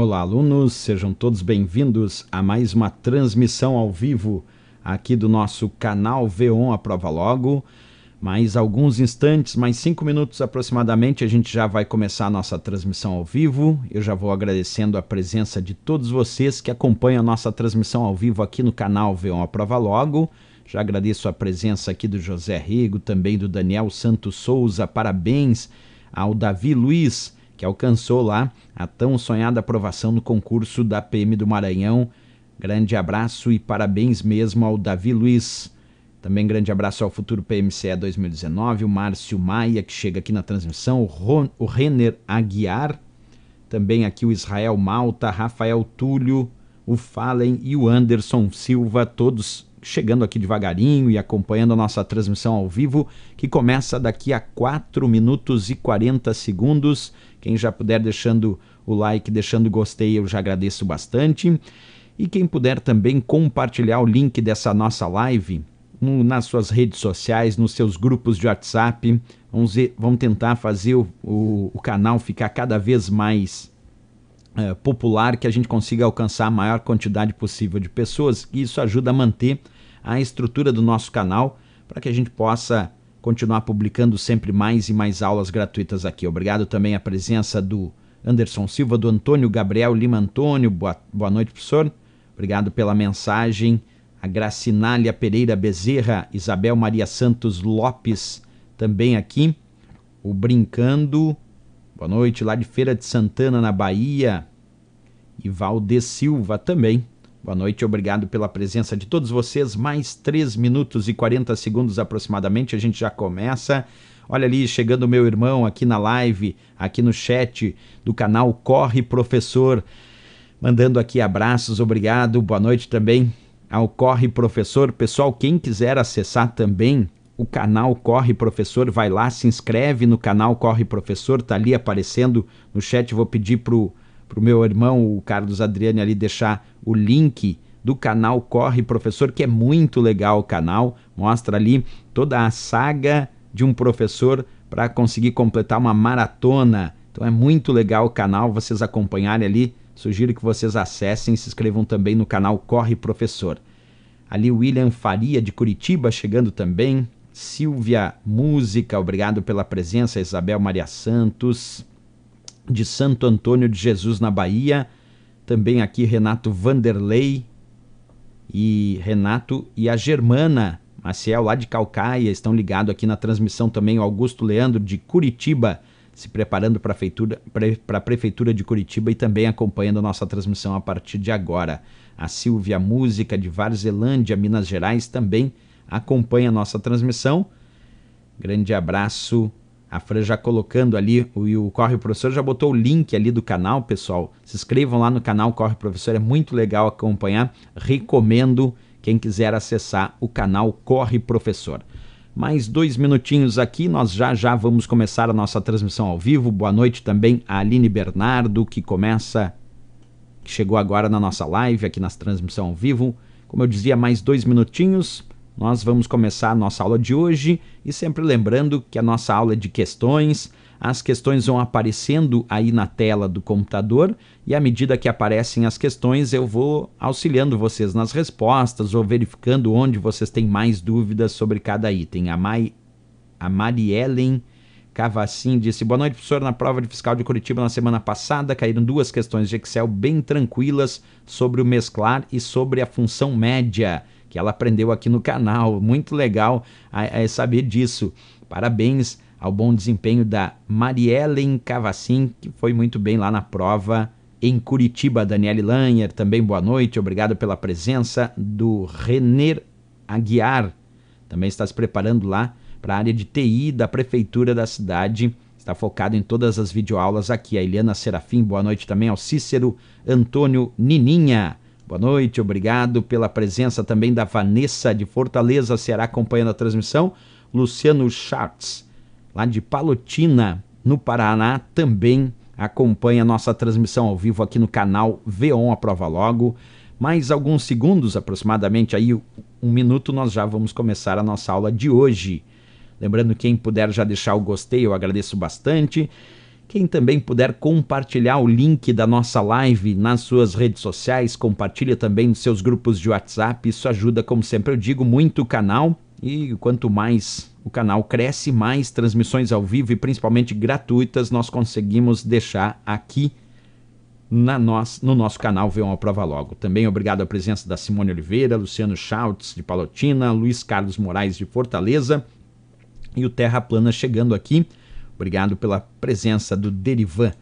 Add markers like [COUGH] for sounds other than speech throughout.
Olá, alunos, sejam todos bem-vindos a mais uma transmissão ao vivo aqui do nosso canal V1 A Prova Logo. Mais alguns instantes, mais cinco minutos aproximadamente, a gente já vai começar a nossa transmissão ao vivo. Eu já vou agradecendo a presença de todos vocês que acompanham a nossa transmissão ao vivo aqui no canal V1 A Prova Logo. Já agradeço a presença aqui do José Rigo, também do Daniel Santos Souza. Parabéns ao Davi Luiz que alcançou lá a tão sonhada aprovação no concurso da PM do Maranhão. Grande abraço e parabéns mesmo ao Davi Luiz. Também grande abraço ao futuro PMCE 2019, o Márcio Maia, que chega aqui na transmissão, o, Ron, o Renner Aguiar, também aqui o Israel Malta, Rafael Túlio, o Fallen e o Anderson Silva, todos chegando aqui devagarinho e acompanhando a nossa transmissão ao vivo, que começa daqui a 4 minutos e 40 segundos. Quem já puder deixando o like, deixando o gostei, eu já agradeço bastante. E quem puder também compartilhar o link dessa nossa live nas suas redes sociais, nos seus grupos de WhatsApp. Vamos, ver, vamos tentar fazer o, o, o canal ficar cada vez mais eh, popular, que a gente consiga alcançar a maior quantidade possível de pessoas. E isso ajuda a manter a estrutura do nosso canal para que a gente possa continuar publicando sempre mais e mais aulas gratuitas aqui. Obrigado também à presença do Anderson Silva, do Antônio Gabriel Lima Antônio. Boa, boa noite, professor. Obrigado pela mensagem. A Gracinália Pereira Bezerra, Isabel Maria Santos Lopes, também aqui. O Brincando. Boa noite, lá de Feira de Santana, na Bahia. E Valde Silva também Boa noite, obrigado pela presença de todos vocês. Mais 3 minutos e 40 segundos aproximadamente, a gente já começa. Olha ali, chegando o meu irmão aqui na live, aqui no chat do canal Corre Professor. Mandando aqui abraços, obrigado. Boa noite também ao Corre Professor. Pessoal, quem quiser acessar também o canal Corre Professor, vai lá, se inscreve no canal Corre Professor, tá ali aparecendo no chat. Vou pedir pro para o meu irmão, o Carlos Adriane, ali deixar o link do canal Corre Professor, que é muito legal o canal. Mostra ali toda a saga de um professor para conseguir completar uma maratona. Então é muito legal o canal, vocês acompanharem ali. Sugiro que vocês acessem se inscrevam também no canal Corre Professor. Ali William Faria de Curitiba chegando também. Silvia Música, obrigado pela presença. Isabel Maria Santos de Santo Antônio de Jesus na Bahia. Também aqui Renato Vanderlei e Renato e a Germana Maciel lá de Calcaia estão ligados aqui na transmissão também. O Augusto Leandro de Curitiba se preparando para a Prefeitura de Curitiba e também acompanhando a nossa transmissão a partir de agora. A Silvia Música de Varzelândia, Minas Gerais, também acompanha a nossa transmissão. Grande abraço a Fran já colocando ali, o, o Corre Professor já botou o link ali do canal, pessoal. Se inscrevam lá no canal Corre Professor, é muito legal acompanhar. Recomendo quem quiser acessar o canal Corre Professor. Mais dois minutinhos aqui, nós já já vamos começar a nossa transmissão ao vivo. Boa noite também a Aline Bernardo, que começa, que chegou agora na nossa live, aqui na transmissão ao vivo. Como eu dizia, mais dois minutinhos. Nós vamos começar a nossa aula de hoje e sempre lembrando que a nossa aula é de questões, as questões vão aparecendo aí na tela do computador e à medida que aparecem as questões eu vou auxiliando vocês nas respostas ou verificando onde vocês têm mais dúvidas sobre cada item. A, Mai, a Mariellen Cavacin disse: Boa noite, professor. Na prova de fiscal de Curitiba na semana passada caíram duas questões de Excel bem tranquilas sobre o mesclar e sobre a função média que ela aprendeu aqui no canal. Muito legal a, a saber disso. Parabéns ao bom desempenho da Marielle Cavacin, que foi muito bem lá na prova em Curitiba. Daniele Lanyer, também boa noite, obrigado pela presença do Renner Aguiar, também está se preparando lá para a área de TI da prefeitura da cidade. Está focado em todas as videoaulas aqui. A Eliana Serafim, boa noite também ao Cícero Antônio Nininha. Boa noite, obrigado pela presença também da Vanessa de Fortaleza, será acompanhando a transmissão. Luciano Schatz, lá de Palotina, no Paraná, também acompanha a nossa transmissão ao vivo aqui no canal a Aprova Logo. Mais alguns segundos, aproximadamente aí um minuto, nós já vamos começar a nossa aula de hoje. Lembrando, quem puder já deixar o gostei, eu agradeço bastante. Quem também puder compartilhar o link da nossa live nas suas redes sociais, compartilha também nos seus grupos de WhatsApp, isso ajuda, como sempre eu digo, muito o canal e quanto mais o canal cresce, mais transmissões ao vivo e principalmente gratuitas nós conseguimos deixar aqui na nós, no nosso canal V1 Prova Logo. Também obrigado à presença da Simone Oliveira, Luciano Schultz de Palotina, Luiz Carlos Moraes de Fortaleza e o Terra Plana chegando aqui. Obrigado pela presença do Derivan.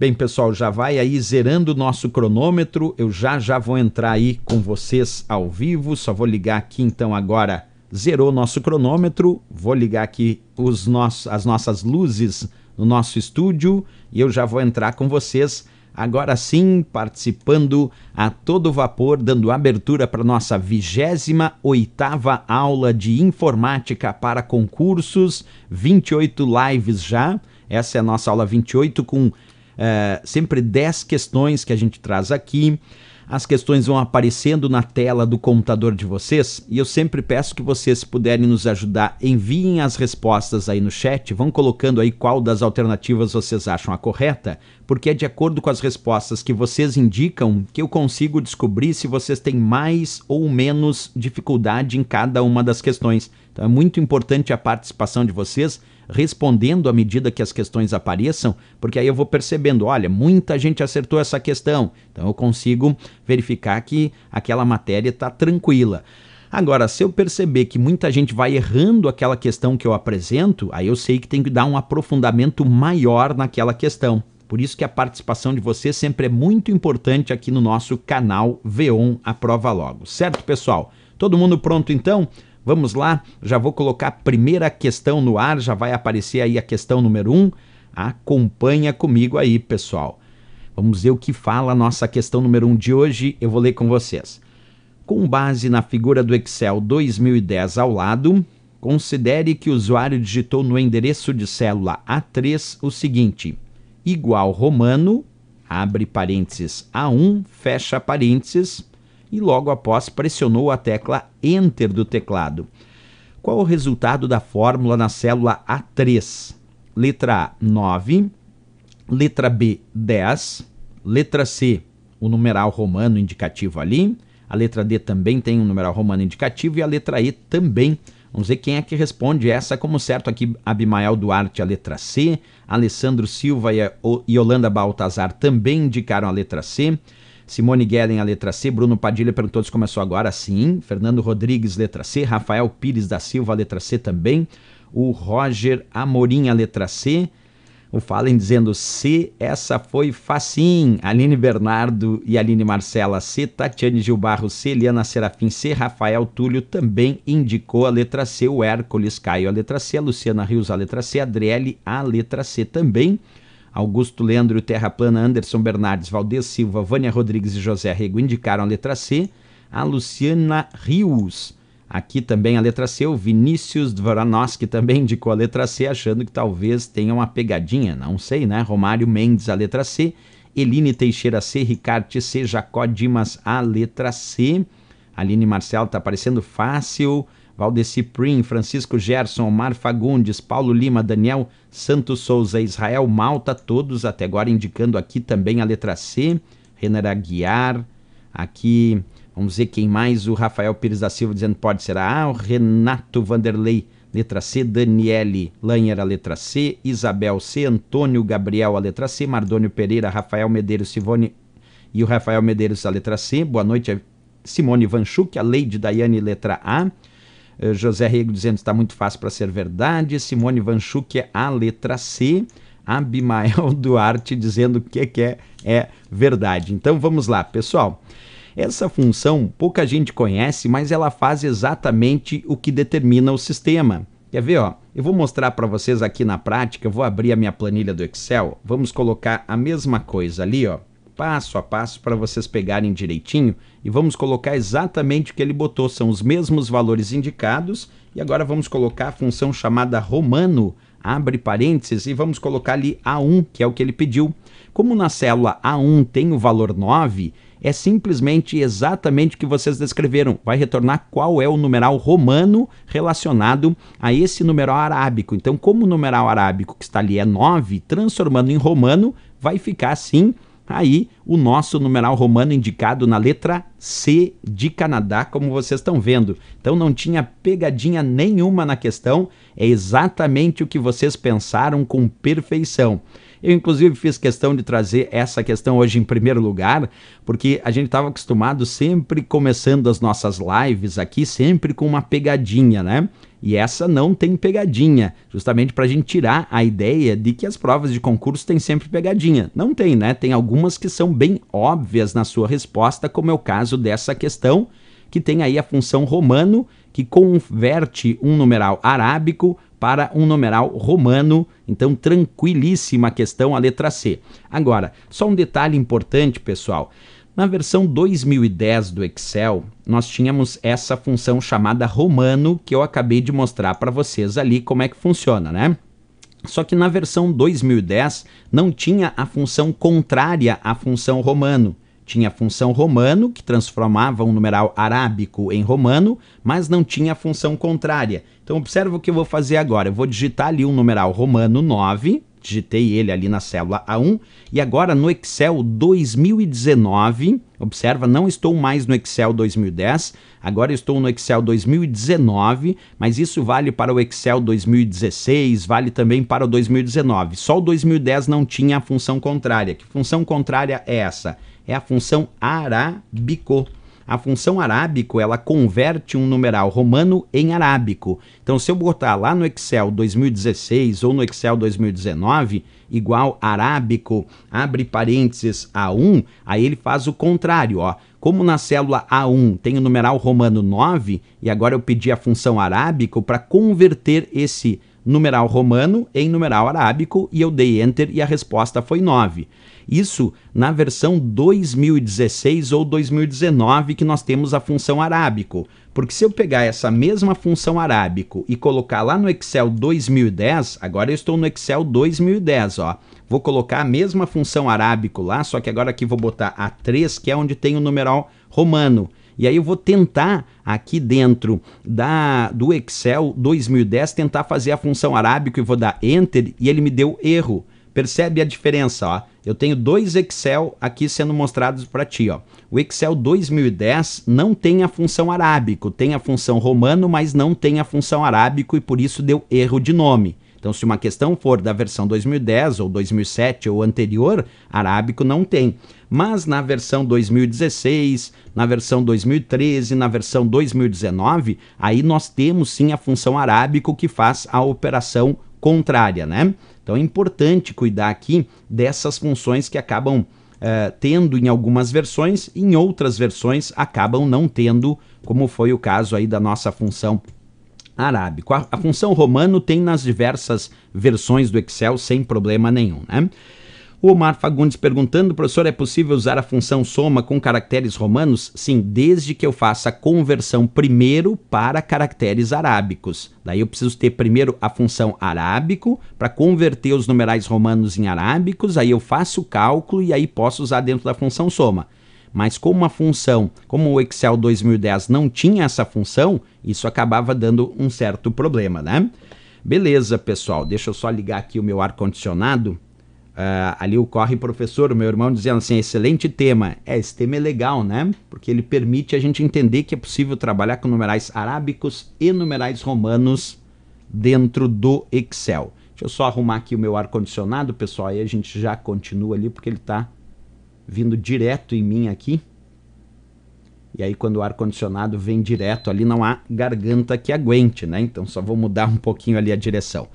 Bem, pessoal, já vai aí zerando o nosso cronômetro. Eu já já vou entrar aí com vocês ao vivo. Só vou ligar aqui então agora. Zerou nosso cronômetro. Vou ligar aqui os nossos, as nossas luzes no nosso estúdio e eu já vou entrar com vocês agora sim participando a todo vapor, dando abertura para nossa 28 oitava aula de informática para concursos, 28 lives já. Essa é a nossa aula 28 com é, sempre 10 questões que a gente traz aqui as questões vão aparecendo na tela do computador de vocês e eu sempre peço que vocês, se puderem nos ajudar, enviem as respostas aí no chat, vão colocando aí qual das alternativas vocês acham a correta, porque é de acordo com as respostas que vocês indicam que eu consigo descobrir se vocês têm mais ou menos dificuldade em cada uma das questões. Então é muito importante a participação de vocês respondendo à medida que as questões apareçam, porque aí eu vou percebendo, olha, muita gente acertou essa questão, então eu consigo verificar que aquela matéria está tranquila. Agora, se eu perceber que muita gente vai errando aquela questão que eu apresento, aí eu sei que tem que dar um aprofundamento maior naquela questão. Por isso que a participação de você sempre é muito importante aqui no nosso canal Veon Aprova Logo. Certo, pessoal? Todo mundo pronto então? Vamos lá, já vou colocar a primeira questão no ar, já vai aparecer aí a questão número 1. Um. Acompanha comigo aí, pessoal. Vamos ver o que fala a nossa questão número 1 um de hoje, eu vou ler com vocês. Com base na figura do Excel 2010 ao lado, considere que o usuário digitou no endereço de célula A3 o seguinte: igual romano, abre parênteses A1, fecha parênteses, e logo após pressionou a tecla Enter do teclado. Qual o resultado da fórmula na célula A3? Letra A, 9. Letra B, 10. Letra C, o numeral romano indicativo ali. A letra D também tem um numeral romano indicativo e a letra E também. Vamos ver quem é que responde essa como certo aqui. Abimael Duarte, a letra C. Alessandro Silva e Yolanda Baltazar também indicaram a letra C. Simone Guellen, a letra C. Bruno Padilha perguntou se começou agora, sim. Fernando Rodrigues, letra C. Rafael Pires da Silva, a letra C também. O Roger Amorim, a letra C. O Fallen dizendo C, essa foi facim. Aline Bernardo e Aline Marcela C, Tatiane Gilbarro C, Eliana Serafim C, Rafael Túlio também indicou a letra C, o Hércules Caio a letra C, a Luciana Rios a letra C, a Adriele a letra C também. Augusto Leandro Terra Plana, Anderson Bernardes, Valdez Silva, Vânia Rodrigues e José Rego indicaram a letra C. A Luciana Rios, aqui também a letra C. O Vinícius Dvoranoski também indicou a letra C, achando que talvez tenha uma pegadinha, não sei, né? Romário Mendes, a letra C. Eline Teixeira C, Ricarte C, Jacó Dimas, a letra C. Aline Marcelo está aparecendo fácil. Valdeci Prim, Francisco Gerson, Omar Fagundes, Paulo Lima, Daniel Santos Souza, Israel Malta, todos até agora indicando aqui também a letra C, Renner Aguiar, aqui vamos ver quem mais, o Rafael Pires da Silva dizendo pode ser a A, o Renato Vanderlei, letra C, Daniele Lanher, a letra C, Isabel C, Antônio Gabriel, a letra C, Mardônio Pereira, Rafael Medeiros Sivone e o Rafael Medeiros, a letra C, boa noite, Simone Vanchuk, a Lady Daiane, letra A, eh, José Rego dizendo que está muito fácil para ser verdade. Simone Vanchuk é a letra C. Abimael [LAUGHS] Duarte dizendo que, é que é, é verdade. Então vamos lá, pessoal. Essa função pouca gente conhece, mas ela faz exatamente o que determina o sistema. Quer ver, ó? Eu vou mostrar para vocês aqui na prática, eu vou abrir a minha planilha do Excel, vamos colocar a mesma coisa ali, ó passo a passo para vocês pegarem direitinho e vamos colocar exatamente o que ele botou, são os mesmos valores indicados e agora vamos colocar a função chamada romano, abre parênteses e vamos colocar ali A1, que é o que ele pediu. Como na célula A1 tem o valor 9, é simplesmente exatamente o que vocês descreveram. Vai retornar qual é o numeral romano relacionado a esse numeral arábico. Então, como o numeral arábico que está ali é 9, transformando em romano, vai ficar assim Tá aí o nosso numeral romano indicado na letra C de Canadá, como vocês estão vendo. Então não tinha pegadinha nenhuma na questão, é exatamente o que vocês pensaram com perfeição. Eu, inclusive, fiz questão de trazer essa questão hoje em primeiro lugar, porque a gente estava acostumado sempre começando as nossas lives aqui, sempre com uma pegadinha, né? E essa não tem pegadinha, justamente para a gente tirar a ideia de que as provas de concurso têm sempre pegadinha. Não tem, né? Tem algumas que são bem óbvias na sua resposta, como é o caso dessa questão, que tem aí a função romano, que converte um numeral arábico para um numeral romano, então tranquilíssima questão a letra C. Agora, só um detalhe importante, pessoal. Na versão 2010 do Excel, nós tínhamos essa função chamada romano que eu acabei de mostrar para vocês ali como é que funciona, né? Só que na versão 2010 não tinha a função contrária à função romano. Tinha a função romano, que transformava um numeral arábico em romano, mas não tinha a função contrária. Então observa o que eu vou fazer agora. Eu vou digitar ali um numeral romano 9, digitei ele ali na célula A1 e agora no Excel 2019, observa, não estou mais no Excel 2010, agora estou no Excel 2019, mas isso vale para o Excel 2016, vale também para o 2019. Só o 2010 não tinha a função contrária. Que função contrária é essa? É a função arábico a função arábico ela converte um numeral romano em arábico. Então, se eu botar lá no Excel 2016 ou no Excel 2019, igual arábico, abre parênteses A1, aí ele faz o contrário, ó. Como na célula A1 tem o numeral romano 9, e agora eu pedi a função arábico para converter esse numeral romano em numeral arábico, e eu dei enter e a resposta foi 9. Isso na versão 2016 ou 2019 que nós temos a função arábico. Porque se eu pegar essa mesma função arábico e colocar lá no Excel 2010, agora eu estou no Excel 2010, ó. Vou colocar a mesma função arábico lá, só que agora aqui vou botar a 3, que é onde tem o numeral romano. E aí eu vou tentar aqui dentro da do Excel 2010 tentar fazer a função arábico e vou dar enter e ele me deu erro. Percebe a diferença, ó. Eu tenho dois Excel aqui sendo mostrados para ti, ó. O Excel 2010 não tem a função arábico, tem a função romano, mas não tem a função arábico e por isso deu erro de nome. Então, se uma questão for da versão 2010 ou 2007 ou anterior, arábico não tem. Mas na versão 2016, na versão 2013, na versão 2019, aí nós temos sim a função arábico que faz a operação contrária, né? Então é importante cuidar aqui dessas funções que acabam eh, tendo em algumas versões, em outras versões acabam não tendo, como foi o caso aí da nossa função arábico. A, a função romano tem nas diversas versões do Excel sem problema nenhum, né? O Omar Fagundes perguntando, professor, é possível usar a função soma com caracteres romanos? Sim, desde que eu faça a conversão primeiro para caracteres arábicos. Daí eu preciso ter primeiro a função arábico para converter os numerais romanos em arábicos, aí eu faço o cálculo e aí posso usar dentro da função soma mas como a função, como o Excel 2010 não tinha essa função, isso acabava dando um certo problema, né? Beleza, pessoal, deixa eu só ligar aqui o meu ar-condicionado Uh, ali corre professor, o meu irmão, dizendo assim: excelente tema. É, esse tema é legal, né? Porque ele permite a gente entender que é possível trabalhar com numerais arábicos e numerais romanos dentro do Excel. Deixa eu só arrumar aqui o meu ar-condicionado, pessoal, aí a gente já continua ali, porque ele está vindo direto em mim aqui. E aí, quando o ar-condicionado vem direto ali, não há garganta que aguente, né? Então, só vou mudar um pouquinho ali a direção.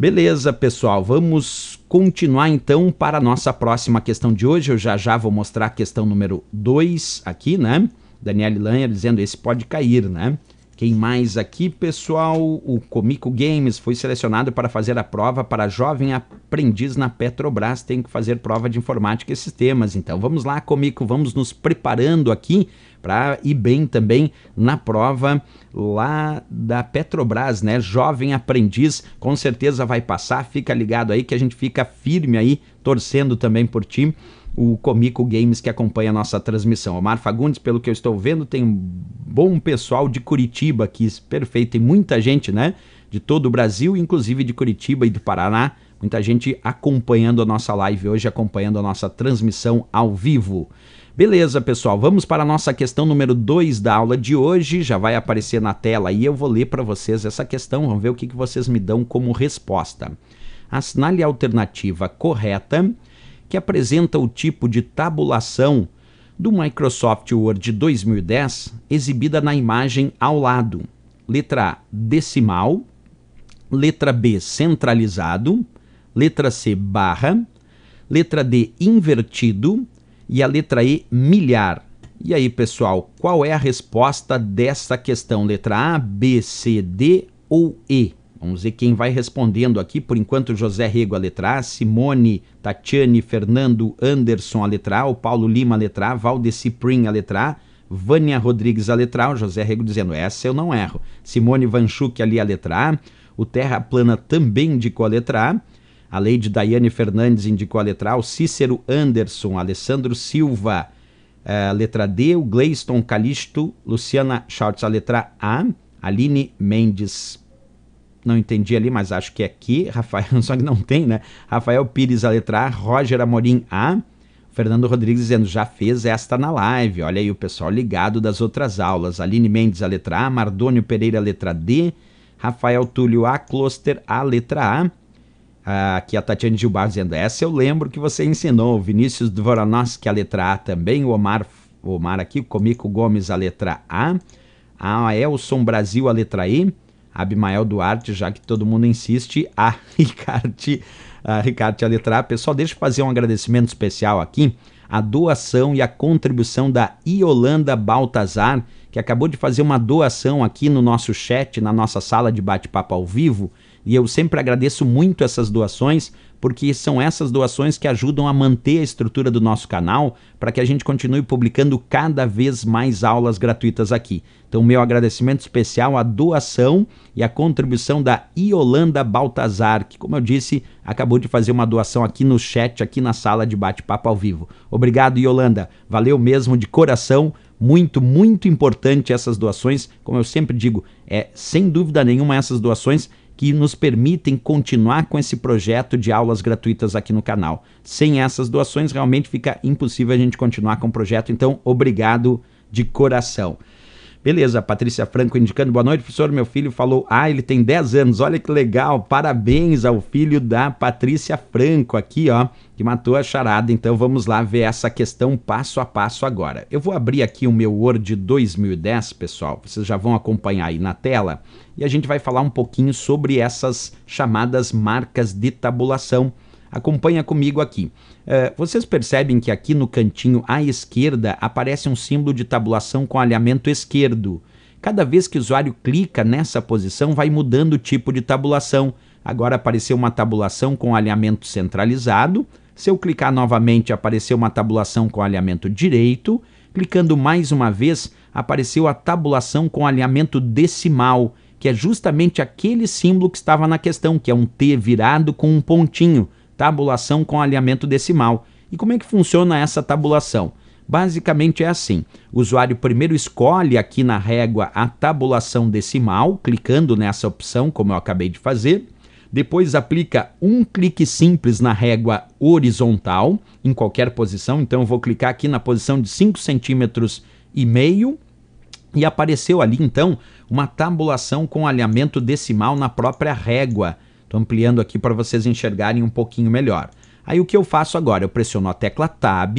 Beleza, pessoal, vamos continuar então para a nossa próxima questão de hoje. Eu já já vou mostrar a questão número 2 aqui, né? Daniel Lanha dizendo esse pode cair, né? Quem mais aqui, pessoal? O Comico Games foi selecionado para fazer a prova para jovem aprendiz na Petrobras. Tem que fazer prova de informática e sistemas. Então vamos lá, Comico, vamos nos preparando aqui para ir bem também na prova lá da Petrobras, né? Jovem aprendiz, com certeza vai passar. Fica ligado aí que a gente fica firme aí, torcendo também por ti. O Comico Games que acompanha a nossa transmissão. Omar Fagundes, pelo que eu estou vendo, tem um bom pessoal de Curitiba aqui, perfeito, tem muita gente, né? De todo o Brasil, inclusive de Curitiba e do Paraná. Muita gente acompanhando a nossa live hoje, acompanhando a nossa transmissão ao vivo. Beleza, pessoal, vamos para a nossa questão número 2 da aula de hoje. Já vai aparecer na tela e eu vou ler para vocês essa questão. Vamos ver o que, que vocês me dão como resposta. Assinale a alternativa correta que apresenta o tipo de tabulação do Microsoft Word 2010 exibida na imagem ao lado. Letra A, decimal. Letra B, centralizado. Letra C, barra. Letra D, invertido e a letra E, milhar. E aí, pessoal, qual é a resposta dessa questão? Letra A, B, C, D ou E? Vamos ver quem vai respondendo aqui. Por enquanto, José Rego, a letra A, Simone, Tatiane, Fernando, Anderson, a letra A, o Paulo Lima, a letra A, Valdeci a letra A, Vânia Rodrigues, a letra A, o José Rego dizendo, essa eu não erro. Simone Vanchuk, ali, a letra A, o Terra Plana também indicou a letra A, a lei de Daiane Fernandes indicou a letra A, o Cícero Anderson, Alessandro Silva, eh, letra D, o Gleiston Calixto, Luciana Schultz, a letra A, Aline Mendes. Não entendi ali, mas acho que é aqui. [LAUGHS] Rafael, só que não tem, né? Rafael Pires, a letra A, Roger Amorim A. Fernando Rodrigues dizendo, já fez esta na live. Olha aí o pessoal ligado das outras aulas. Aline Mendes, a letra A. Mardônio Pereira, a letra D. Rafael Túlio A. Closter, a letra A. Aqui a Tatiane Gilbar dizendo: Essa eu lembro que você ensinou. Vinícius Dvoranowski, a letra A também. O Omar, Omar aqui, Comico Gomes, a letra A. A Elson Brasil, a letra I Abimael Duarte, já que todo mundo insiste. A [LAUGHS] Ricarte, a Ricarte, a letra A. Pessoal, deixa eu fazer um agradecimento especial aqui. A doação e a contribuição da Iolanda Baltazar, que acabou de fazer uma doação aqui no nosso chat, na nossa sala de bate-papo ao vivo. E eu sempre agradeço muito essas doações, porque são essas doações que ajudam a manter a estrutura do nosso canal para que a gente continue publicando cada vez mais aulas gratuitas aqui. Então, meu agradecimento especial à doação e à contribuição da Iolanda Baltazar, que, como eu disse, acabou de fazer uma doação aqui no chat, aqui na sala de bate-papo ao vivo. Obrigado, Iolanda. Valeu mesmo de coração muito, muito importante essas doações. Como eu sempre digo, é sem dúvida nenhuma essas doações que nos permitem continuar com esse projeto de aulas gratuitas aqui no canal. Sem essas doações, realmente fica impossível a gente continuar com o projeto. Então, obrigado de coração. Beleza, Patrícia Franco indicando, boa noite, professor. Meu filho falou, ah, ele tem 10 anos, olha que legal, parabéns ao filho da Patrícia Franco aqui, ó, que matou a charada. Então vamos lá ver essa questão passo a passo agora. Eu vou abrir aqui o meu Word 2010, pessoal, vocês já vão acompanhar aí na tela, e a gente vai falar um pouquinho sobre essas chamadas marcas de tabulação Acompanha comigo aqui. Eh, vocês percebem que aqui no cantinho à esquerda aparece um símbolo de tabulação com alinhamento esquerdo. Cada vez que o usuário clica nessa posição, vai mudando o tipo de tabulação. Agora apareceu uma tabulação com alinhamento centralizado. Se eu clicar novamente, apareceu uma tabulação com alinhamento direito. Clicando mais uma vez, apareceu a tabulação com alinhamento decimal, que é justamente aquele símbolo que estava na questão, que é um T virado com um pontinho tabulação com alinhamento decimal. E como é que funciona essa tabulação? Basicamente é assim: o usuário primeiro escolhe aqui na régua a tabulação decimal, clicando nessa opção, como eu acabei de fazer. Depois aplica um clique simples na régua horizontal, em qualquer posição. Então eu vou clicar aqui na posição de 5 centímetros e meio e apareceu ali então uma tabulação com alinhamento decimal na própria régua. Estou ampliando aqui para vocês enxergarem um pouquinho melhor. Aí o que eu faço agora? Eu pressiono a tecla Tab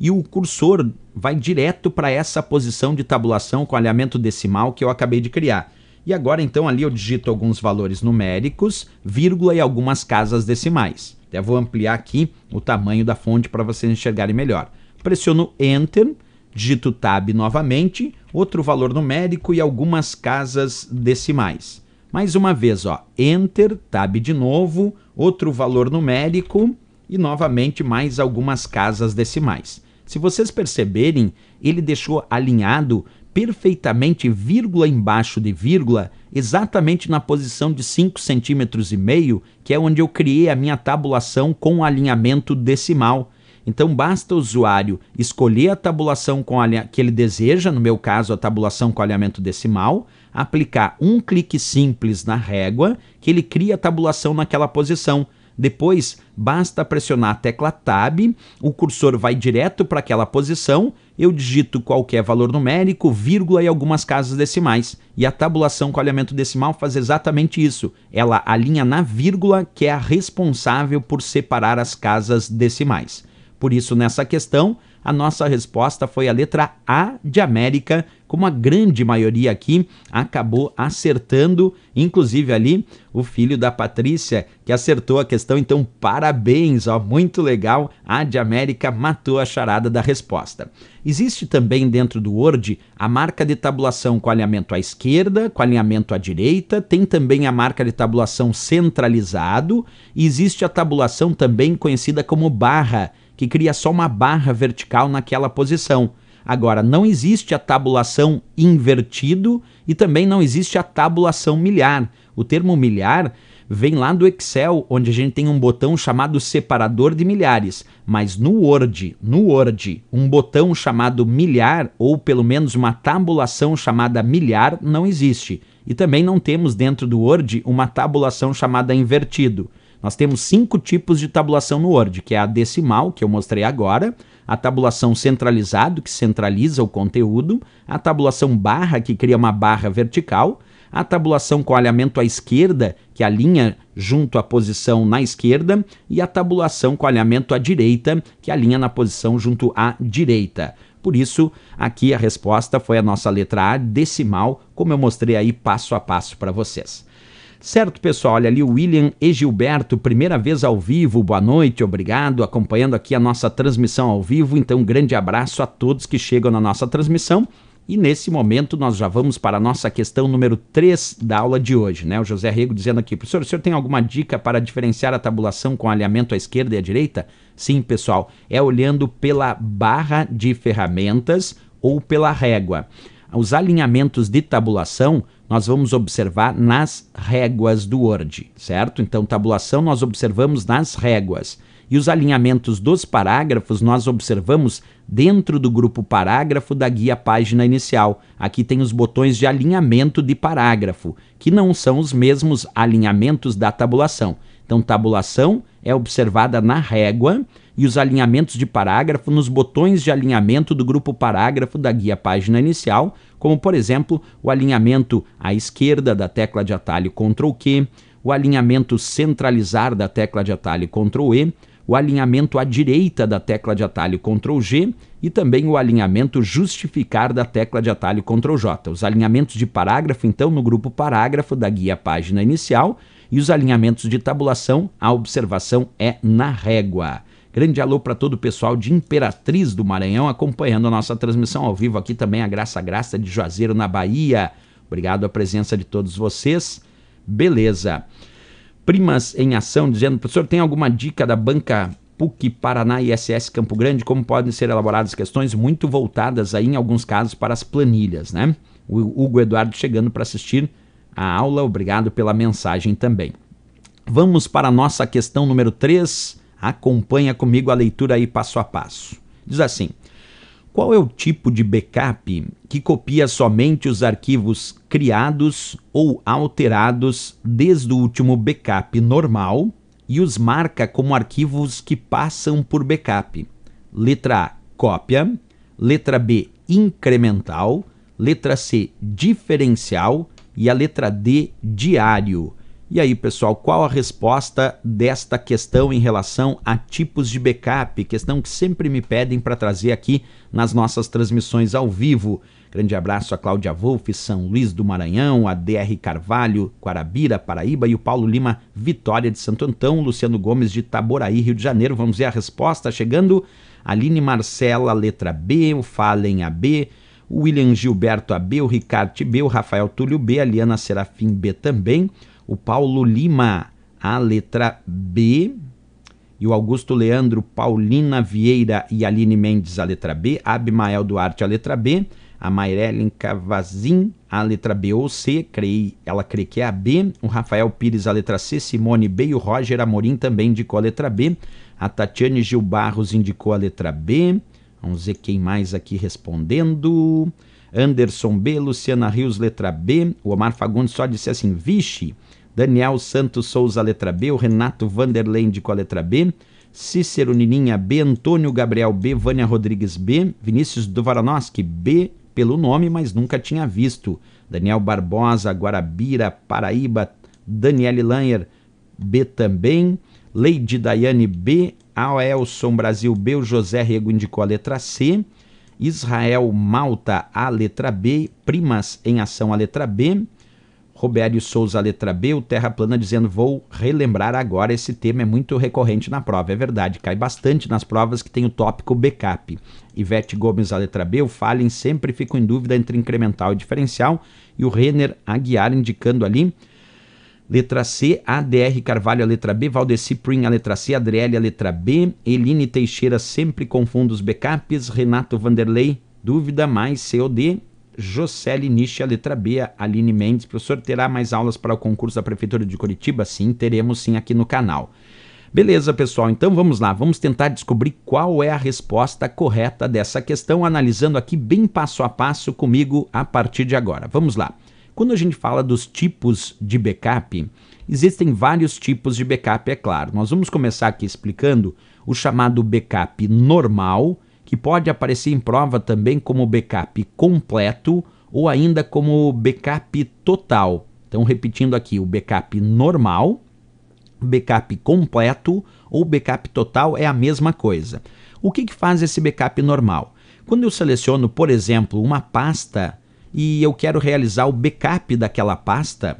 e o cursor vai direto para essa posição de tabulação com alinhamento decimal que eu acabei de criar. E agora então ali eu digito alguns valores numéricos, vírgula e algumas casas decimais. Até vou ampliar aqui o tamanho da fonte para vocês enxergarem melhor. Pressiono Enter, digito Tab novamente, outro valor numérico e algumas casas decimais. Mais uma vez, ó, Enter, Tab de novo, outro valor numérico e novamente mais algumas casas decimais. Se vocês perceberem, ele deixou alinhado perfeitamente vírgula embaixo de vírgula, exatamente na posição de 5 centímetros e meio, que é onde eu criei a minha tabulação com alinhamento decimal. Então basta o usuário escolher a tabulação com que ele deseja, no meu caso a tabulação com alinhamento decimal, aplicar um clique simples na régua que ele cria a tabulação naquela posição. Depois, basta pressionar a tecla Tab, o cursor vai direto para aquela posição, eu digito qualquer valor numérico, vírgula e algumas casas decimais. E a tabulação com alinhamento decimal faz exatamente isso. Ela alinha na vírgula, que é a responsável por separar as casas decimais. Por isso, nessa questão, a nossa resposta foi a letra A de América, como a grande maioria aqui acabou acertando, inclusive ali o filho da Patrícia que acertou a questão, então parabéns, ó, muito legal, a de América matou a charada da resposta. Existe também dentro do Word a marca de tabulação com alinhamento à esquerda, com alinhamento à direita, tem também a marca de tabulação centralizado, e existe a tabulação também conhecida como barra, que cria só uma barra vertical naquela posição. Agora, não existe a tabulação invertido e também não existe a tabulação milhar. O termo milhar vem lá do Excel, onde a gente tem um botão chamado separador de milhares, mas no Word, no Word, um botão chamado milhar ou pelo menos uma tabulação chamada milhar não existe. E também não temos dentro do Word uma tabulação chamada invertido. Nós temos cinco tipos de tabulação no Word, que é a decimal, que eu mostrei agora, a tabulação centralizado, que centraliza o conteúdo, a tabulação barra, que cria uma barra vertical, a tabulação com alinhamento à esquerda, que alinha junto à posição na esquerda, e a tabulação com alinhamento à direita, que alinha na posição junto à direita. Por isso, aqui a resposta foi a nossa letra A decimal, como eu mostrei aí passo a passo para vocês. Certo, pessoal, olha ali o William e Gilberto, primeira vez ao vivo, boa noite, obrigado, acompanhando aqui a nossa transmissão ao vivo. Então, um grande abraço a todos que chegam na nossa transmissão. E nesse momento nós já vamos para a nossa questão número 3 da aula de hoje, né? O José Rego dizendo aqui, professor, o senhor tem alguma dica para diferenciar a tabulação com alinhamento à esquerda e à direita? Sim, pessoal, é olhando pela barra de ferramentas ou pela régua os alinhamentos de tabulação nós vamos observar nas réguas do Word, certo? Então, tabulação nós observamos nas réguas. E os alinhamentos dos parágrafos nós observamos dentro do grupo parágrafo da guia página inicial. Aqui tem os botões de alinhamento de parágrafo, que não são os mesmos alinhamentos da tabulação. Então, tabulação é observada na régua e os alinhamentos de parágrafo nos botões de alinhamento do grupo parágrafo da guia página inicial, como por exemplo o alinhamento à esquerda da tecla de atalho Ctrl Q, o alinhamento centralizar da tecla de atalho Ctrl E, o alinhamento à direita da tecla de atalho Ctrl G e também o alinhamento justificar da tecla de atalho Ctrl J. Os alinhamentos de parágrafo, então, no grupo parágrafo da guia página inicial e os alinhamentos de tabulação, a observação é na régua. Grande alô para todo o pessoal de Imperatriz do Maranhão acompanhando a nossa transmissão ao vivo aqui também, a Graça Graça de Juazeiro, na Bahia. Obrigado a presença de todos vocês. Beleza. Primas em ação dizendo, professor, tem alguma dica da banca PUC Paraná e SS Campo Grande como podem ser elaboradas questões muito voltadas aí em alguns casos para as planilhas, né? O Hugo Eduardo chegando para assistir a aula, obrigado pela mensagem também. Vamos para a nossa questão número 3 Acompanha comigo a leitura aí passo a passo. Diz assim: qual é o tipo de backup que copia somente os arquivos criados ou alterados desde o último backup normal e os marca como arquivos que passam por backup? Letra A, cópia. Letra B, incremental. Letra C, diferencial. E a letra D, diário. E aí, pessoal, qual a resposta desta questão em relação a tipos de backup? Questão que sempre me pedem para trazer aqui nas nossas transmissões ao vivo. Grande abraço a Cláudia Wolff, São Luís do Maranhão, a DR Carvalho, Guarabira, Paraíba e o Paulo Lima, Vitória de Santo Antão, Luciano Gomes de Itaboraí, Rio de Janeiro. Vamos ver a resposta chegando. Aline Marcela, letra B, o Fallen AB, o William Gilberto AB, o Ricardo B, o Rafael Túlio B, a Liana Serafim B também o Paulo Lima, a letra B, e o Augusto Leandro, Paulina Vieira e Aline Mendes, a letra B, Abimael Duarte, a letra B, a Mairellen Cavazin, a letra B ou C, creio, ela crê que é a B, o Rafael Pires, a letra C, Simone B e o Roger Amorim também indicou a letra B, a Tatiane Gil Barros indicou a letra B, vamos ver quem mais aqui respondendo, Anderson B, Luciana Rios, letra B, o Omar Fagundes só disse assim, vixe, Daniel Santos Souza, letra B, o Renato Vanderlei com a letra B, Cícero Nininha B, Antônio Gabriel B, Vânia Rodrigues B, Vinícius Dovanoski B, pelo nome, mas nunca tinha visto, Daniel Barbosa, Guarabira, Paraíba, Daniele Langer B também, Lady Daiane B, Elson Brasil B, o José Rego indicou a letra C, Israel Malta a letra B, Primas em Ação a letra B, Robério Souza, letra B, o Terra Plana, dizendo: Vou relembrar agora, esse tema é muito recorrente na prova. É verdade, cai bastante nas provas que tem o tópico backup. Ivete Gomes, a letra B, o Fallen sempre fica em dúvida entre incremental e diferencial. E o Renner Aguiar indicando ali. Letra C, ADR Carvalho, a letra B, Valdeci Prim, a letra C, Adriele, a letra B, Eline Teixeira, sempre confundo os backups, Renato Vanderlei, dúvida, mais COD, Jocely Nishi, a letra B, Aline Mendes. Professor, terá mais aulas para o concurso da Prefeitura de Curitiba? Sim, teremos sim aqui no canal. Beleza, pessoal, então vamos lá, vamos tentar descobrir qual é a resposta correta dessa questão, analisando aqui bem passo a passo comigo a partir de agora. Vamos lá. Quando a gente fala dos tipos de backup, existem vários tipos de backup, é claro. Nós vamos começar aqui explicando o chamado backup normal, que pode aparecer em prova também como backup completo ou ainda como backup total. Então, repetindo aqui, o backup normal, backup completo ou backup total é a mesma coisa. O que, que faz esse backup normal? Quando eu seleciono, por exemplo, uma pasta e eu quero realizar o backup daquela pasta,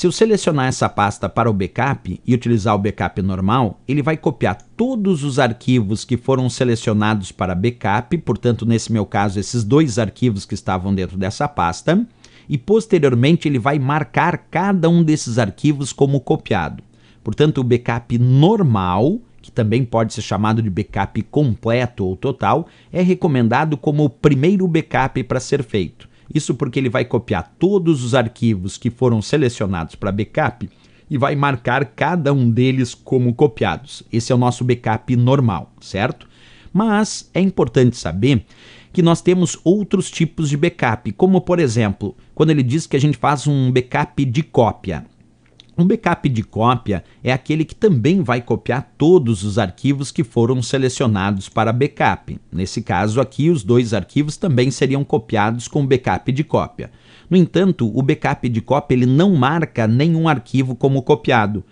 se eu selecionar essa pasta para o backup e utilizar o backup normal, ele vai copiar todos os arquivos que foram selecionados para backup, portanto, nesse meu caso, esses dois arquivos que estavam dentro dessa pasta, e posteriormente ele vai marcar cada um desses arquivos como copiado. Portanto, o backup normal, que também pode ser chamado de backup completo ou total, é recomendado como o primeiro backup para ser feito. Isso porque ele vai copiar todos os arquivos que foram selecionados para backup e vai marcar cada um deles como copiados. Esse é o nosso backup normal, certo? Mas é importante saber que nós temos outros tipos de backup, como por exemplo, quando ele diz que a gente faz um backup de cópia. Um backup de cópia é aquele que também vai copiar todos os arquivos que foram selecionados para backup. Nesse caso aqui, os dois arquivos também seriam copiados com backup de cópia. No entanto, o backup de cópia ele não marca nenhum arquivo como copiado.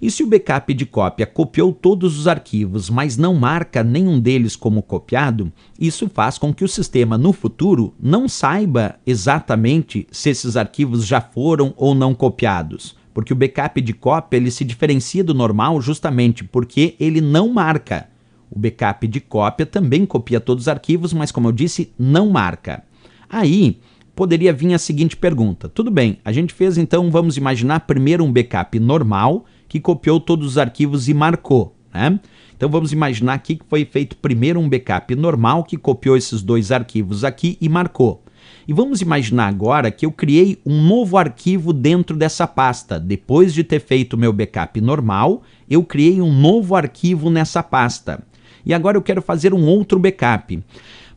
E se o backup de cópia copiou todos os arquivos, mas não marca nenhum deles como copiado, isso faz com que o sistema no futuro não saiba exatamente se esses arquivos já foram ou não copiados porque o backup de cópia ele se diferencia do normal justamente porque ele não marca. O backup de cópia também copia todos os arquivos, mas como eu disse, não marca. Aí poderia vir a seguinte pergunta: tudo bem, a gente fez então, vamos imaginar primeiro um backup normal que copiou todos os arquivos e marcou, né? Então vamos imaginar aqui que foi feito primeiro um backup normal que copiou esses dois arquivos aqui e marcou. E vamos imaginar agora que eu criei um novo arquivo dentro dessa pasta. Depois de ter feito meu backup normal, eu criei um novo arquivo nessa pasta. E agora eu quero fazer um outro backup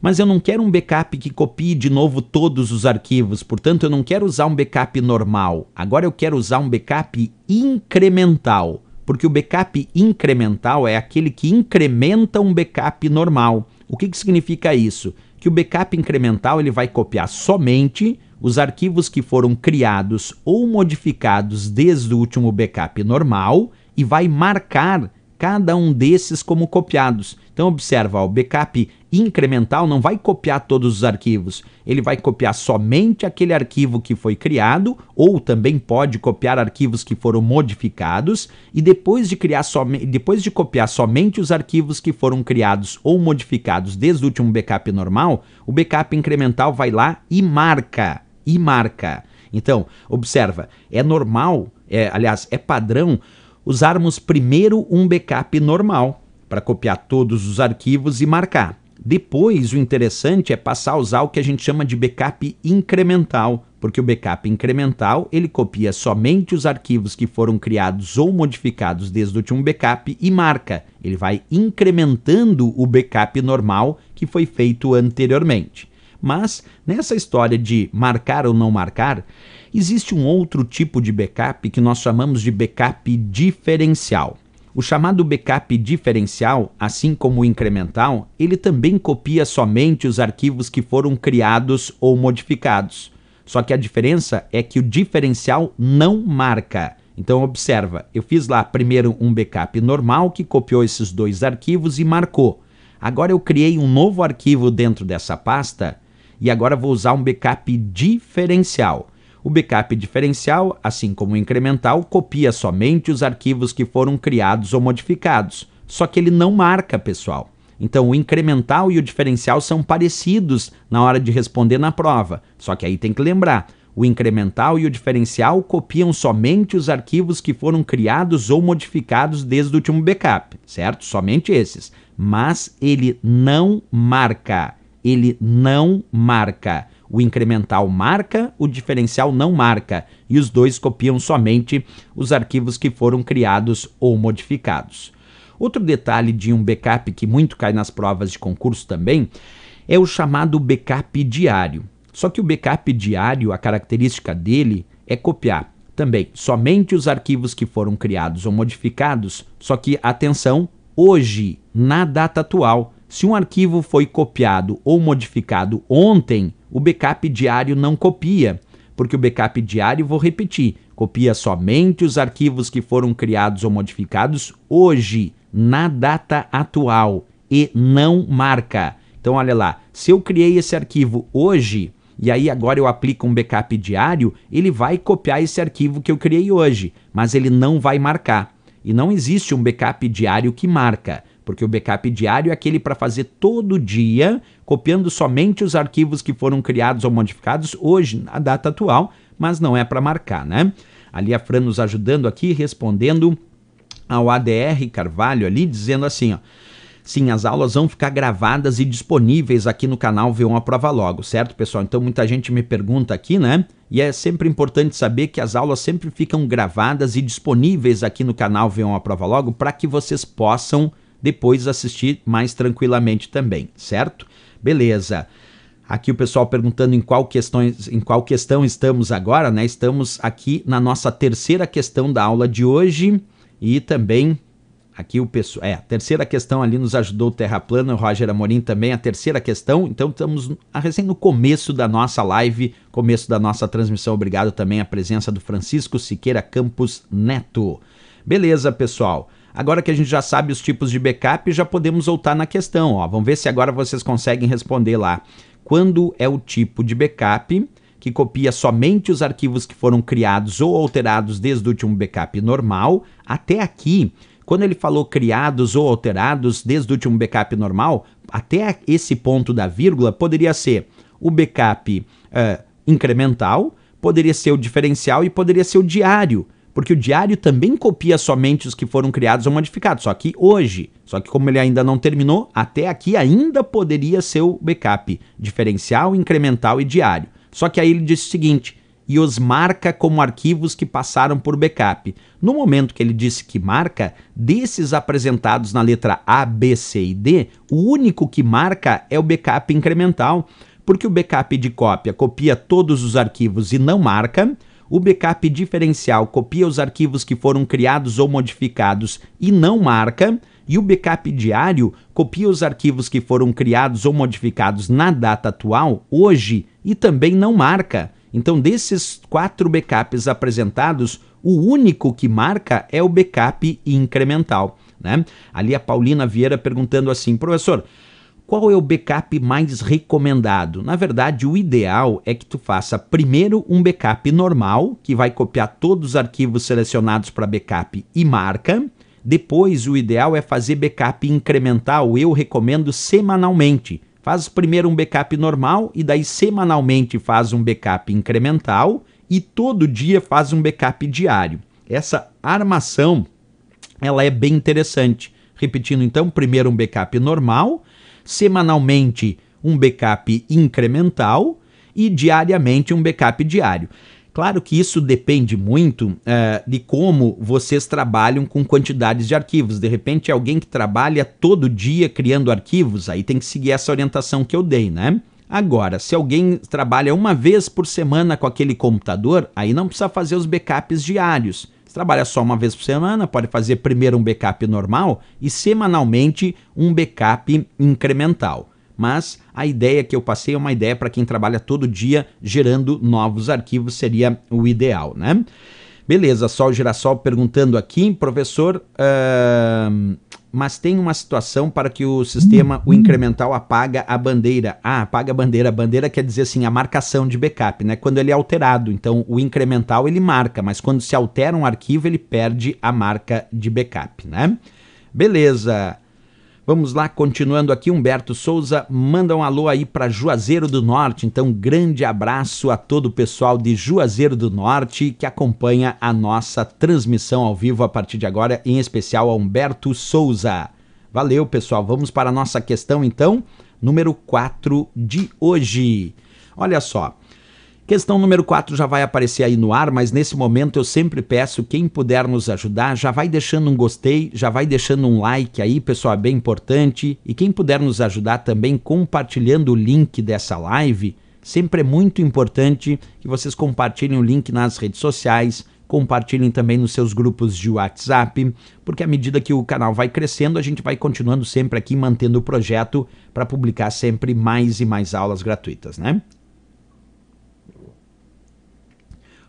mas eu não quero um backup que copie de novo todos os arquivos, portanto eu não quero usar um backup normal. Agora eu quero usar um backup incremental, porque o backup incremental é aquele que incrementa um backup normal. O que, que significa isso? que o backup incremental ele vai copiar somente os arquivos que foram criados ou modificados desde o último backup normal e vai marcar cada um desses como copiados. Então observa, ó, o backup incremental não vai copiar todos os arquivos, ele vai copiar somente aquele arquivo que foi criado, ou também pode copiar arquivos que foram modificados, e depois de, criar som... depois de copiar somente os arquivos que foram criados ou modificados desde o último backup normal, o backup incremental vai lá e marca. E marca. Então, observa, é normal, é, aliás, é padrão usarmos primeiro um backup normal para copiar todos os arquivos e marcar. Depois, o interessante é passar a usar o que a gente chama de backup incremental, porque o backup incremental ele copia somente os arquivos que foram criados ou modificados desde o último backup e marca. Ele vai incrementando o backup normal que foi feito anteriormente. Mas nessa história de marcar ou não marcar, existe um outro tipo de backup que nós chamamos de backup diferencial. O chamado backup diferencial, assim como o incremental, ele também copia somente os arquivos que foram criados ou modificados. Só que a diferença é que o diferencial não marca. Então observa, eu fiz lá primeiro um backup normal que copiou esses dois arquivos e marcou. Agora eu criei um novo arquivo dentro dessa pasta e agora vou usar um backup diferencial. O backup diferencial, assim como o incremental, copia somente os arquivos que foram criados ou modificados, só que ele não marca, pessoal. Então, o incremental e o diferencial são parecidos na hora de responder na prova, só que aí tem que lembrar: o incremental e o diferencial copiam somente os arquivos que foram criados ou modificados desde o último backup, certo? Somente esses. Mas ele não marca. Ele não marca. O incremental marca, o diferencial não marca, e os dois copiam somente os arquivos que foram criados ou modificados. Outro detalhe de um backup que muito cai nas provas de concurso também é o chamado backup diário. Só que o backup diário, a característica dele é copiar também somente os arquivos que foram criados ou modificados, só que atenção, hoje, na data atual, se um arquivo foi copiado ou modificado ontem, o backup diário não copia, porque o backup diário, vou repetir, copia somente os arquivos que foram criados ou modificados hoje, na data atual, e não marca. Então, olha lá, se eu criei esse arquivo hoje e aí agora eu aplico um backup diário, ele vai copiar esse arquivo que eu criei hoje, mas ele não vai marcar. E não existe um backup diário que marca porque o backup diário é aquele para fazer todo dia, copiando somente os arquivos que foram criados ou modificados hoje, na data atual, mas não é para marcar, né? Ali a Fran nos ajudando aqui, respondendo ao ADR Carvalho ali, dizendo assim, ó. Sim, as aulas vão ficar gravadas e disponíveis aqui no canal V1 a Prova Logo, certo, pessoal? Então muita gente me pergunta aqui, né? E é sempre importante saber que as aulas sempre ficam gravadas e disponíveis aqui no canal V1 a Prova Logo para que vocês possam depois assistir mais tranquilamente também, certo? Beleza. Aqui o pessoal perguntando em qual, questões, em qual questão estamos agora, né? Estamos aqui na nossa terceira questão da aula de hoje e também aqui o pessoal, é, a terceira questão ali nos ajudou o Terra Plana, o Roger Amorim também, a terceira questão, então estamos recém no começo da nossa live, começo da nossa transmissão, obrigado também à presença do Francisco Siqueira Campos Neto. Beleza, pessoal? Agora que a gente já sabe os tipos de backup, já podemos voltar na questão. Ó. Vamos ver se agora vocês conseguem responder lá. Quando é o tipo de backup que copia somente os arquivos que foram criados ou alterados desde o último backup normal até aqui? Quando ele falou criados ou alterados desde o último backup normal, até esse ponto da vírgula poderia ser o backup uh, incremental, poderia ser o diferencial e poderia ser o diário porque o diário também copia somente os que foram criados ou modificados, só que hoje, só que como ele ainda não terminou, até aqui ainda poderia ser o backup, diferencial, incremental e diário. Só que aí ele disse o seguinte, e os marca como arquivos que passaram por backup. No momento que ele disse que marca, desses apresentados na letra A, B, C e D, o único que marca é o backup incremental, porque o backup de cópia copia todos os arquivos e não marca, o backup diferencial copia os arquivos que foram criados ou modificados e não marca, e o backup diário copia os arquivos que foram criados ou modificados na data atual, hoje, e também não marca. Então, desses quatro backups apresentados, o único que marca é o backup incremental. Né? Ali a Paulina Vieira perguntando assim, professor, qual é o backup mais recomendado? Na verdade, o ideal é que tu faça primeiro um backup normal, que vai copiar todos os arquivos selecionados para backup e marca. Depois, o ideal é fazer backup incremental, eu recomendo semanalmente. Faz primeiro um backup normal e daí semanalmente faz um backup incremental e todo dia faz um backup diário. Essa armação ela é bem interessante. Repetindo então, primeiro um backup normal, semanalmente um backup incremental e diariamente um backup diário. Claro que isso depende muito uh, de como vocês trabalham com quantidades de arquivos. De repente, alguém que trabalha todo dia criando arquivos, aí tem que seguir essa orientação que eu dei, né? Agora, se alguém trabalha uma vez por semana com aquele computador, aí não precisa fazer os backups diários. Você trabalha só uma vez por semana, pode fazer primeiro um backup normal e semanalmente um backup incremental. Mas a ideia que eu passei é uma ideia para quem trabalha todo dia gerando novos arquivos, seria o ideal, né? Beleza, Sol Girassol perguntando aqui, professor, uh, mas tem uma situação para que o sistema, o incremental, apaga a bandeira. Ah, apaga a bandeira. A bandeira quer dizer assim, a marcação de backup, né? Quando ele é alterado. Então, o incremental ele marca, mas quando se altera um arquivo, ele perde a marca de backup, né? Beleza. Vamos lá, continuando aqui, Humberto Souza manda um alô aí para Juazeiro do Norte. Então, grande abraço a todo o pessoal de Juazeiro do Norte que acompanha a nossa transmissão ao vivo a partir de agora, em especial a Humberto Souza. Valeu, pessoal. Vamos para a nossa questão então, número 4 de hoje. Olha só, Questão número 4 já vai aparecer aí no ar, mas nesse momento eu sempre peço, quem puder nos ajudar, já vai deixando um gostei, já vai deixando um like aí, pessoal, é bem importante. E quem puder nos ajudar também compartilhando o link dessa live, sempre é muito importante que vocês compartilhem o link nas redes sociais, compartilhem também nos seus grupos de WhatsApp, porque à medida que o canal vai crescendo, a gente vai continuando sempre aqui mantendo o projeto para publicar sempre mais e mais aulas gratuitas, né?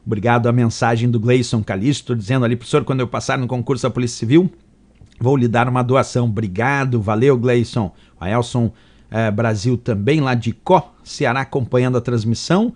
Obrigado à mensagem do Gleison Calixto, dizendo ali, professor, quando eu passar no concurso da Polícia Civil, vou lhe dar uma doação. Obrigado, valeu, Gleison. A Elson eh, Brasil também, lá de Có, Ceará, acompanhando a transmissão.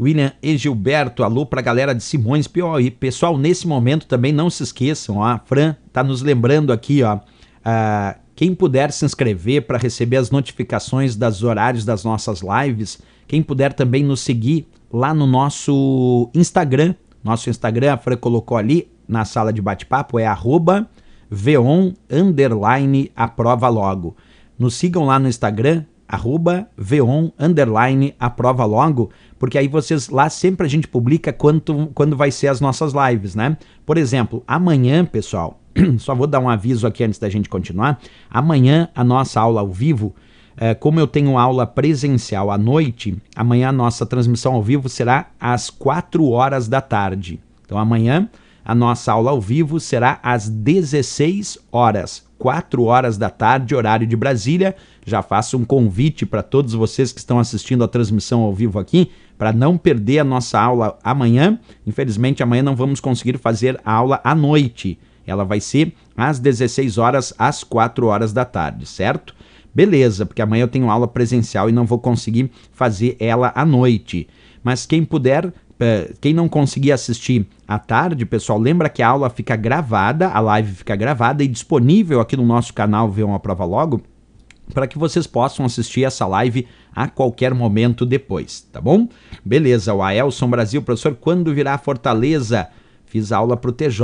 William e Gilberto, alô para a galera de Simões Piauí. Pessoal, nesse momento também não se esqueçam, ó, a Fran está nos lembrando aqui, ó, ah, quem puder se inscrever para receber as notificações dos horários das nossas lives, quem puder também nos seguir lá no nosso Instagram. Nosso Instagram, a Fran colocou ali na sala de bate-papo, é arroba veon, underline, aprova logo. Nos sigam lá no Instagram, arroba veon, underline, aprova logo, porque aí vocês, lá sempre a gente publica quanto, quando vai ser as nossas lives, né? Por exemplo, amanhã, pessoal, [CLEARS THROAT] só vou dar um aviso aqui antes da gente continuar, amanhã a nossa aula ao vivo é, como eu tenho aula presencial à noite, amanhã a nossa transmissão ao vivo será às 4 horas da tarde. Então amanhã a nossa aula ao vivo será às 16 horas, 4 horas da tarde, horário de Brasília. Já faço um convite para todos vocês que estão assistindo a transmissão ao vivo aqui para não perder a nossa aula amanhã. Infelizmente, amanhã não vamos conseguir fazer a aula à noite. Ela vai ser às 16 horas, às 4 horas da tarde, certo? Beleza, porque amanhã eu tenho aula presencial e não vou conseguir fazer ela à noite. Mas quem puder eh, quem não conseguir assistir à tarde, pessoal, lembra que a aula fica gravada, a live fica gravada e disponível aqui no nosso canal Vê uma Prova Logo, para que vocês possam assistir essa live a qualquer momento depois, tá bom? Beleza, o Aelson Brasil, professor, quando virá a Fortaleza? Fiz aula para o TJ.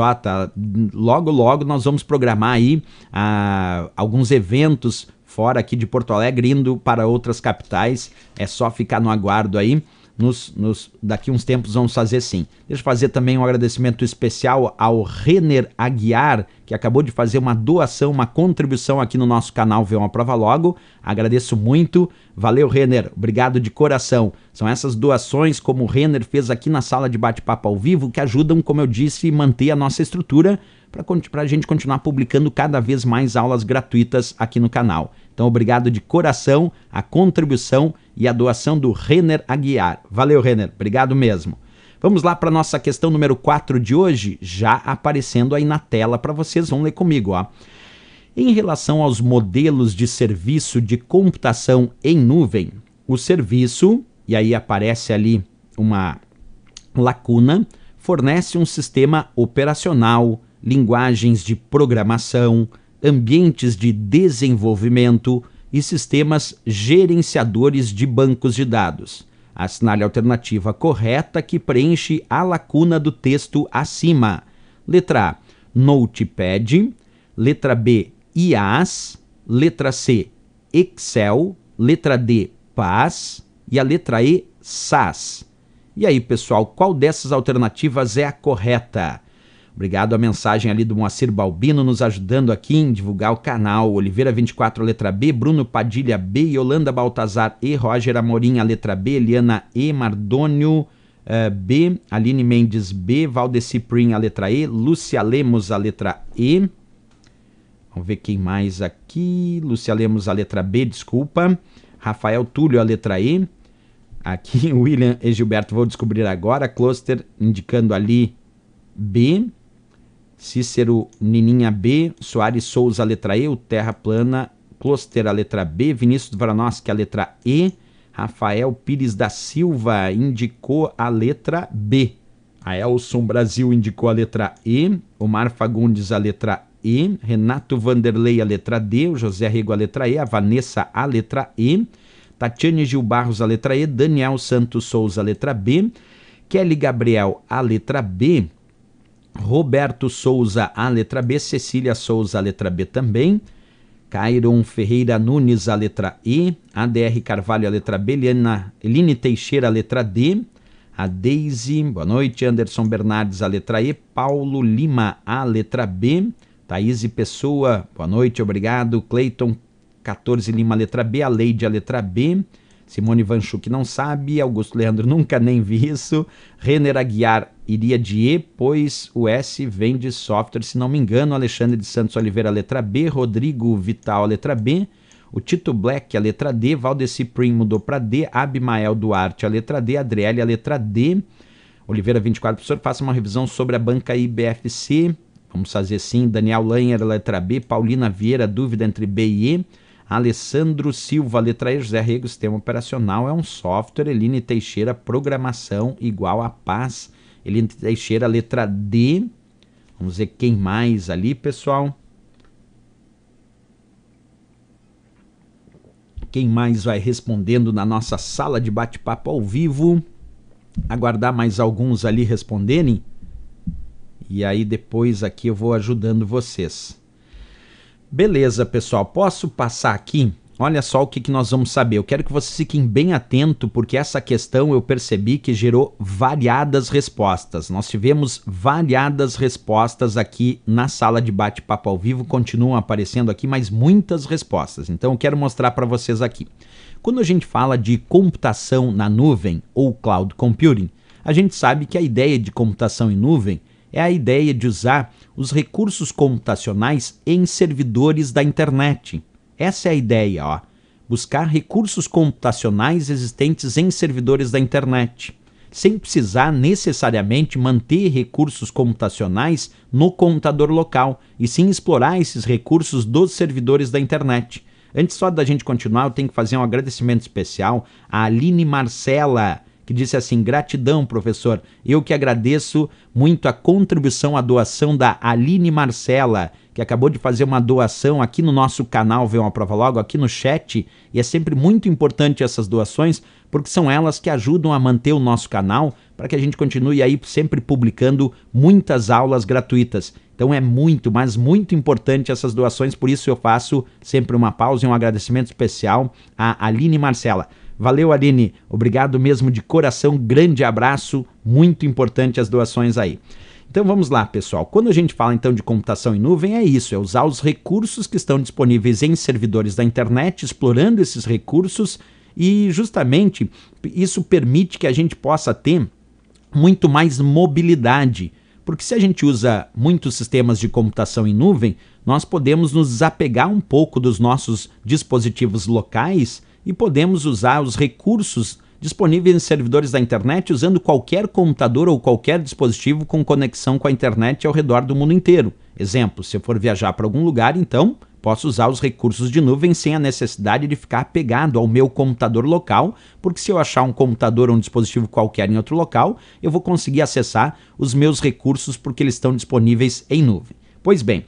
Logo, logo nós vamos programar aí ah, alguns eventos fora aqui de Porto Alegre, indo para outras capitais. É só ficar no aguardo aí. Nos, nos, daqui uns tempos vamos fazer sim. Deixa eu fazer também um agradecimento especial ao Renner Aguiar, que acabou de fazer uma doação, uma contribuição aqui no nosso canal Vê uma Prova Logo. Agradeço muito. Valeu, Renner. Obrigado de coração. São essas doações, como o Renner fez aqui na sala de bate-papo ao vivo, que ajudam, como eu disse, manter a nossa estrutura para a gente continuar publicando cada vez mais aulas gratuitas aqui no canal. Então, obrigado de coração a contribuição e a doação do Renner Aguiar. Valeu, Renner, obrigado mesmo. Vamos lá para nossa questão número 4 de hoje, já aparecendo aí na tela para vocês. Vão ler comigo, ó. Em relação aos modelos de serviço de computação em nuvem, o serviço, e aí aparece ali uma lacuna, fornece um sistema operacional, linguagens de programação, ambientes de desenvolvimento e sistemas gerenciadores de bancos de dados. Assinale a alternativa correta que preenche a lacuna do texto acima. Letra A, Notepad. Letra B, IAS. Letra C, Excel. Letra D, PAS. E a letra E, SAS. E aí, pessoal, qual dessas alternativas é a correta? Obrigado à mensagem ali do Moacir Balbino nos ajudando aqui em divulgar o canal. Oliveira 24, letra B, Bruno Padilha B, Yolanda Baltazar E, Roger Amorim, letra B, Eliana E, Mardônio uh, B, Aline Mendes B, Valdeci Prim, a letra E, Lúcia Lemos, a letra E. Vamos ver quem mais aqui. Lúcia Lemos, a letra B, desculpa. Rafael Túlio, a letra E. Aqui, [LAUGHS] William e Gilberto, vou descobrir agora. Cluster indicando ali B. Cícero Nininha B, Soares Souza, letra E, o Terra Plana, Closter, a letra B, Vinícius Varanoski, a letra E, Rafael Pires da Silva indicou a letra B, a Elson Brasil indicou a letra E, Omar Fagundes a letra E, Renato Vanderlei a letra D, o José Rego a letra E, a Vanessa a letra E, Tatiane Gil Barros a letra E, Daniel Santos Souza a letra B, Kelly Gabriel a letra B, Roberto Souza, a letra B, Cecília Souza, a letra B também, Cairon Ferreira Nunes, a letra E, ADR Carvalho, a letra B, Eliana, Eline Teixeira, a letra D, a Deise, boa noite, Anderson Bernardes, a letra E, Paulo Lima, a letra B, Thaís Pessoa, boa noite, obrigado, Cleiton 14 Lima, a letra B, a Leide, a letra B, Simone Vanchuk não sabe, Augusto Leandro nunca nem vi isso, Renner Aguiar iria de E, pois o S vem de software, se não me engano, Alexandre de Santos Oliveira, letra B, Rodrigo Vital, letra B, o Tito Black, a letra D, Valdeci Prim mudou para D, Abimael Duarte, a letra D, Adriele, a letra D, Oliveira 24, professor, faça uma revisão sobre a banca IBFC, vamos fazer sim, Daniel Lanher, letra B, Paulina Vieira, dúvida entre B e E, Alessandro Silva, letra E, José Rego, sistema operacional é um software, Eline Teixeira, programação igual a paz, Eline Teixeira, letra D, vamos ver quem mais ali, pessoal. Quem mais vai respondendo na nossa sala de bate-papo ao vivo? Aguardar mais alguns ali responderem. E aí depois aqui eu vou ajudando vocês. Beleza, pessoal, posso passar aqui? Olha só o que, que nós vamos saber. Eu quero que vocês fiquem bem atento, porque essa questão eu percebi que gerou variadas respostas. Nós tivemos variadas respostas aqui na sala de bate-papo ao vivo, continuam aparecendo aqui, mas muitas respostas. Então eu quero mostrar para vocês aqui. Quando a gente fala de computação na nuvem ou cloud computing, a gente sabe que a ideia de computação em nuvem é a ideia de usar os recursos computacionais em servidores da internet. Essa é a ideia, ó. Buscar recursos computacionais existentes em servidores da internet, sem precisar necessariamente manter recursos computacionais no computador local, e sim explorar esses recursos dos servidores da internet. Antes só da gente continuar, eu tenho que fazer um agradecimento especial à Aline Marcela, que disse assim: Gratidão, professor. Eu que agradeço muito a contribuição, a doação da Aline Marcela, que acabou de fazer uma doação aqui no nosso canal Vê uma Prova Logo, aqui no chat. E é sempre muito importante essas doações, porque são elas que ajudam a manter o nosso canal para que a gente continue aí sempre publicando muitas aulas gratuitas. Então é muito, mas muito importante essas doações, por isso eu faço sempre uma pausa e um agradecimento especial à Aline Marcela. Valeu, Aline. Obrigado mesmo de coração. Grande abraço. Muito importante as doações aí. Então vamos lá, pessoal. Quando a gente fala então de computação em nuvem, é isso: é usar os recursos que estão disponíveis em servidores da internet, explorando esses recursos, e justamente isso permite que a gente possa ter muito mais mobilidade. Porque se a gente usa muitos sistemas de computação em nuvem, nós podemos nos desapegar um pouco dos nossos dispositivos locais e podemos usar os recursos disponíveis em servidores da internet usando qualquer computador ou qualquer dispositivo com conexão com a internet ao redor do mundo inteiro. Exemplo, se eu for viajar para algum lugar, então posso usar os recursos de nuvem sem a necessidade de ficar pegado ao meu computador local, porque se eu achar um computador ou um dispositivo qualquer em outro local, eu vou conseguir acessar os meus recursos porque eles estão disponíveis em nuvem. Pois bem,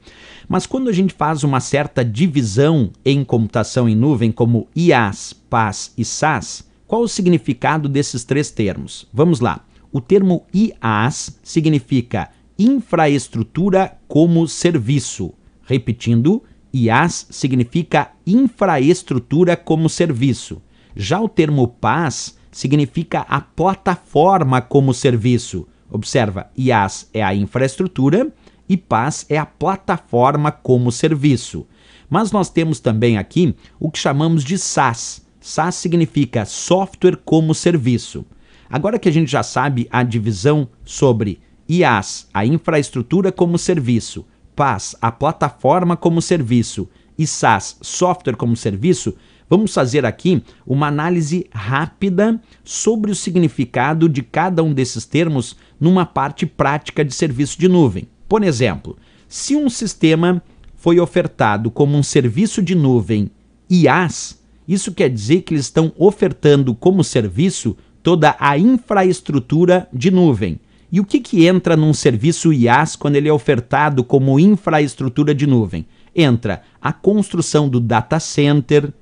mas quando a gente faz uma certa divisão em computação em nuvem, como IaaS, PaaS e SaaS, qual o significado desses três termos? Vamos lá. O termo IaaS significa infraestrutura como serviço. Repetindo, IaaS significa infraestrutura como serviço. Já o termo PaaS significa a plataforma como serviço. Observa, IaaS é a infraestrutura e paz é a plataforma como serviço. Mas nós temos também aqui o que chamamos de SaaS. SaaS significa software como serviço. Agora que a gente já sabe a divisão sobre IaaS, a infraestrutura como serviço, PaaS, a plataforma como serviço e SaaS, software como serviço, vamos fazer aqui uma análise rápida sobre o significado de cada um desses termos numa parte prática de serviço de nuvem. Por exemplo, se um sistema foi ofertado como um serviço de nuvem IaaS, isso quer dizer que eles estão ofertando como serviço toda a infraestrutura de nuvem. E o que, que entra num serviço IaaS quando ele é ofertado como infraestrutura de nuvem? Entra a construção do data center,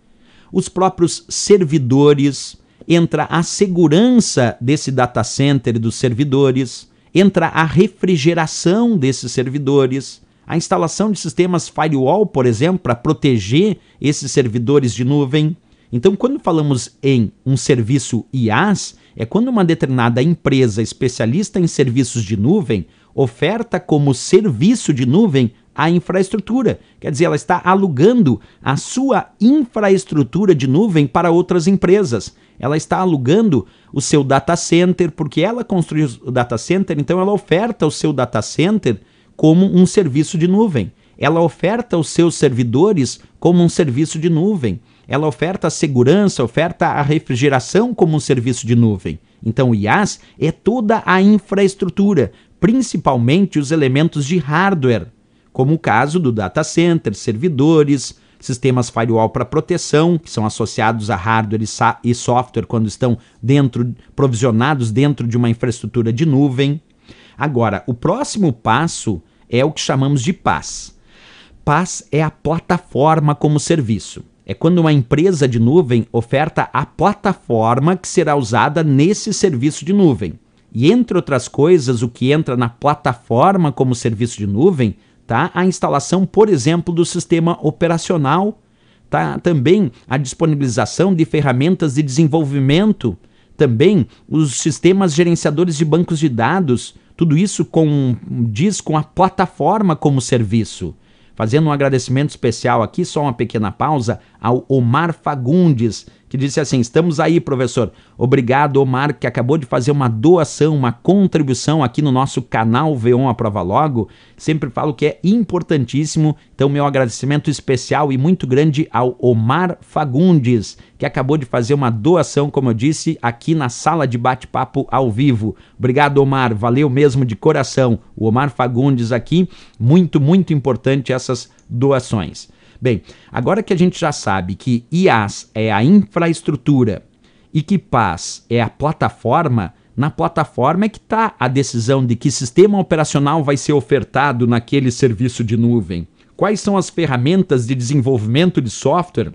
os próprios servidores, entra a segurança desse data center e dos servidores, entra a refrigeração desses servidores, a instalação de sistemas firewall, por exemplo, para proteger esses servidores de nuvem. Então, quando falamos em um serviço IaaS, é quando uma determinada empresa especialista em serviços de nuvem oferta como serviço de nuvem a infraestrutura. Quer dizer, ela está alugando a sua infraestrutura de nuvem para outras empresas. Ela está alugando o seu data center, porque ela construiu o data center, então ela oferta o seu data center como um serviço de nuvem. Ela oferta os seus servidores como um serviço de nuvem. Ela oferta a segurança, oferta a refrigeração como um serviço de nuvem. Então, o IaaS é toda a infraestrutura, principalmente os elementos de hardware como o caso do data center, servidores, sistemas firewall para proteção, que são associados a hardware e, e software quando estão dentro, provisionados dentro de uma infraestrutura de nuvem. Agora, o próximo passo é o que chamamos de PaaS. PaaS é a plataforma como serviço. É quando uma empresa de nuvem oferta a plataforma que será usada nesse serviço de nuvem. E entre outras coisas, o que entra na plataforma como serviço de nuvem tá? a instalação, por exemplo, do sistema operacional, tá? também a disponibilização de ferramentas de desenvolvimento, também os sistemas gerenciadores de bancos de dados, tudo isso com, diz com a plataforma como serviço. Fazendo um agradecimento especial aqui, só uma pequena pausa, ao Omar Fagundes, que disse assim: Estamos aí, professor. Obrigado, Omar, que acabou de fazer uma doação, uma contribuição aqui no nosso canal a Aprova Logo. Sempre falo que é importantíssimo. Então, meu agradecimento especial e muito grande ao Omar Fagundes, que acabou de fazer uma doação, como eu disse, aqui na sala de bate-papo ao vivo. Obrigado, Omar. Valeu mesmo de coração. O Omar Fagundes aqui. Muito, muito importante essas doações. Bem, agora que a gente já sabe que IaaS é a infraestrutura e que PaaS é a plataforma, na plataforma é que está a decisão de que sistema operacional vai ser ofertado naquele serviço de nuvem. Quais são as ferramentas de desenvolvimento de software,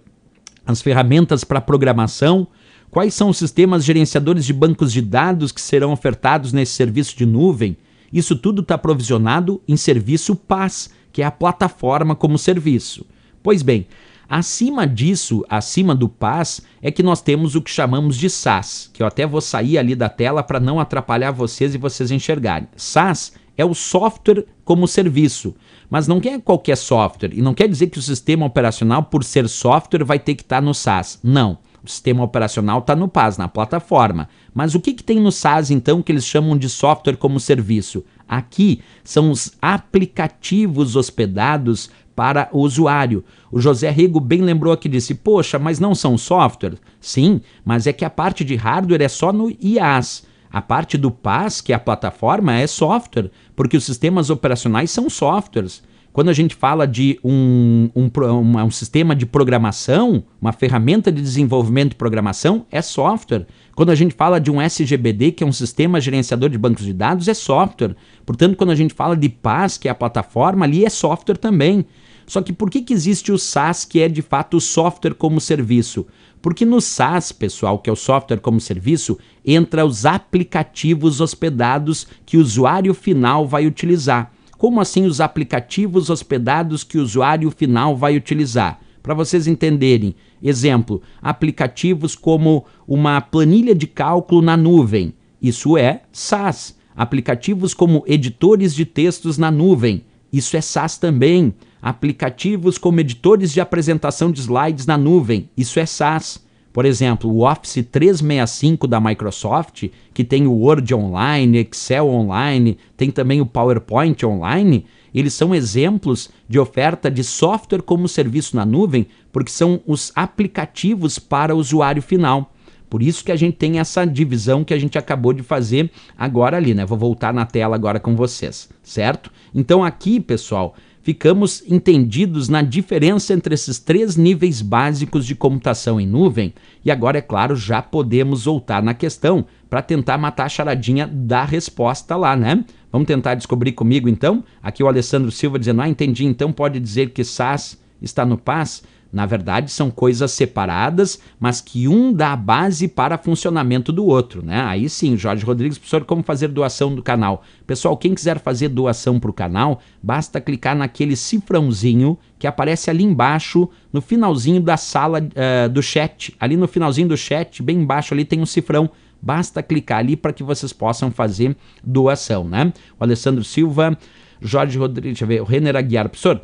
as ferramentas para programação, quais são os sistemas gerenciadores de bancos de dados que serão ofertados nesse serviço de nuvem. Isso tudo está provisionado em serviço PaaS, que é a plataforma como serviço. Pois bem, acima disso, acima do PAS, é que nós temos o que chamamos de SAS, que eu até vou sair ali da tela para não atrapalhar vocês e vocês enxergarem. SAS é o software como serviço, mas não quer qualquer software e não quer dizer que o sistema operacional, por ser software, vai ter que estar tá no SAS. Não. O sistema operacional está no PAS, na plataforma. Mas o que, que tem no SaaS então, que eles chamam de software como serviço? Aqui são os aplicativos hospedados para o usuário. O José Rigo bem lembrou aqui disse: "Poxa, mas não são software?" Sim, mas é que a parte de hardware é só no IaaS. A parte do PaaS, que é a plataforma, é software, porque os sistemas operacionais são softwares. Quando a gente fala de um, um, um, um, sistema de programação, uma ferramenta de desenvolvimento e programação, é software. Quando a gente fala de um SGBD, que é um sistema gerenciador de bancos de dados, é software. Portanto, quando a gente fala de PaaS, que é a plataforma, ali é software também. Só que por que, que existe o SaaS, que é de fato o software como serviço? Porque no SaaS, pessoal, que é o software como serviço, entra os aplicativos hospedados que o usuário final vai utilizar. Como assim os aplicativos hospedados que o usuário final vai utilizar? Para vocês entenderem, exemplo, aplicativos como uma planilha de cálculo na nuvem. Isso é SaaS. Aplicativos como editores de textos na nuvem. Isso é SaaS também aplicativos como editores de apresentação de slides na nuvem, isso é SaaS. Por exemplo, o Office 365 da Microsoft, que tem o Word online, Excel online, tem também o PowerPoint online, eles são exemplos de oferta de software como serviço na nuvem, porque são os aplicativos para o usuário final. Por isso que a gente tem essa divisão que a gente acabou de fazer agora ali, né? Vou voltar na tela agora com vocês, certo? Então aqui, pessoal, ficamos entendidos na diferença entre esses três níveis básicos de computação em nuvem, e agora, é claro, já podemos voltar na questão para tentar matar a charadinha da resposta lá, né? Vamos tentar descobrir comigo então? Aqui o Alessandro Silva dizendo: Ah, entendi, então pode dizer que SAS está no PAS? Na verdade, são coisas separadas, mas que um dá a base para funcionamento do outro, né? Aí sim, Jorge Rodrigues, professor, como fazer doação do canal? Pessoal, quem quiser fazer doação para o canal, basta clicar naquele cifrãozinho que aparece ali embaixo, no finalzinho da sala uh, do chat. Ali no finalzinho do chat, bem embaixo ali, tem um cifrão. Basta clicar ali para que vocês possam fazer doação, né? O Alessandro Silva, Jorge Rodrigues, deixa eu ver, o Renner Aguiar, professor...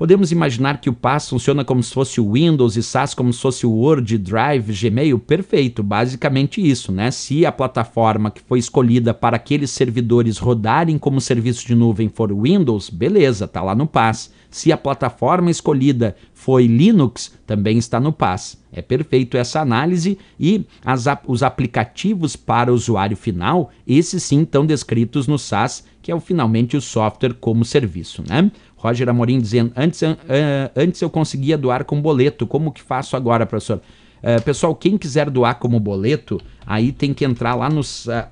Podemos imaginar que o PaaS funciona como se fosse o Windows e SaaS como se fosse o Word, Drive, Gmail? Perfeito, basicamente isso, né? Se a plataforma que foi escolhida para aqueles servidores rodarem como serviço de nuvem for Windows, beleza, tá lá no PaaS. Se a plataforma escolhida foi Linux, também está no PaaS. É perfeito essa análise e as, os aplicativos para o usuário final, esses sim estão descritos no SaaS, que é o, finalmente o software como serviço, né? Roger Amorim dizendo: antes, uh, antes eu conseguia doar com boleto, como que faço agora, professor? Uh, pessoal, quem quiser doar como boleto, aí tem que entrar lá no,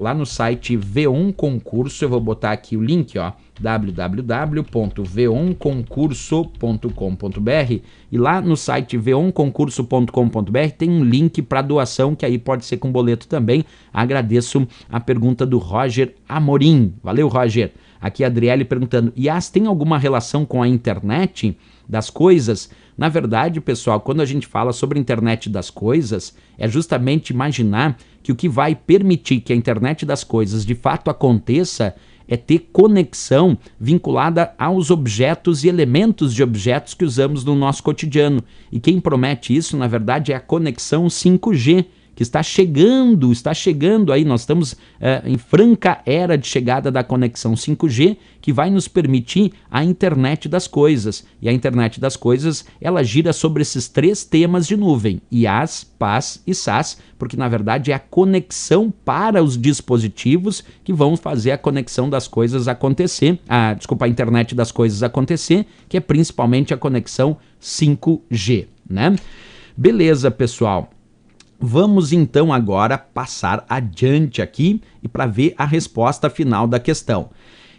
lá no site V1 Concurso. Eu vou botar aqui o link, ó www.v1concurso.com.br e lá no site v1concurso.com.br tem um link para doação que aí pode ser com boleto também. Agradeço a pergunta do Roger Amorim. Valeu, Roger. Aqui a Adriele perguntando: Yas, tem alguma relação com a internet das coisas? Na verdade, pessoal, quando a gente fala sobre a internet das coisas, é justamente imaginar que o que vai permitir que a internet das coisas de fato aconteça é ter conexão vinculada aos objetos e elementos de objetos que usamos no nosso cotidiano. E quem promete isso, na verdade, é a conexão 5G que está chegando, está chegando aí, nós estamos é, em franca era de chegada da conexão 5G, que vai nos permitir a internet das coisas. E a internet das coisas, ela gira sobre esses três temas de nuvem, IaaS, PaaS e SaaS, porque na verdade é a conexão para os dispositivos que vão fazer a conexão das coisas acontecer, a, desculpa, a internet das coisas acontecer, que é principalmente a conexão 5G, né? Beleza, pessoal. Vamos então agora passar adiante aqui e para ver a resposta final da questão.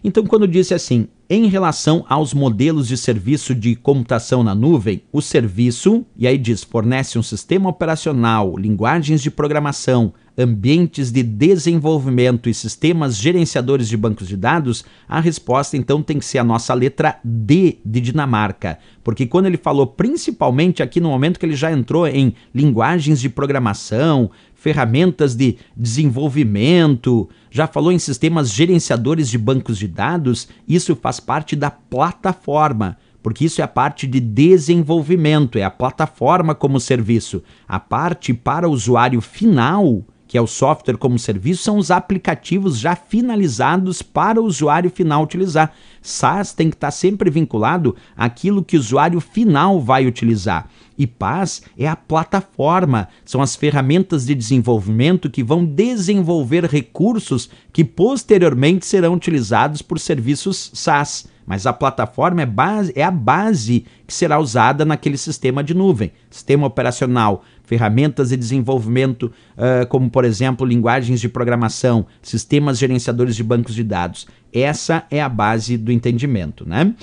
Então, quando disse assim, em relação aos modelos de serviço de computação na nuvem, o serviço, e aí diz, fornece um sistema operacional, linguagens de programação, ambientes de desenvolvimento e sistemas gerenciadores de bancos de dados, a resposta então tem que ser a nossa letra D de Dinamarca, porque quando ele falou principalmente aqui no momento que ele já entrou em linguagens de programação, ferramentas de desenvolvimento, já falou em sistemas gerenciadores de bancos de dados, isso faz parte da plataforma, porque isso é a parte de desenvolvimento, é a plataforma como serviço. A parte para o usuário final, que é o software como serviço, são os aplicativos já finalizados para o usuário final utilizar. SaaS tem que estar sempre vinculado àquilo que o usuário final vai utilizar e paz é a plataforma, são as ferramentas de desenvolvimento que vão desenvolver recursos que posteriormente serão utilizados por serviços SaaS. Mas a plataforma é, base, é a base que será usada naquele sistema de nuvem, sistema operacional, ferramentas de desenvolvimento, uh, como por exemplo linguagens de programação, sistemas gerenciadores de bancos de dados. Essa é a base do entendimento, né?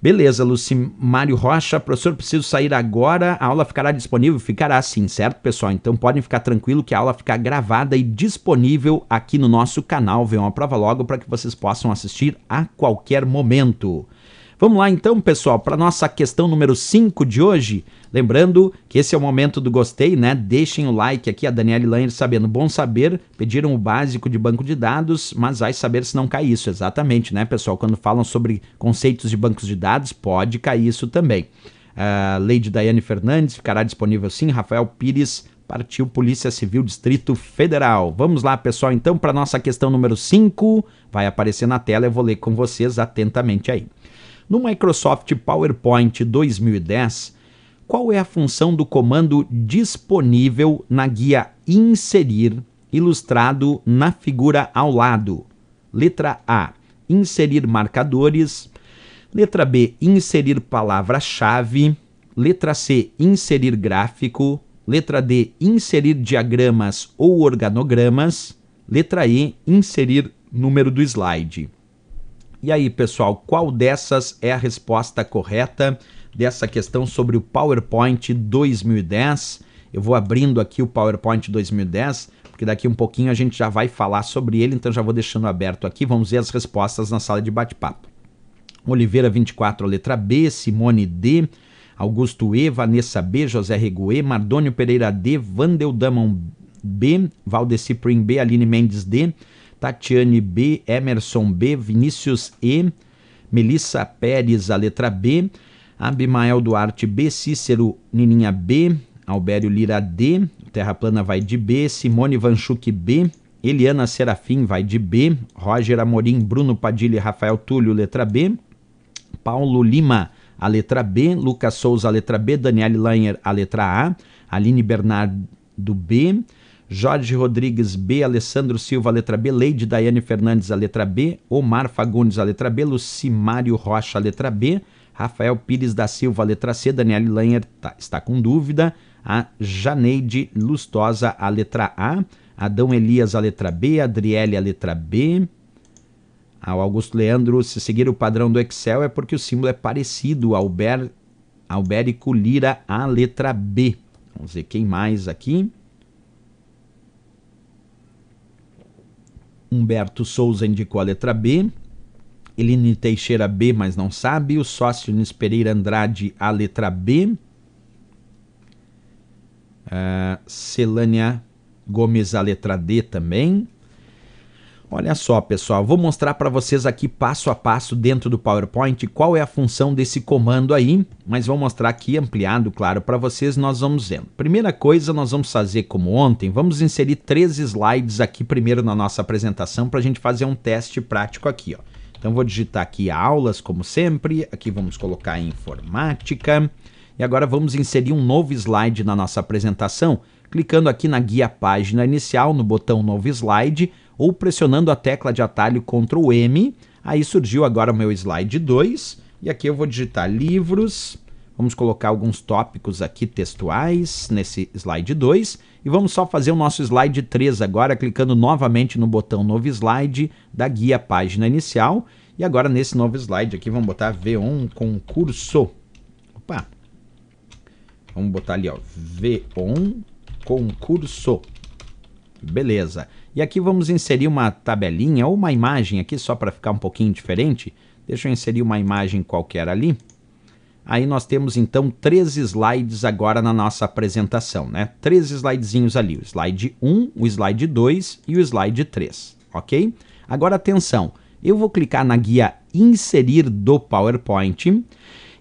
Beleza, Lucimário Rocha, professor, preciso sair agora. A aula ficará disponível? Ficará sim, certo, pessoal? Então podem ficar tranquilo que a aula fica gravada e disponível aqui no nosso canal. Venham a prova logo para que vocês possam assistir a qualquer momento. Vamos lá então, pessoal, para nossa questão número 5 de hoje. Lembrando que esse é o momento do gostei, né? Deixem o like aqui. A Daniela Langer sabendo, bom saber, pediram o básico de banco de dados, mas vai saber se não cai isso. Exatamente, né, pessoal? Quando falam sobre conceitos de bancos de dados, pode cair isso também. Uh, Lady Daiane Fernandes ficará disponível sim. Rafael Pires partiu Polícia Civil Distrito Federal. Vamos lá, pessoal, então, para nossa questão número 5. Vai aparecer na tela, eu vou ler com vocês atentamente aí. No Microsoft PowerPoint 2010, qual é a função do comando disponível na guia Inserir, ilustrado na figura ao lado? Letra A: Inserir marcadores. Letra B: Inserir palavra-chave. Letra C: Inserir gráfico. Letra D: Inserir diagramas ou organogramas. Letra E: Inserir número do slide. E aí, pessoal, qual dessas é a resposta correta dessa questão sobre o PowerPoint 2010? Eu vou abrindo aqui o PowerPoint 2010, porque daqui um pouquinho a gente já vai falar sobre ele, então já vou deixando aberto aqui. Vamos ver as respostas na sala de bate-papo. Oliveira 24, letra B, Simone D, Augusto E, Vanessa B, José Regoe, Mardônio Pereira D, Vandeldamon B, Valdeci Prim B, Aline Mendes D, Tatiane B, Emerson B, Vinícius E, Melissa Pérez, a letra B, Abimael Duarte B, Cícero Nininha B, Albério Lira D, Terra Plana vai de B, Simone Vanchuk B, Eliana Serafim vai de B, Roger Amorim, Bruno Padilha e Rafael Túlio, letra B, Paulo Lima, a letra B, Lucas Souza, a letra B, Daniele Langer a letra A, Aline Bernardo B, Jorge Rodrigues B, Alessandro Silva, letra B, Leide Daiane Fernandes, a letra B, Omar Fagundes, a letra B, Lucimário Rocha, a letra B, Rafael Pires da Silva, letra C, Danielle Lanher tá, está com dúvida, a Janeide Lustosa, a letra A, Adão Elias, a letra B, Adriele, a letra B, ao Augusto Leandro, se seguir o padrão do Excel é porque o símbolo é parecido, Albert, Albérico Lira, a letra B. Vamos ver quem mais aqui. Humberto Souza indicou a letra B. Eline Teixeira B, mas não sabe. O sócio Nis Pereira Andrade, a letra B. Uh, ah, Celânia Gomes, a letra D também. Olha só, pessoal, vou mostrar para vocês aqui passo a passo dentro do PowerPoint qual é a função desse comando aí, mas vou mostrar aqui ampliado, claro, para vocês, nós vamos vendo. Primeira coisa, nós vamos fazer como ontem, vamos inserir três slides aqui primeiro na nossa apresentação para a gente fazer um teste prático aqui, ó. Então vou digitar aqui aulas, como sempre, aqui vamos colocar informática, e agora vamos inserir um novo slide na nossa apresentação, clicando aqui na guia página inicial, no botão novo slide, ou pressionando a tecla de atalho Ctrl M. Aí surgiu agora o meu slide 2 e aqui eu vou digitar livros. Vamos colocar alguns tópicos aqui textuais nesse slide 2 e vamos só fazer o nosso slide 3 agora, clicando novamente no botão novo slide da guia página inicial. E agora nesse novo slide aqui vamos botar V1 concurso. Opa. Vamos botar ali, ó, V1 concurso. Beleza. E aqui vamos inserir uma tabelinha ou uma imagem aqui, só para ficar um pouquinho diferente. Deixa eu inserir uma imagem qualquer ali. Aí nós temos então três slides agora na nossa apresentação, né? Três slidezinhos ali, o slide 1, o slide 2 e o slide 3, ok? Agora atenção, eu vou clicar na guia inserir do PowerPoint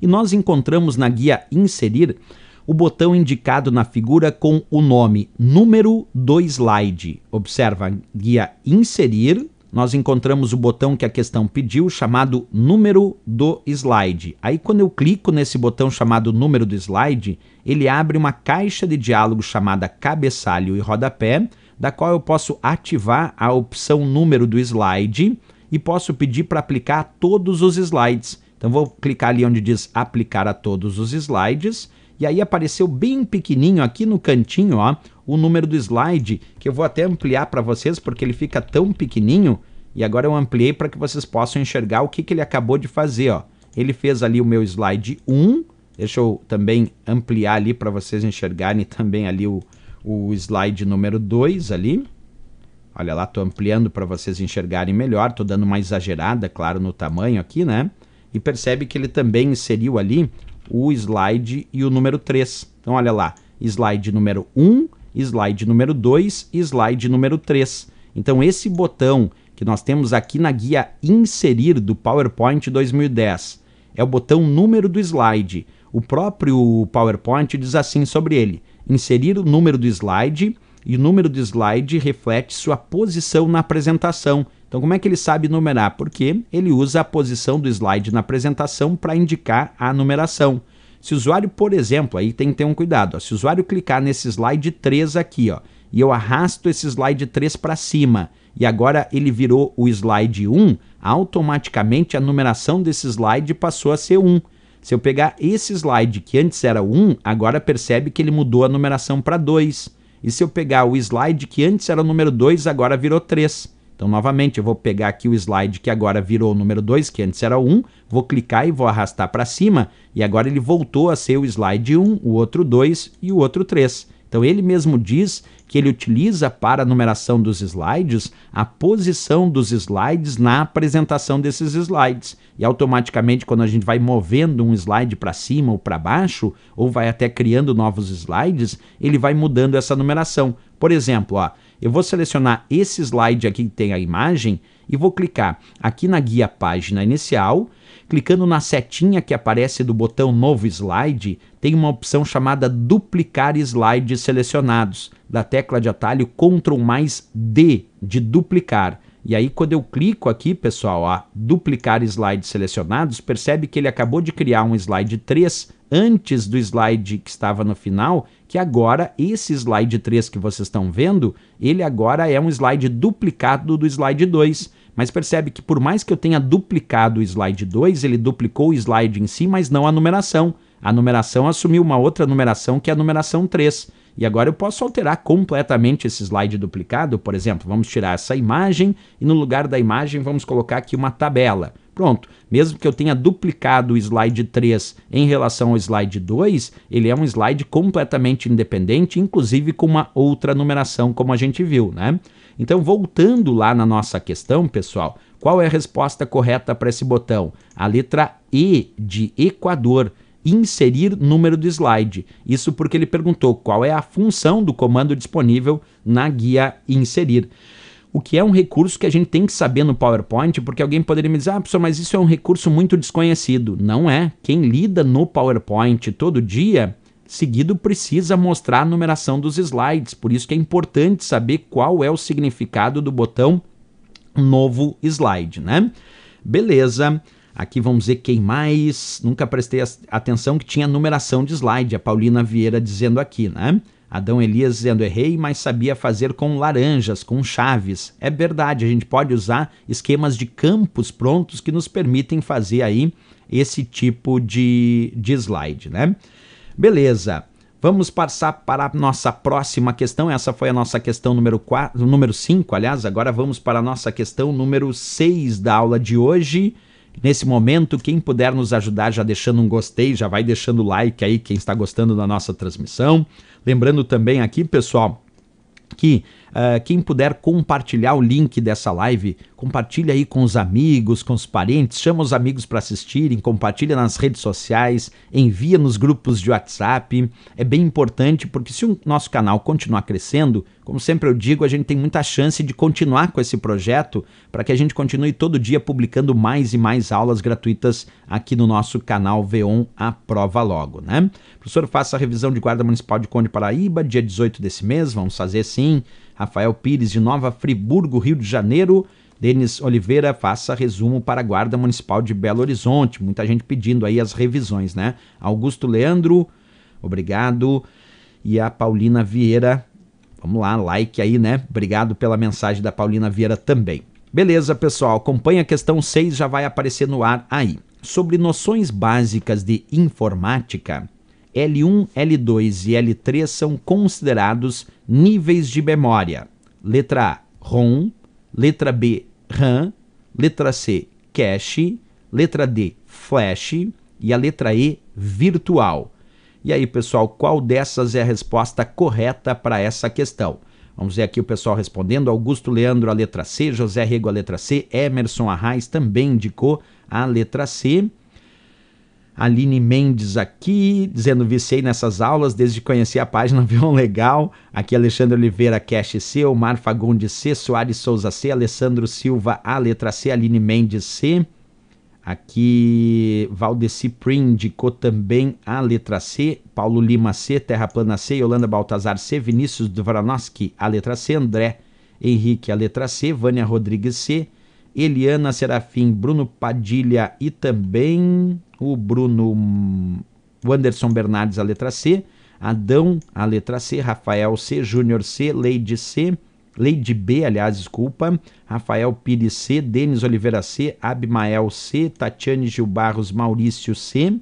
e nós encontramos na guia inserir o botão indicado na figura com o nome número do slide. Observa, guia inserir, nós encontramos o botão que a questão pediu, chamado número do slide. Aí quando eu clico nesse botão chamado número do slide, ele abre uma caixa de diálogo chamada cabeçalho e rodapé, da qual eu posso ativar a opção número do slide e posso pedir para aplicar todos os slides. Então vou clicar ali onde diz aplicar a todos os slides e aí apareceu bem pequenininho aqui no cantinho, ó, o número do slide, que eu vou até ampliar para vocês porque ele fica tão pequenininho. E agora eu ampliei para que vocês possam enxergar o que, que ele acabou de fazer, ó. Ele fez ali o meu slide 1, deixa eu também ampliar ali para vocês enxergarem também ali o, o slide número 2 ali. Olha lá, estou ampliando para vocês enxergarem melhor, estou dando uma exagerada, claro, no tamanho aqui, né? E percebe que ele também inseriu ali o slide e o número 3. Então, olha lá, slide número 1, slide número 2 slide número 3. Então, esse botão que nós temos aqui na guia Inserir do PowerPoint 2010 é o botão número do slide. O próprio PowerPoint diz assim sobre ele: inserir o número do slide e o número do slide reflete sua posição na apresentação. Então, como é que ele sabe numerar? Porque ele usa a posição do slide na apresentação para indicar a numeração. Se o usuário, por exemplo, aí tem que ter um cuidado, ó, se o usuário clicar nesse slide 3 aqui, ó, e eu arrasto esse slide 3 para cima, e agora ele virou o slide 1, automaticamente a numeração desse slide passou a ser 1. Se eu pegar esse slide que antes era 1, agora percebe que ele mudou a numeração para 2. E se eu pegar o slide que antes era o número 2, agora virou 3. Então, novamente, eu vou pegar aqui o slide que agora virou o número 2, que antes era o 1, vou clicar e vou arrastar para cima, e agora ele voltou a ser o slide 1, o outro 2 e o outro 3. Então, ele mesmo diz que ele utiliza para a numeração dos slides a posição dos slides na apresentação desses slides. E automaticamente, quando a gente vai movendo um slide para cima ou para baixo, ou vai até criando novos slides, ele vai mudando essa numeração. Por exemplo, ó, eu vou selecionar esse slide aqui que tem a imagem e vou clicar aqui na guia página inicial. Clicando na setinha que aparece do botão novo slide, tem uma opção chamada duplicar slides selecionados, da tecla de atalho Ctrl mais D de duplicar. E aí quando eu clico aqui, pessoal, a duplicar slides selecionados, percebe que ele acabou de criar um slide 3 antes do slide que estava no final que agora esse slide 3 que vocês estão vendo, ele agora é um slide duplicado do slide 2. Mas percebe que por mais que eu tenha duplicado o slide 2, ele duplicou o slide em si, mas não a numeração. A numeração assumiu uma outra numeração que é a numeração 3. E agora eu posso alterar completamente esse slide duplicado. Por exemplo, vamos tirar essa imagem e no lugar da imagem vamos colocar aqui uma tabela. Pronto. Mesmo que eu tenha duplicado o slide 3 em relação ao slide 2, ele é um slide completamente independente, inclusive com uma outra numeração, como a gente viu, né? Então, voltando lá na nossa questão, pessoal, qual é a resposta correta para esse botão? A letra E de Equador inserir número do slide. Isso porque ele perguntou qual é a função do comando disponível na guia inserir o que é um recurso que a gente tem que saber no PowerPoint, porque alguém poderia me dizer, ah, professor, mas isso é um recurso muito desconhecido. Não é. Quem lida no PowerPoint todo dia, seguido precisa mostrar a numeração dos slides, por isso que é importante saber qual é o significado do botão novo slide, né? Beleza. Aqui vamos ver quem mais. Nunca prestei atenção que tinha numeração de slide, a Paulina Vieira dizendo aqui, né? Adão Elias dizendo: Errei, mas sabia fazer com laranjas, com chaves. É verdade, a gente pode usar esquemas de campos prontos que nos permitem fazer aí esse tipo de, de slide, né? Beleza. Vamos passar para a nossa próxima questão. Essa foi a nossa questão número 4, número 5, aliás. Agora vamos para a nossa questão número 6 da aula de hoje. Nesse momento, quem puder nos ajudar já deixando um gostei, já vai deixando o like aí, quem está gostando da nossa transmissão. Lembrando também aqui, pessoal, que Uh, quem puder compartilhar o link dessa live, compartilha aí com os amigos, com os parentes, chama os amigos para assistirem, compartilha nas redes sociais, envia nos grupos de WhatsApp. É bem importante porque se o nosso canal continuar crescendo, como sempre eu digo, a gente tem muita chance de continuar com esse projeto para que a gente continue todo dia publicando mais e mais aulas gratuitas aqui no nosso canal a Prova Logo, né? O professor, faça a revisão de Guarda Municipal de Conde Paraíba, dia 18 desse mês, vamos fazer sim. Rafael Pires, de Nova Friburgo, Rio de Janeiro. Denis Oliveira, faça resumo para a Guarda Municipal de Belo Horizonte. Muita gente pedindo aí as revisões, né? Augusto Leandro, obrigado. E a Paulina Vieira, vamos lá, like aí, né? Obrigado pela mensagem da Paulina Vieira também. Beleza, pessoal, acompanha a questão 6, já vai aparecer no ar aí. Sobre noções básicas de informática, L1, L2 e L3 são considerados níveis de memória. Letra A, ROM, letra B, RAM, letra C, cache, letra D, flash e a letra E, virtual. E aí, pessoal, qual dessas é a resposta correta para essa questão? Vamos ver aqui o pessoal respondendo. Augusto Leandro, a letra C. José Rego, a letra C. Emerson Arraes também indicou a letra C. Aline Mendes aqui, dizendo viciei nessas aulas desde que conheci a página [LAUGHS] um Legal. Aqui Alexandre Oliveira Cash C, Omar Fagundes C, Soares Souza C, Alessandro Silva A, letra C, Aline Mendes C. Aqui Valdeci Prim indicou também A, letra C, Paulo Lima C, Terra Plana C, Yolanda Baltazar C, Vinícius Dvoranowski, A, letra C, André Henrique, A, letra C, Vânia Rodrigues C, Eliana Serafim, Bruno Padilha e também o Bruno o Anderson Bernardes, a letra C, Adão, a letra C, Rafael C, Júnior C, Leide C, Leide B, aliás, desculpa, Rafael Pires C, Denis Oliveira C, Abimael C, Tatiane Gil Barros, Maurício C,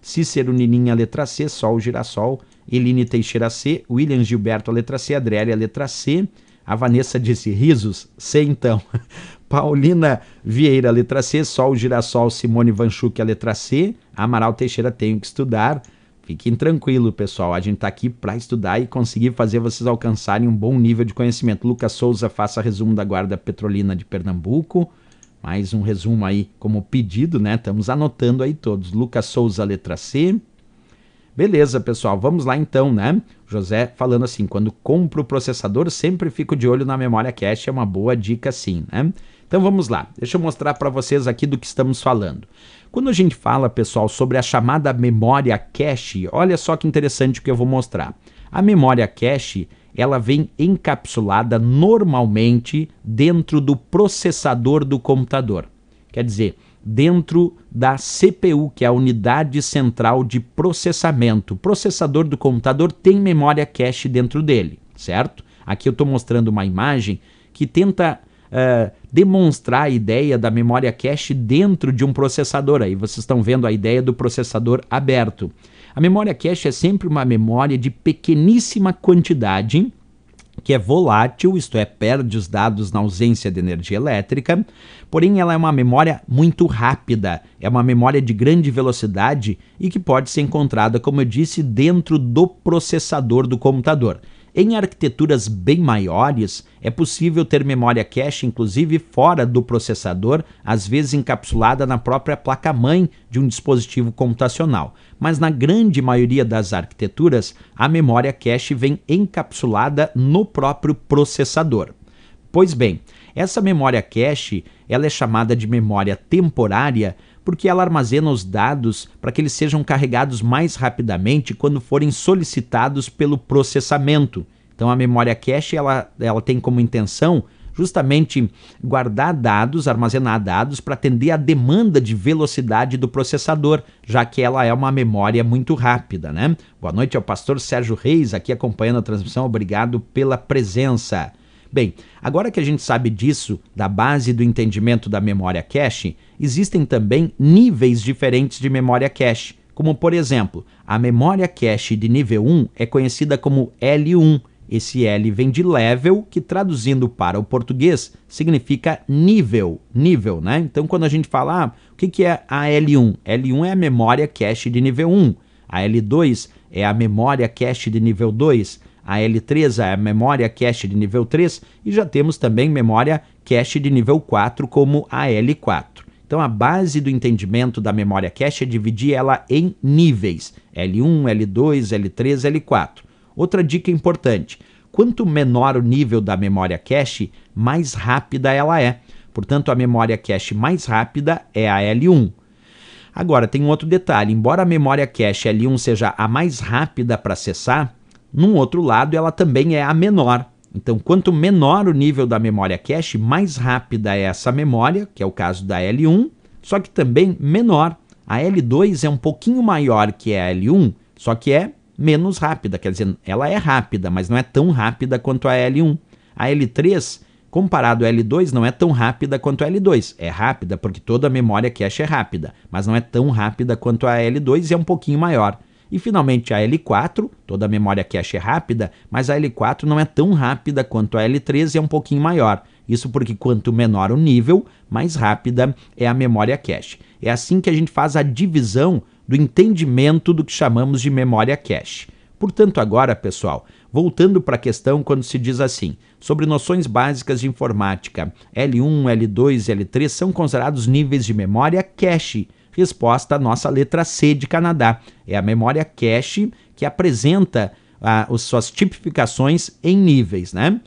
Cícero Nininha, letra C, Sol Girassol, Eline Teixeira C, William Gilberto, a letra C, Adriele, a letra C, a Vanessa disse risos, C então. [LAUGHS] Paulina Vieira, letra C. Sol Girassol, Simone Vanchuk, a letra C. Amaral Teixeira, tenho que estudar. Fiquem tranquilo, pessoal. A gente está aqui para estudar e conseguir fazer vocês alcançarem um bom nível de conhecimento. Lucas Souza, faça resumo da Guarda Petrolina de Pernambuco. Mais um resumo aí como pedido, né? Estamos anotando aí todos. Lucas Souza, letra C. Beleza, pessoal, vamos lá então, né? José falando assim: quando compro o processador, sempre fico de olho na memória cache, é uma boa dica, sim, né? Então vamos lá, deixa eu mostrar para vocês aqui do que estamos falando. Quando a gente fala, pessoal, sobre a chamada memória cache, olha só que interessante o que eu vou mostrar. A memória cache, ela vem encapsulada normalmente dentro do processador do computador. Quer dizer, dentro da CPU, que é a unidade central de processamento. O processador do computador tem memória cache dentro dele, certo? Aqui eu estou mostrando uma imagem que tenta é, demonstrar a ideia da memória cache dentro de um processador. Aí vocês estão vendo a ideia do processador aberto. A memória cache é sempre uma memória de pequeníssima quantidade que é volátil, isto é, perde os dados na ausência de energia elétrica, porém ela é uma memória muito rápida, é uma memória de grande velocidade e que pode ser encontrada, como eu disse, dentro do processador do computador. Em arquiteturas bem maiores, é possível ter memória cache inclusive fora do processador, às vezes encapsulada na própria placa-mãe de um dispositivo computacional. Mas na grande maioria das arquiteturas, a memória cache vem encapsulada no próprio processador. Pois bem, essa memória cache ela é chamada de memória temporária porque ela armazena os dados para que eles sejam carregados mais rapidamente quando forem solicitados pelo processamento. Então a memória cache ela, ela tem como intenção justamente guardar dados, armazenar dados para atender à demanda de velocidade do processador, já que ela é uma memória muito rápida, né? Boa noite ao pastor Sérgio Reis aqui acompanhando a transmissão. Obrigado pela presença. Bem, agora que a gente sabe disso, da base do entendimento da memória cache, existem também níveis diferentes de memória cache, como por exemplo, a memória cache de nível 1 é conhecida como L1. Esse L vem de level, que traduzindo para o português significa nível, nível, né? Então quando a gente fala, ah, o que, que é a L1? L1 é a memória cache de nível 1, a L2 é a memória cache de nível 2, a L3, a memória cache de nível 3, e já temos também memória cache de nível 4 como a L4. Então a base do entendimento da memória cache é dividir ela em níveis, L1, L2, L3, L4. Outra dica importante, quanto menor o nível da memória cache, mais rápida ela é. Portanto, a memória cache mais rápida é a L1. Agora, tem um outro detalhe: embora a memória cache L1 seja a mais rápida para acessar, num outro lado, ela também é a menor. Então, quanto menor o nível da memória cache, mais rápida é essa memória, que é o caso da L1, só que também menor. A L2 é um pouquinho maior que a L1, só que é menos rápida, quer dizer, ela é rápida, mas não é tão rápida quanto a L1. A L3, comparado à L2, não é tão rápida quanto a L2. É rápida porque toda a memória cache é rápida, mas não é tão rápida quanto a L2 e é um pouquinho maior. E finalmente a L4, toda a memória cache é rápida, mas a L4 não é tão rápida quanto a L3 e é um pouquinho maior. Isso porque quanto menor o nível, mais rápida é a memória cache. É assim que a gente faz a divisão do entendimento do que chamamos de memória cache. Portanto, agora, pessoal, voltando para a questão quando se diz assim, sobre noções básicas de informática, L1, L2 e L3 são considerados níveis de memória cache, Resposta à nossa letra C de Canadá. É a memória cache que apresenta ah, as suas tipificações em níveis, né?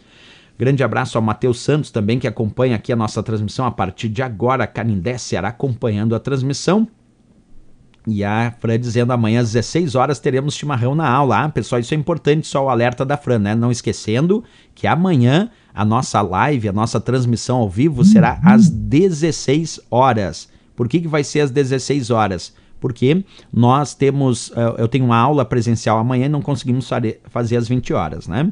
Grande abraço ao Matheus Santos também, que acompanha aqui a nossa transmissão a partir de agora. Canindé será acompanhando a transmissão. E a Fran dizendo amanhã às 16 horas teremos chimarrão na aula. Ah, pessoal, isso é importante, só o alerta da Fran, né? Não esquecendo que amanhã a nossa live, a nossa transmissão ao vivo será uhum. às 16 horas. Por que, que vai ser às 16 horas? Porque nós temos, eh, eu tenho uma aula presencial amanhã e não conseguimos fazer às 20 horas, né?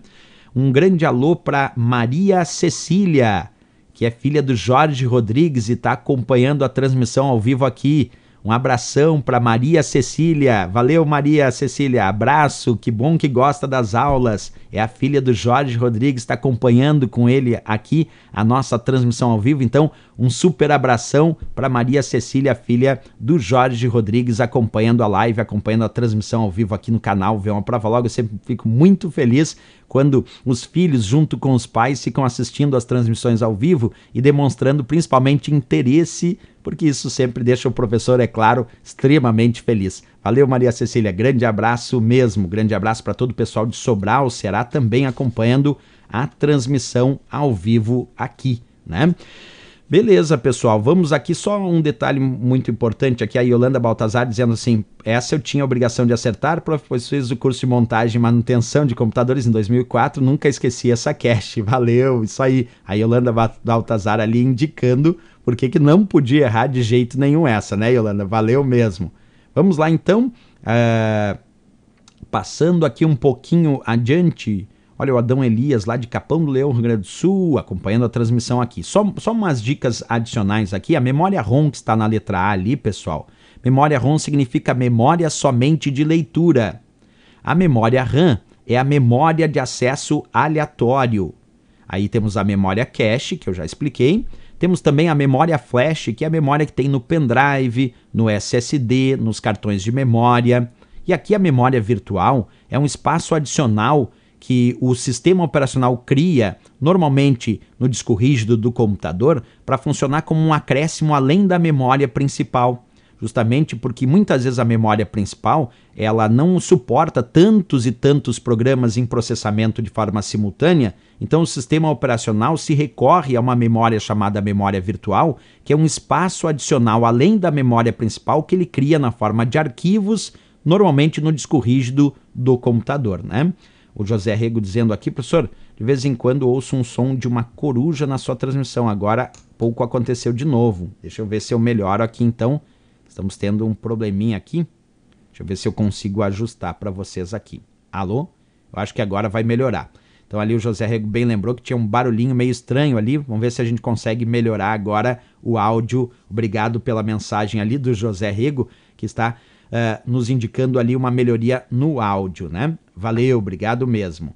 Um grande alô para Maria Cecília, que é filha do Jorge Rodrigues e está acompanhando a transmissão ao vivo aqui. Um abração para Maria Cecília. Valeu, Maria Cecília. Abraço, que bom que gosta das aulas. É a filha do Jorge Rodrigues, está acompanhando com ele aqui a nossa transmissão ao vivo. Então, um super abração para Maria Cecília, filha do Jorge Rodrigues, acompanhando a live, acompanhando a transmissão ao vivo aqui no canal Vê uma Prova Logo. Eu sempre fico muito feliz quando os filhos, junto com os pais, ficam assistindo as transmissões ao vivo e demonstrando principalmente interesse porque isso sempre deixa o professor, é claro, extremamente feliz. Valeu, Maria Cecília. Grande abraço mesmo. Grande abraço para todo o pessoal de Sobral, Será também acompanhando a transmissão ao vivo aqui, né? Beleza, pessoal. Vamos aqui só um detalhe muito importante aqui a Yolanda Baltazar dizendo assim: "Essa eu tinha a obrigação de acertar, prof, pois fiz o curso de montagem e manutenção de computadores em 2004, nunca esqueci essa cache". [LAUGHS] Valeu. Isso aí. A Yolanda Baltazar ali indicando porque que não podia errar de jeito nenhum essa, né, Yolanda? Valeu mesmo. Vamos lá então, uh, passando aqui um pouquinho adiante. Olha o Adão Elias lá de Capão do Leão, Rio Grande do Sul, acompanhando a transmissão aqui. Só, só umas dicas adicionais aqui. A memória ROM que está na letra A ali, pessoal. Memória ROM significa memória somente de leitura. A memória RAM é a memória de acesso aleatório. Aí temos a memória cache, que eu já expliquei, temos também a memória flash, que é a memória que tem no pendrive, no SSD, nos cartões de memória. E aqui a memória virtual é um espaço adicional que o sistema operacional cria, normalmente no disco rígido do computador, para funcionar como um acréscimo além da memória principal. Justamente porque muitas vezes a memória principal ela não suporta tantos e tantos programas em processamento de forma simultânea então, o sistema operacional se recorre a uma memória chamada memória virtual, que é um espaço adicional além da memória principal que ele cria na forma de arquivos, normalmente no disco rígido do computador. Né? O José Rego dizendo aqui, professor, de vez em quando ouço um som de uma coruja na sua transmissão. Agora pouco aconteceu de novo. Deixa eu ver se eu melhoro aqui então. Estamos tendo um probleminha aqui. Deixa eu ver se eu consigo ajustar para vocês aqui. Alô? Eu acho que agora vai melhorar. Então ali o José Rego bem lembrou que tinha um barulhinho meio estranho ali. Vamos ver se a gente consegue melhorar agora o áudio. Obrigado pela mensagem ali do José Rego, que está uh, nos indicando ali uma melhoria no áudio, né? Valeu, obrigado mesmo.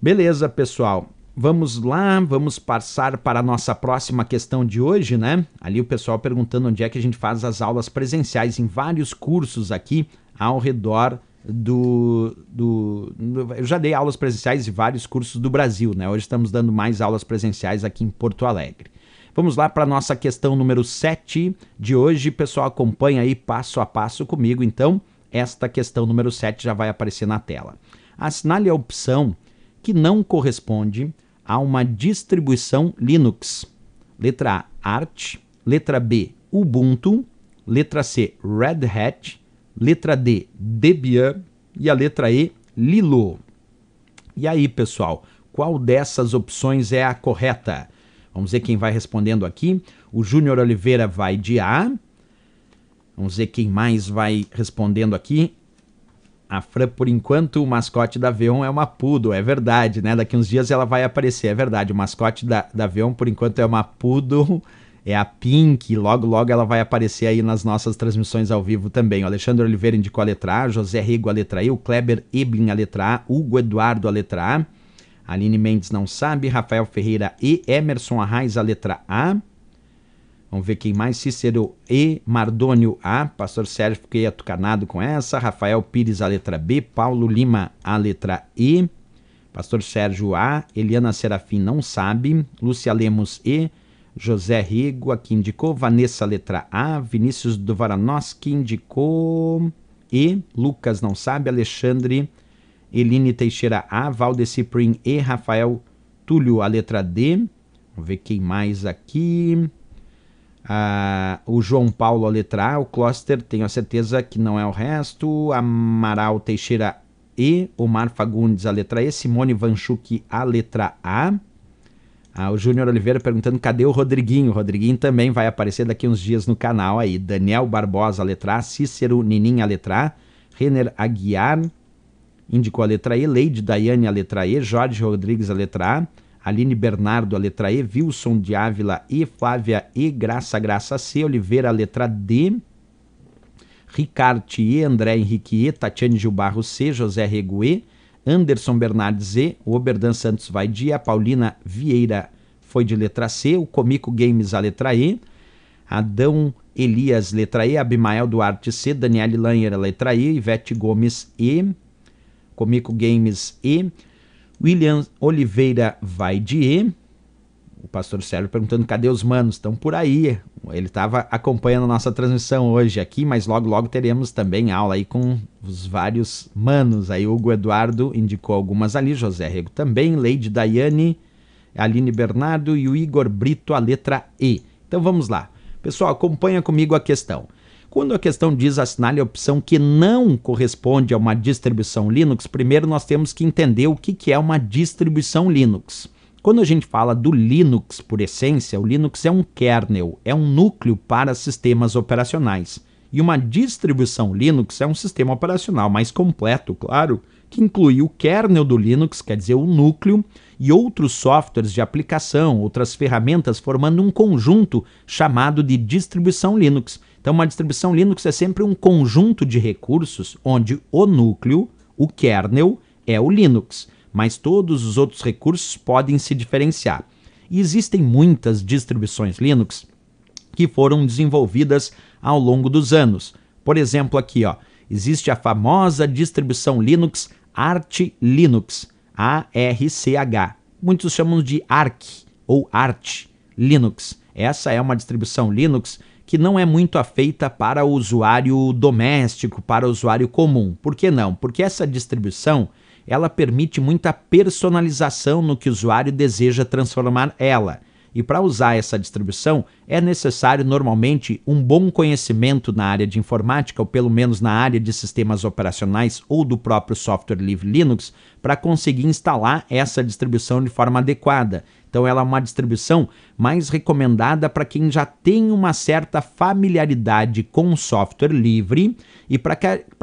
Beleza, pessoal. Vamos lá, vamos passar para a nossa próxima questão de hoje, né? Ali o pessoal perguntando onde é que a gente faz as aulas presenciais em vários cursos aqui ao redor do, do, do, Eu já dei aulas presenciais em vários cursos do Brasil, né? Hoje estamos dando mais aulas presenciais aqui em Porto Alegre. Vamos lá para a nossa questão número 7 de hoje. Pessoal, acompanha aí passo a passo comigo. Então, esta questão número 7 já vai aparecer na tela. Assinale a opção que não corresponde a uma distribuição Linux. Letra A, Arch. Letra B, Ubuntu. Letra C, Red Hat letra D, Debian e a letra E, Lilo. E aí, pessoal, qual dessas opções é a correta? Vamos ver quem vai respondendo aqui. O Júnior Oliveira vai de A. Vamos ver quem mais vai respondendo aqui. A Fran, por enquanto, o mascote da Veon é uma poodle, é verdade, né? Daqui uns dias ela vai aparecer, é verdade. O mascote da, da Veon, por enquanto, é uma poodle é a Pink, logo logo ela vai aparecer aí nas nossas transmissões ao vivo também. O Alexandre Oliveira indicou a letra A, José Rigo a letra E, o Kleber Eblin a letra A, Hugo Eduardo a letra A, Aline Mendes não sabe, Rafael Ferreira E, Emerson Arraes a letra A. Vamos ver quem mais, Cícero E, Mardônio A, Pastor Sérgio fiquei atucanado com essa, Rafael Pires a letra B, Paulo Lima a letra E, Pastor Sérgio A, Eliana Serafim não sabe, Lúcia Lemos E, José Rego, aqui indicou. Vanessa, letra A. Vinícius do Varanoski indicou. E. Lucas não sabe. Alexandre. Eline Teixeira A. Valdeci Prim E. Rafael Túlio, a letra D. Vamos ver quem mais aqui. Ah, o João Paulo, a letra A. O Cluster, tenho a certeza que não é o resto. Amaral Teixeira E. Omar Fagundes, a letra E. Simone Vanchuk, a letra A. Ah, o Júnior Oliveira perguntando cadê o Rodriguinho. O Rodriguinho também vai aparecer daqui uns dias no canal aí. Daniel Barbosa letra A. Cícero Nininha A, Renner Aguiar indicou a letra E, Leide Daiane a letra E, Jorge Rodrigues a letra A, Aline Bernardo a letra E, Wilson de Ávila E, Flávia E, Graça Graça C, Oliveira a letra D, Ricardo E, André Henrique E, Tatiane Gilbarro C, José Rego E, Anderson Bernardes E, o Oberdan Santos vai de A, Paulina Vieira foi de letra C, o Comico Games a letra E, Adão Elias, letra E, Abimael Duarte C, Daniele Lanher, letra E, Ivete Gomes E, Comico Games E, William Oliveira vai de E, o pastor Sérgio perguntando cadê os manos? Estão por aí. Ele estava acompanhando a nossa transmissão hoje aqui, mas logo logo teremos também aula aí com os vários manos. Aí Hugo Eduardo indicou algumas ali, José Rego também, Lady Daiane, Aline Bernardo e o Igor Brito, a letra E. Então vamos lá. Pessoal, acompanha comigo a questão. Quando a questão diz assinale a opção que não corresponde a uma distribuição Linux, primeiro nós temos que entender o que é uma distribuição Linux. Quando a gente fala do Linux por essência, o Linux é um kernel, é um núcleo para sistemas operacionais. E uma distribuição Linux é um sistema operacional mais completo, claro, que inclui o kernel do Linux, quer dizer, o núcleo, e outros softwares de aplicação, outras ferramentas, formando um conjunto chamado de distribuição Linux. Então, uma distribuição Linux é sempre um conjunto de recursos onde o núcleo, o kernel, é o Linux mas todos os outros recursos podem se diferenciar. E existem muitas distribuições Linux que foram desenvolvidas ao longo dos anos. Por exemplo, aqui ó, existe a famosa distribuição Linux Arch Linux, ARCH. Muitos chamam de ARC ou ART Linux. Essa é uma distribuição Linux que não é muito afeita para o usuário doméstico, para o usuário comum. Por que não? Porque essa distribuição ela permite muita personalização no que o usuário deseja transformar ela. E para usar essa distribuição, é necessário normalmente um bom conhecimento na área de informática, ou pelo menos na área de sistemas operacionais ou do próprio software livre Linux, para conseguir instalar essa distribuição de forma adequada. Então, ela é uma distribuição mais recomendada para quem já tem uma certa familiaridade com software livre e para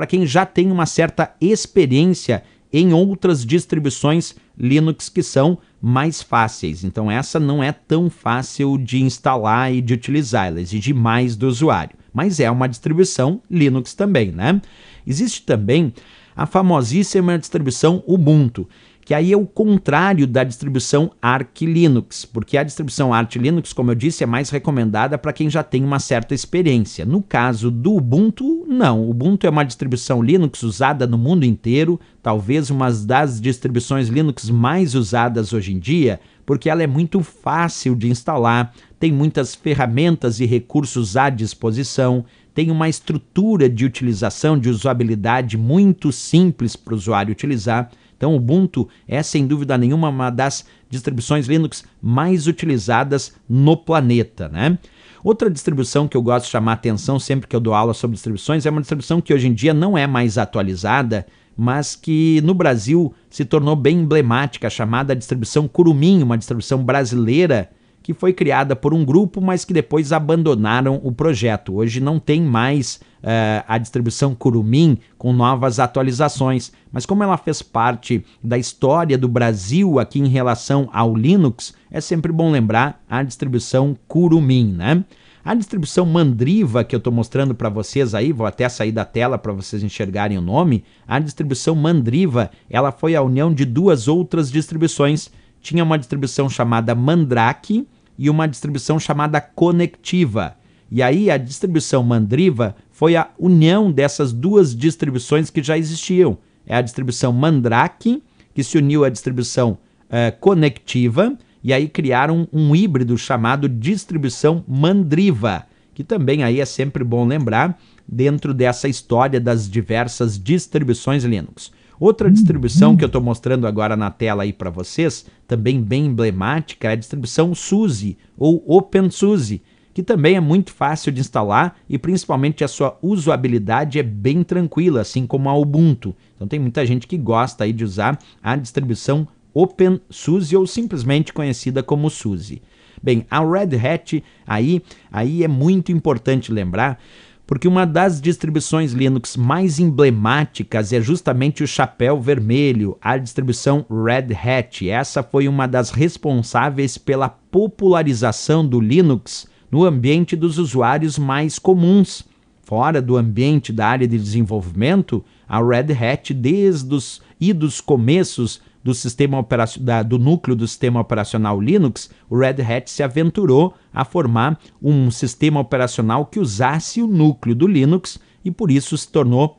quem já tem uma certa experiência em outras distribuições Linux que são mais fáceis. Então essa não é tão fácil de instalar e de utilizar, ela exige mais do usuário, mas é uma distribuição Linux também, né? Existe também a famosíssima distribuição Ubuntu, que aí é o contrário da distribuição Arch Linux, porque a distribuição Arch Linux, como eu disse, é mais recomendada para quem já tem uma certa experiência. No caso do Ubuntu, não. O Ubuntu é uma distribuição Linux usada no mundo inteiro, talvez uma das distribuições Linux mais usadas hoje em dia, porque ela é muito fácil de instalar, tem muitas ferramentas e recursos à disposição, tem uma estrutura de utilização, de usabilidade muito simples para o usuário utilizar então, o Ubuntu é, sem dúvida nenhuma, uma das distribuições Linux mais utilizadas no planeta, né? Outra distribuição que eu gosto de chamar atenção sempre que eu dou aula sobre distribuições é uma distribuição que hoje em dia não é mais atualizada, mas que no Brasil se tornou bem emblemática, chamada distribuição Curumim, uma distribuição brasileira que foi criada por um grupo, mas que depois abandonaram o projeto. Hoje não tem mais uh, a distribuição Curumim com novas atualizações, mas como ela fez parte da história do Brasil aqui em relação ao Linux, é sempre bom lembrar a distribuição Curumim, né? A distribuição Mandriva que eu estou mostrando para vocês aí, vou até sair da tela para vocês enxergarem o nome. A distribuição Mandriva, ela foi a união de duas outras distribuições. Tinha uma distribuição chamada Mandrake, e uma distribuição chamada conectiva. E aí a distribuição Mandriva foi a união dessas duas distribuições que já existiam. É a distribuição Mandrake, que se uniu à distribuição eh, conectiva, e aí criaram um híbrido chamado distribuição Mandriva, que também aí é sempre bom lembrar dentro dessa história das diversas distribuições Linux. Outra hum, distribuição hum. que eu estou mostrando agora na tela aí para vocês também bem emblemática é a distribuição SUSE ou OpenSUSE, que também é muito fácil de instalar e principalmente a sua usabilidade é bem tranquila, assim como a Ubuntu. Então tem muita gente que gosta aí de usar a distribuição OpenSUSE ou simplesmente conhecida como SUSE. Bem, a Red Hat aí, aí é muito importante lembrar porque uma das distribuições Linux mais emblemáticas é justamente o chapéu vermelho, a distribuição Red Hat. Essa foi uma das responsáveis pela popularização do Linux no ambiente dos usuários mais comuns. Fora do ambiente da área de desenvolvimento, a Red Hat, desde os idos começos, do sistema da, do núcleo do sistema operacional Linux, o Red Hat se aventurou a formar um sistema operacional que usasse o núcleo do Linux e por isso se tornou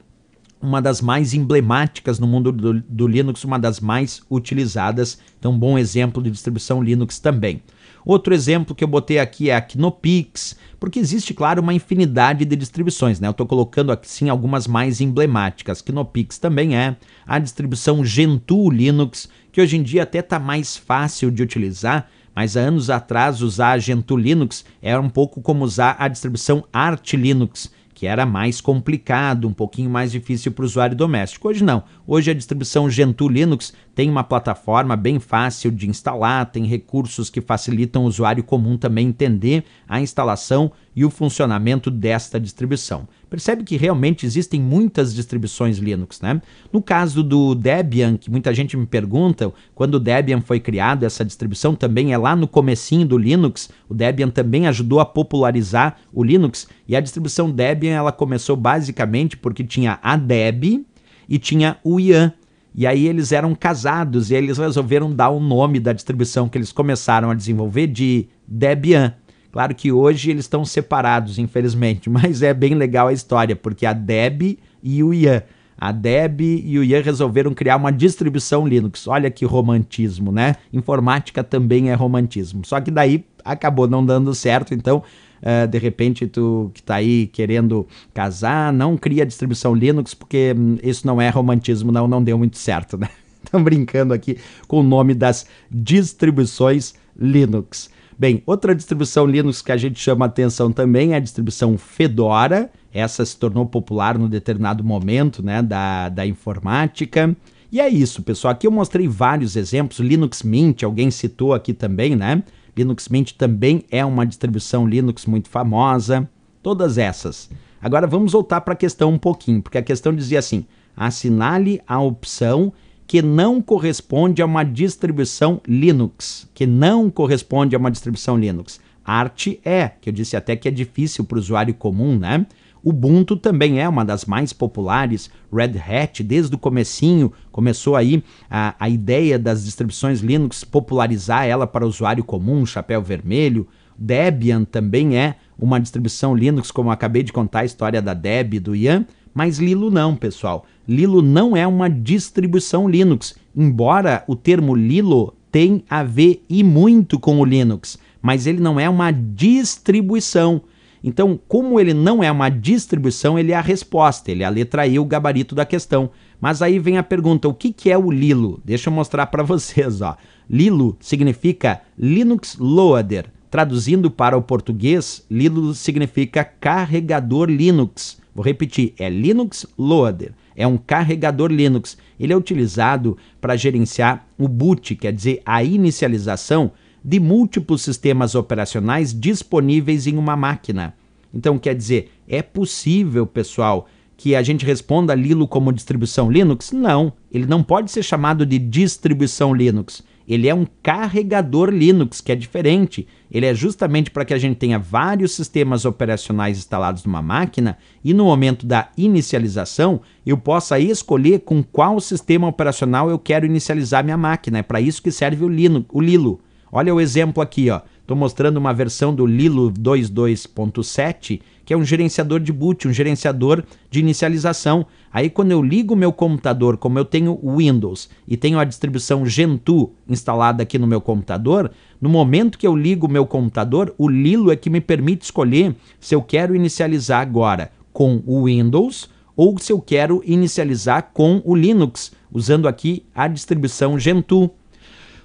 uma das mais emblemáticas no mundo do, do Linux, uma das mais utilizadas. Então, bom exemplo de distribuição Linux também. Outro exemplo que eu botei aqui é a Knopix, porque existe, claro, uma infinidade de distribuições, né? Eu estou colocando aqui sim algumas mais emblemáticas. Knopix também é, a distribuição Gentoo Linux, que hoje em dia até está mais fácil de utilizar, mas há anos atrás usar a Gentoo Linux era um pouco como usar a distribuição Arch Linux, que era mais complicado, um pouquinho mais difícil para o usuário doméstico. Hoje não. Hoje a distribuição Gentoo Linux tem uma plataforma bem fácil de instalar, tem recursos que facilitam o usuário comum também entender a instalação e o funcionamento desta distribuição. Percebe que realmente existem muitas distribuições Linux, né? No caso do Debian, que muita gente me pergunta, quando o Debian foi criado, essa distribuição também é lá no comecinho do Linux. O Debian também ajudou a popularizar o Linux e a distribuição Debian, ela começou basicamente porque tinha a Deb e tinha o IAN, e aí eles eram casados e eles resolveram dar o nome da distribuição que eles começaram a desenvolver de Debian. Claro que hoje eles estão separados, infelizmente, [LAUGHS] mas é bem legal a história, porque a Deb e o Ian. A Deb e o Ian resolveram criar uma distribuição Linux. Olha que romantismo, né? Informática também é romantismo. Só que daí acabou não dando certo, então Uh, de repente tu que tá aí querendo casar, não cria distribuição Linux, porque hum, isso não é romantismo, não, não deu muito certo, né? Estão [LAUGHS] brincando aqui com o nome das distribuições Linux. Bem, outra distribuição Linux que a gente chama atenção também é a distribuição Fedora. Essa se tornou popular no determinado momento né, da, da informática. E é isso, pessoal. Aqui eu mostrei vários exemplos. Linux Mint, alguém citou aqui também, né? Linux Mint também é uma distribuição Linux muito famosa. Todas essas. Agora vamos voltar para a questão um pouquinho, porque a questão dizia assim: assinale a opção que não corresponde a uma distribuição Linux, que não corresponde a uma distribuição Linux. Arte é, que eu disse até que é difícil para o usuário comum, né? Ubuntu também é uma das mais populares, Red Hat desde o comecinho começou aí a, a ideia das distribuições Linux popularizar ela para o usuário comum, chapéu vermelho, Debian também é uma distribuição Linux, como eu acabei de contar a história da Deb do Ian, mas Lilo não, pessoal. Lilo não é uma distribuição Linux, embora o termo Lilo tenha a ver e muito com o Linux, mas ele não é uma distribuição. Então, como ele não é uma distribuição, ele é a resposta, ele é a letra E, o gabarito da questão. Mas aí vem a pergunta, o que, que é o Lilo? Deixa eu mostrar para [LAUGHS] vocês. Ó. Lilo significa Linux Loader. Traduzindo para o português, Lilo significa carregador Linux. Vou repetir, é Linux Loader é um carregador Linux. Ele é utilizado para gerenciar o boot, quer dizer, a inicialização de múltiplos sistemas operacionais disponíveis em uma máquina. Então, quer dizer, é possível, pessoal, que a gente responda Lilo como distribuição Linux? Não, ele não pode ser chamado de distribuição Linux ele é um carregador Linux, que é diferente. Ele é justamente para que a gente tenha vários sistemas operacionais instalados numa máquina e no momento da inicialização eu possa escolher com qual sistema operacional eu quero inicializar minha máquina. É para isso que serve o, Linux, o Lilo. Olha o exemplo aqui, ó. Estou mostrando uma versão do Lilo 22.7, que é um gerenciador de boot, um gerenciador de inicialização. Aí quando eu ligo o meu computador, como eu tenho Windows e tenho a distribuição Gentoo instalada aqui no meu computador, no momento que eu ligo o meu computador, o Lilo é que me permite escolher se eu quero inicializar agora com o Windows ou se eu quero inicializar com o Linux, usando aqui a distribuição Gentoo.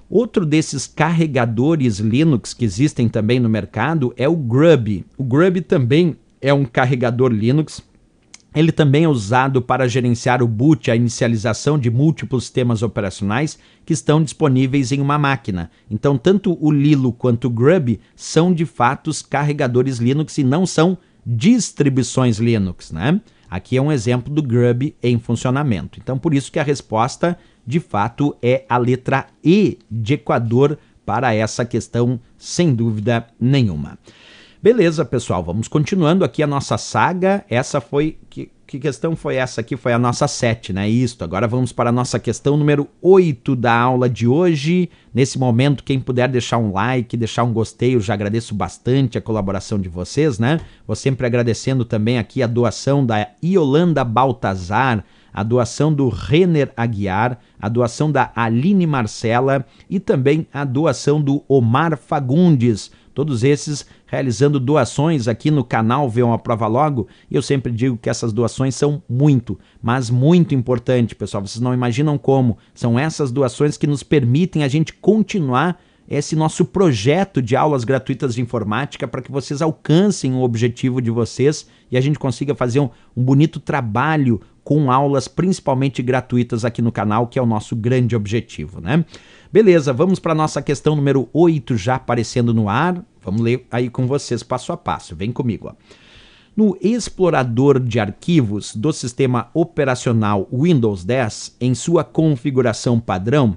Outro desses carregadores Linux que existem também no mercado é o Grub. O Grub também é um carregador Linux. Ele também é usado para gerenciar o boot, a inicialização de múltiplos sistemas operacionais que estão disponíveis em uma máquina. Então, tanto o Lilo quanto o Grub são de fato carregadores Linux e não são distribuições Linux, né? Aqui é um exemplo do Grub em funcionamento. Então, por isso que a resposta de fato, é a letra E de Equador para essa questão, sem dúvida nenhuma. Beleza, pessoal, vamos continuando aqui a nossa saga. Essa foi. Que, que questão foi essa aqui? Foi a nossa 7, né? Isso. Agora vamos para a nossa questão número 8 da aula de hoje. Nesse momento, quem puder deixar um like, deixar um gostei, eu já agradeço bastante a colaboração de vocês, né? Vou sempre agradecendo também aqui a doação da Iolanda Baltazar, a doação do Renner Aguiar, a doação da Aline Marcela e também a doação do Omar Fagundes. Todos esses realizando doações aqui no canal Vê uma Prova Logo. E eu sempre digo que essas doações são muito, mas muito importante, pessoal. Vocês não imaginam como. São essas doações que nos permitem a gente continuar esse nosso projeto de aulas gratuitas de informática para que vocês alcancem o objetivo de vocês e a gente consiga fazer um, um bonito trabalho com aulas principalmente gratuitas aqui no canal, que é o nosso grande objetivo, né? Beleza, vamos para nossa questão número 8 já aparecendo no ar. Vamos ler aí com vocês passo a passo. Vem comigo, ó. No explorador de arquivos do sistema operacional Windows 10, em sua configuração padrão,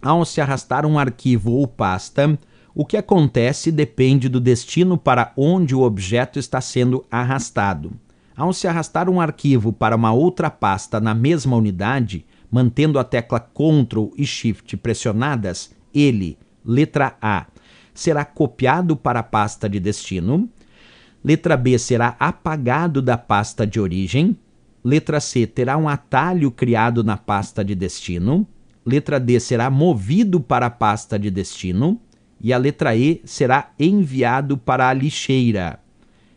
ao se arrastar um arquivo ou pasta, o que acontece depende do destino para onde o objeto está sendo arrastado. Ao se arrastar um arquivo para uma outra pasta na mesma unidade, mantendo a tecla Ctrl e Shift pressionadas, ele, letra A, será copiado para a pasta de destino, letra B será apagado da pasta de origem, letra C terá um atalho criado na pasta de destino, letra D será movido para a pasta de destino e a letra E será enviado para a lixeira.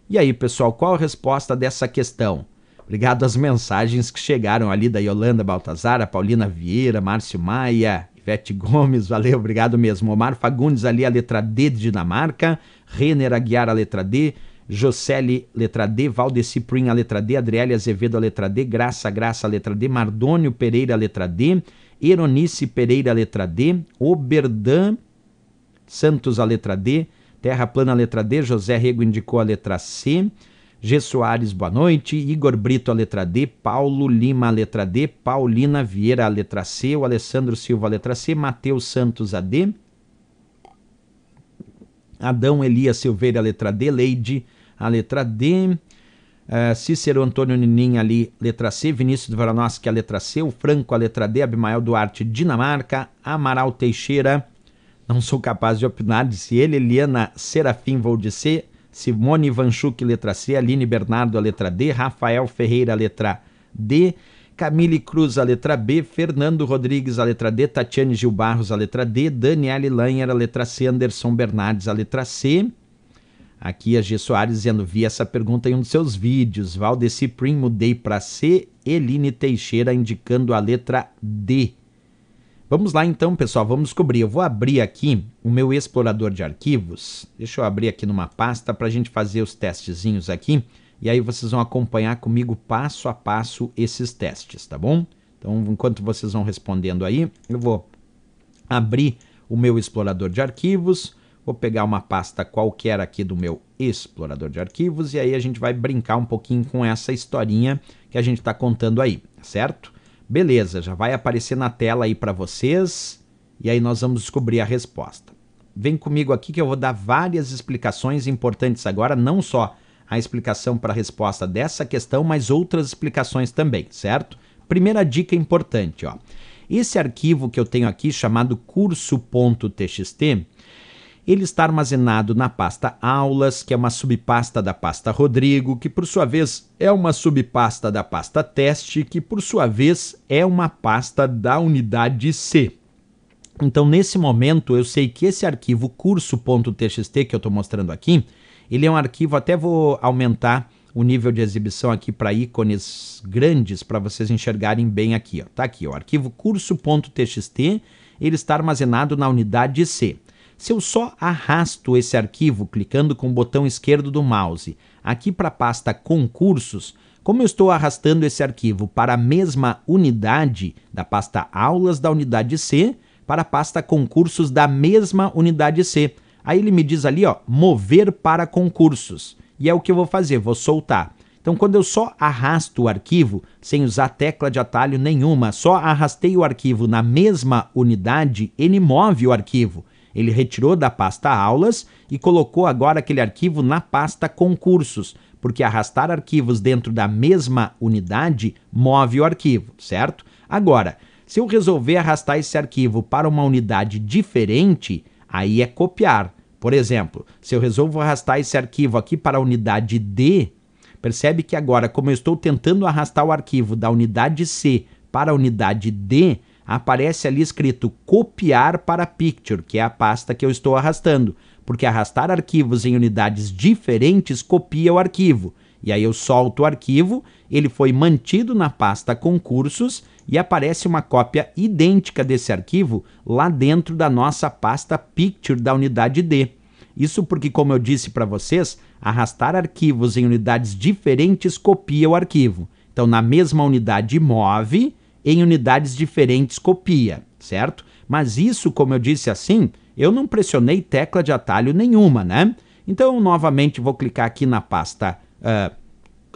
E aí, pessoal, qual a resposta dessa questão? Obrigado às mensagens que chegaram ali da Yolanda Baltazar, a Paulina Vieira, Márcio Maia, Ivete Gomes, valeu, obrigado mesmo. Omar Fagundes ali, a letra D de Dinamarca, Renner Aguiar, a letra D, Jocely, letra D, Valdeci Prim, a letra D, Adriele Azevedo, a letra D, Graça Graça, a letra D, Mardônio Pereira, a letra D, Eronice Pereira, a letra D, Oberdan Santos, a letra D, Terra Plana, letra D. José Rego indicou a letra C. G. Soares, boa noite. Igor Brito, a letra D. Paulo Lima, a letra D. Paulina Vieira, a letra C. O Alessandro Silva, a letra C. Matheus Santos, a D. Adão Elias Silveira, a letra D. Leide, a letra D. Uh, Cícero Antônio Nininha ali, letra C, Vinícius Varanowski, a letra C, o Franco, a letra D, Abimael Duarte, Dinamarca, Amaral Teixeira, não sou capaz de opinar, disse ele. Eliana Serafim dizer, Simone Vanchuk, letra C, Aline Bernardo, a letra D, Rafael Ferreira, a letra D, Camille Cruz, a letra B, Fernando Rodrigues, a letra D, Tatiane Gil Barros, a letra D, Daniele Lanher, a letra C, Anderson Bernardes, a letra C. Aqui a G Soares dizendo: vi essa pergunta em um dos seus vídeos. Valdeci Prim, mudei para C. Eline Teixeira indicando a letra D. Vamos lá então, pessoal, vamos descobrir. Eu vou abrir aqui o meu explorador de arquivos. Deixa eu abrir aqui numa pasta para a gente fazer os testezinhos aqui. E aí vocês vão acompanhar comigo passo a passo esses testes, tá bom? Então, enquanto vocês vão respondendo aí, eu vou abrir o meu explorador de arquivos, vou pegar uma pasta qualquer aqui do meu explorador de arquivos e aí a gente vai brincar um pouquinho com essa historinha que a gente está contando aí, certo? Beleza, já vai aparecer na tela aí para vocês e aí nós vamos descobrir a resposta. Vem comigo aqui que eu vou dar várias explicações importantes agora, não só a explicação para a resposta dessa questão, mas outras explicações também, certo? Primeira dica importante, ó. Esse arquivo que eu tenho aqui chamado curso.txt, ele está armazenado na pasta Aulas, que é uma subpasta da pasta Rodrigo, que por sua vez é uma subpasta da pasta Teste, que por sua vez é uma pasta da unidade C. Então, nesse momento, eu sei que esse arquivo curso.txt que eu estou mostrando aqui, ele é um arquivo, até vou aumentar o nível de exibição aqui para ícones grandes para vocês enxergarem bem aqui. Está aqui, o arquivo curso.txt, ele está armazenado na unidade C. Se eu só arrasto esse arquivo clicando com o botão esquerdo do mouse aqui para a pasta Concursos, como eu estou arrastando esse arquivo para a mesma unidade da pasta Aulas da unidade C, para a pasta Concursos da mesma unidade C. Aí ele me diz ali, ó, mover para concursos. E é o que eu vou fazer, vou soltar. Então, quando eu só arrasto o arquivo, sem usar tecla de atalho nenhuma, só arrastei o arquivo na mesma unidade, ele move o arquivo. Ele retirou da pasta aulas e colocou agora aquele arquivo na pasta concursos, porque arrastar arquivos dentro da mesma unidade move o arquivo, certo? Agora, se eu resolver arrastar esse arquivo para uma unidade diferente, aí é copiar. Por exemplo, se eu resolvo arrastar esse arquivo aqui para a unidade D, percebe que agora, como eu estou tentando arrastar o arquivo da unidade C para a unidade D, aparece ali escrito copiar para picture, que é a pasta que eu estou arrastando, porque arrastar arquivos em unidades diferentes copia o arquivo. E aí eu solto o arquivo, ele foi mantido na pasta concursos e aparece uma cópia idêntica desse arquivo lá dentro da nossa pasta picture da unidade D. Isso porque, como eu disse para vocês, arrastar arquivos em unidades diferentes copia o arquivo. Então, na mesma unidade move, em unidades diferentes copia, certo? Mas isso, como eu disse assim, eu não pressionei tecla de atalho nenhuma, né? Então, novamente, vou clicar aqui na pasta uh,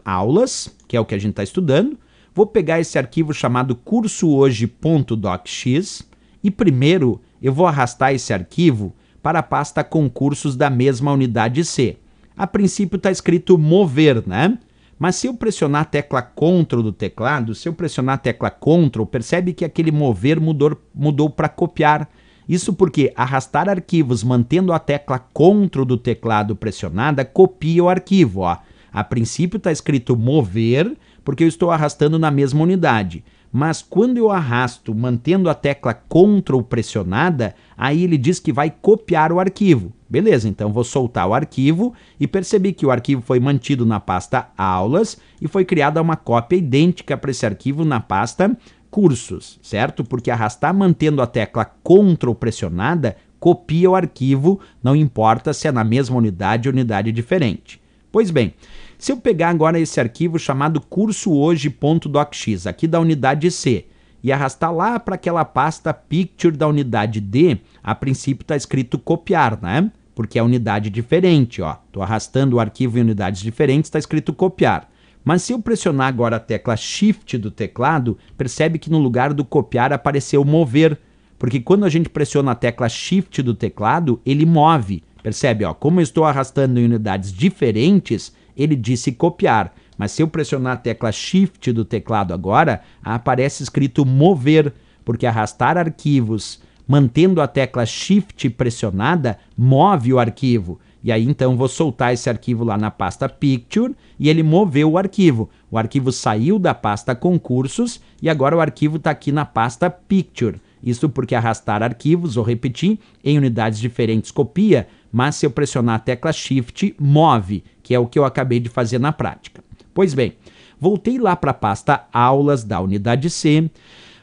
aulas, que é o que a gente está estudando. Vou pegar esse arquivo chamado cursohoje.docx e primeiro eu vou arrastar esse arquivo para a pasta concursos da mesma unidade C. A princípio está escrito mover, né? Mas se eu pressionar a tecla CTRL do teclado, se eu pressionar a tecla CTRL, percebe que aquele mover mudou, mudou para copiar. Isso porque arrastar arquivos mantendo a tecla CTRL do teclado pressionada copia o arquivo. Ó. A princípio está escrito mover, porque eu estou arrastando na mesma unidade. Mas quando eu arrasto mantendo a tecla CTRL pressionada, aí ele diz que vai copiar o arquivo. Beleza, então vou soltar o arquivo e percebi que o arquivo foi mantido na pasta aulas e foi criada uma cópia idêntica para esse arquivo na pasta cursos, certo? Porque arrastar mantendo a tecla CTRL pressionada copia o arquivo, não importa se é na mesma unidade ou unidade diferente. Pois bem, se eu pegar agora esse arquivo chamado cursohoje.docx, aqui da unidade C, e arrastar lá para aquela pasta picture da unidade D, a princípio está escrito copiar, né? porque é unidade diferente, ó. Estou arrastando o arquivo em unidades diferentes, está escrito copiar. Mas se eu pressionar agora a tecla Shift do teclado, percebe que no lugar do copiar apareceu mover, porque quando a gente pressiona a tecla Shift do teclado, ele move. Percebe, ó, como eu estou arrastando em unidades diferentes, ele disse copiar. Mas se eu pressionar a tecla Shift do teclado agora, aparece escrito mover, porque arrastar arquivos mantendo a tecla Shift pressionada, move o arquivo. E aí então vou soltar esse arquivo lá na pasta Picture e ele moveu o arquivo. O arquivo saiu da pasta Concursos e agora o arquivo está aqui na pasta Picture. Isso porque arrastar arquivos ou repetir em unidades diferentes copia, mas se eu pressionar a tecla Shift, move, que é o que eu acabei de fazer na prática. Pois bem, voltei lá para a pasta Aulas da unidade C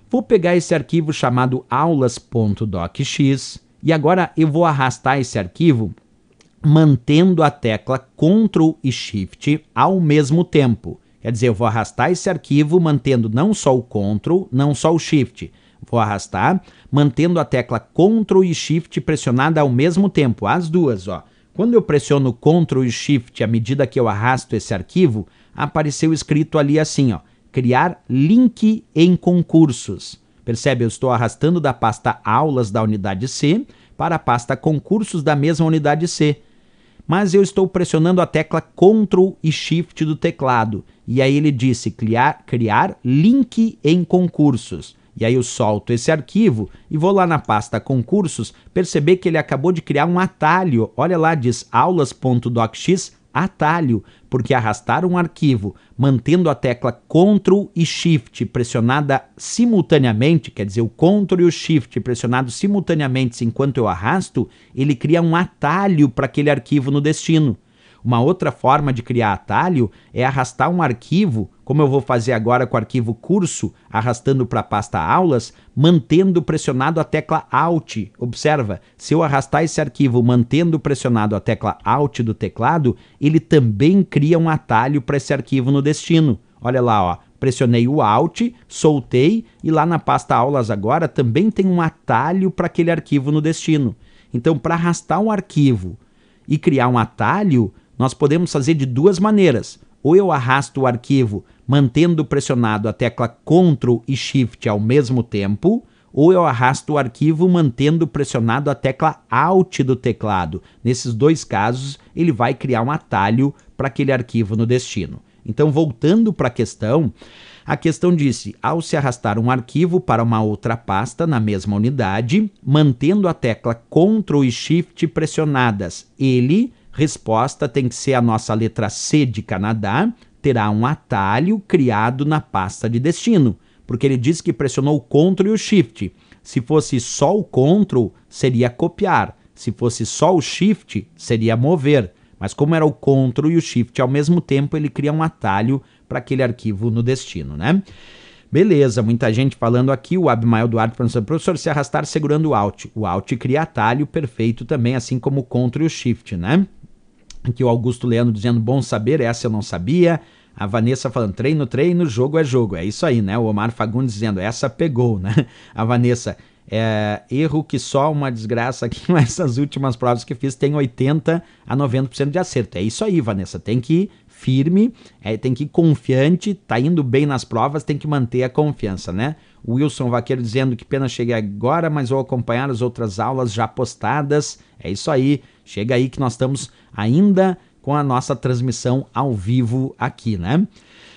Vou pegar esse arquivo chamado aulas.docx e agora eu vou arrastar esse arquivo mantendo a tecla Ctrl e Shift ao mesmo tempo. Quer dizer, eu vou arrastar esse arquivo mantendo não só o Ctrl, não só o Shift. Vou arrastar mantendo a tecla Ctrl e Shift pressionada ao mesmo tempo, as duas, ó. Quando eu pressiono Ctrl e Shift à medida que eu arrasto esse arquivo, apareceu escrito ali assim, ó, criar link em concursos. Percebe, eu estou arrastando da pasta aulas da unidade C para a pasta concursos da mesma unidade C. Mas eu estou pressionando a tecla Ctrl e Shift do teclado. E aí ele disse criar, criar link em concursos. E aí eu solto esse arquivo e vou lá na pasta concursos perceber que ele acabou de criar um atalho. Olha lá, diz aulas.docx atalho, porque arrastar um arquivo mantendo a tecla Ctrl e Shift pressionada simultaneamente, quer dizer, o Ctrl e o Shift pressionados simultaneamente enquanto eu arrasto, ele cria um atalho para aquele arquivo no destino. Uma outra forma de criar atalho é arrastar um arquivo, como eu vou fazer agora com o arquivo curso, arrastando para a pasta aulas, mantendo pressionado a tecla Alt. Observa, se eu arrastar esse arquivo mantendo pressionado a tecla Alt do teclado, ele também cria um atalho para esse arquivo no destino. Olha lá, ó, pressionei o Alt, soltei e lá na pasta aulas agora também tem um atalho para aquele arquivo no destino. Então, para arrastar um arquivo e criar um atalho, nós podemos fazer de duas maneiras. Ou eu arrasto o arquivo mantendo pressionado a tecla Ctrl e Shift ao mesmo tempo, ou eu arrasto o arquivo mantendo pressionado a tecla Alt do teclado. Nesses dois casos, ele vai criar um atalho para aquele arquivo no destino. Então, voltando para a questão, a questão disse: ao se arrastar um arquivo para uma outra pasta na mesma unidade, mantendo a tecla Ctrl e Shift pressionadas, ele Resposta tem que ser a nossa letra C de Canadá, terá um atalho criado na pasta de destino, porque ele diz que pressionou o Ctrl e o Shift. Se fosse só o Ctrl, seria copiar. Se fosse só o Shift, seria mover. Mas como era o Ctrl e o Shift ao mesmo tempo, ele cria um atalho para aquele arquivo no destino, né? Beleza, muita gente falando aqui, o Abmael Duarte perguntando, assim, professor, se arrastar segurando o Alt. O Alt cria atalho perfeito também, assim como o Ctrl e o Shift, né? Aqui o Augusto Leandro dizendo bom saber, essa eu não sabia. A Vanessa falando treino, treino, jogo é jogo. É isso aí, né? O Omar Fagundes dizendo essa pegou, né? A Vanessa, é, erro que só uma desgraça aqui, nessas [LAUGHS] últimas provas que fiz tem 80 a 90% de acerto. É isso aí, Vanessa. Tem que ir firme, é, tem que ir confiante, tá indo bem nas provas, tem que manter a confiança, né? Wilson Vaqueiro dizendo que pena cheguei agora, mas vou acompanhar as outras aulas já postadas. É isso aí. Chega aí que nós estamos ainda com a nossa transmissão ao vivo aqui, né?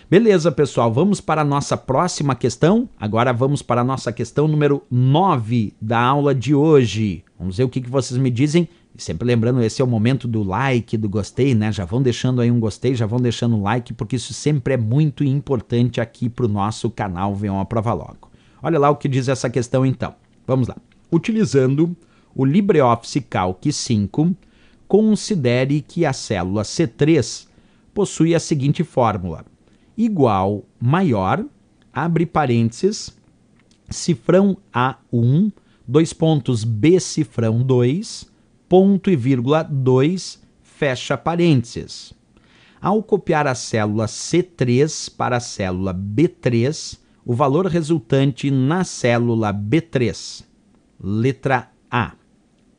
Beleza, pessoal, vamos para a nossa próxima questão. Agora vamos para a nossa questão número 9 da aula de hoje. Vamos ver o que, vocês me dizem. sempre lembrando, esse é o momento do like, do gostei, né? Já vão deixando aí um gostei, já vão deixando um like, porque isso sempre é muito importante aqui para o nosso canal Venham a Prova Logo. Olha lá o que diz essa questão então. Vamos lá. Utilizando o LibreOffice Calc 5, considere que a célula C3 possui a seguinte fórmula: igual maior, abre parênteses, cifrão A1, dois pontos B cifrão 2, ponto e vírgula 2, fecha parênteses. Ao copiar a célula C3 para a célula B3, o valor resultante na célula B3, letra A.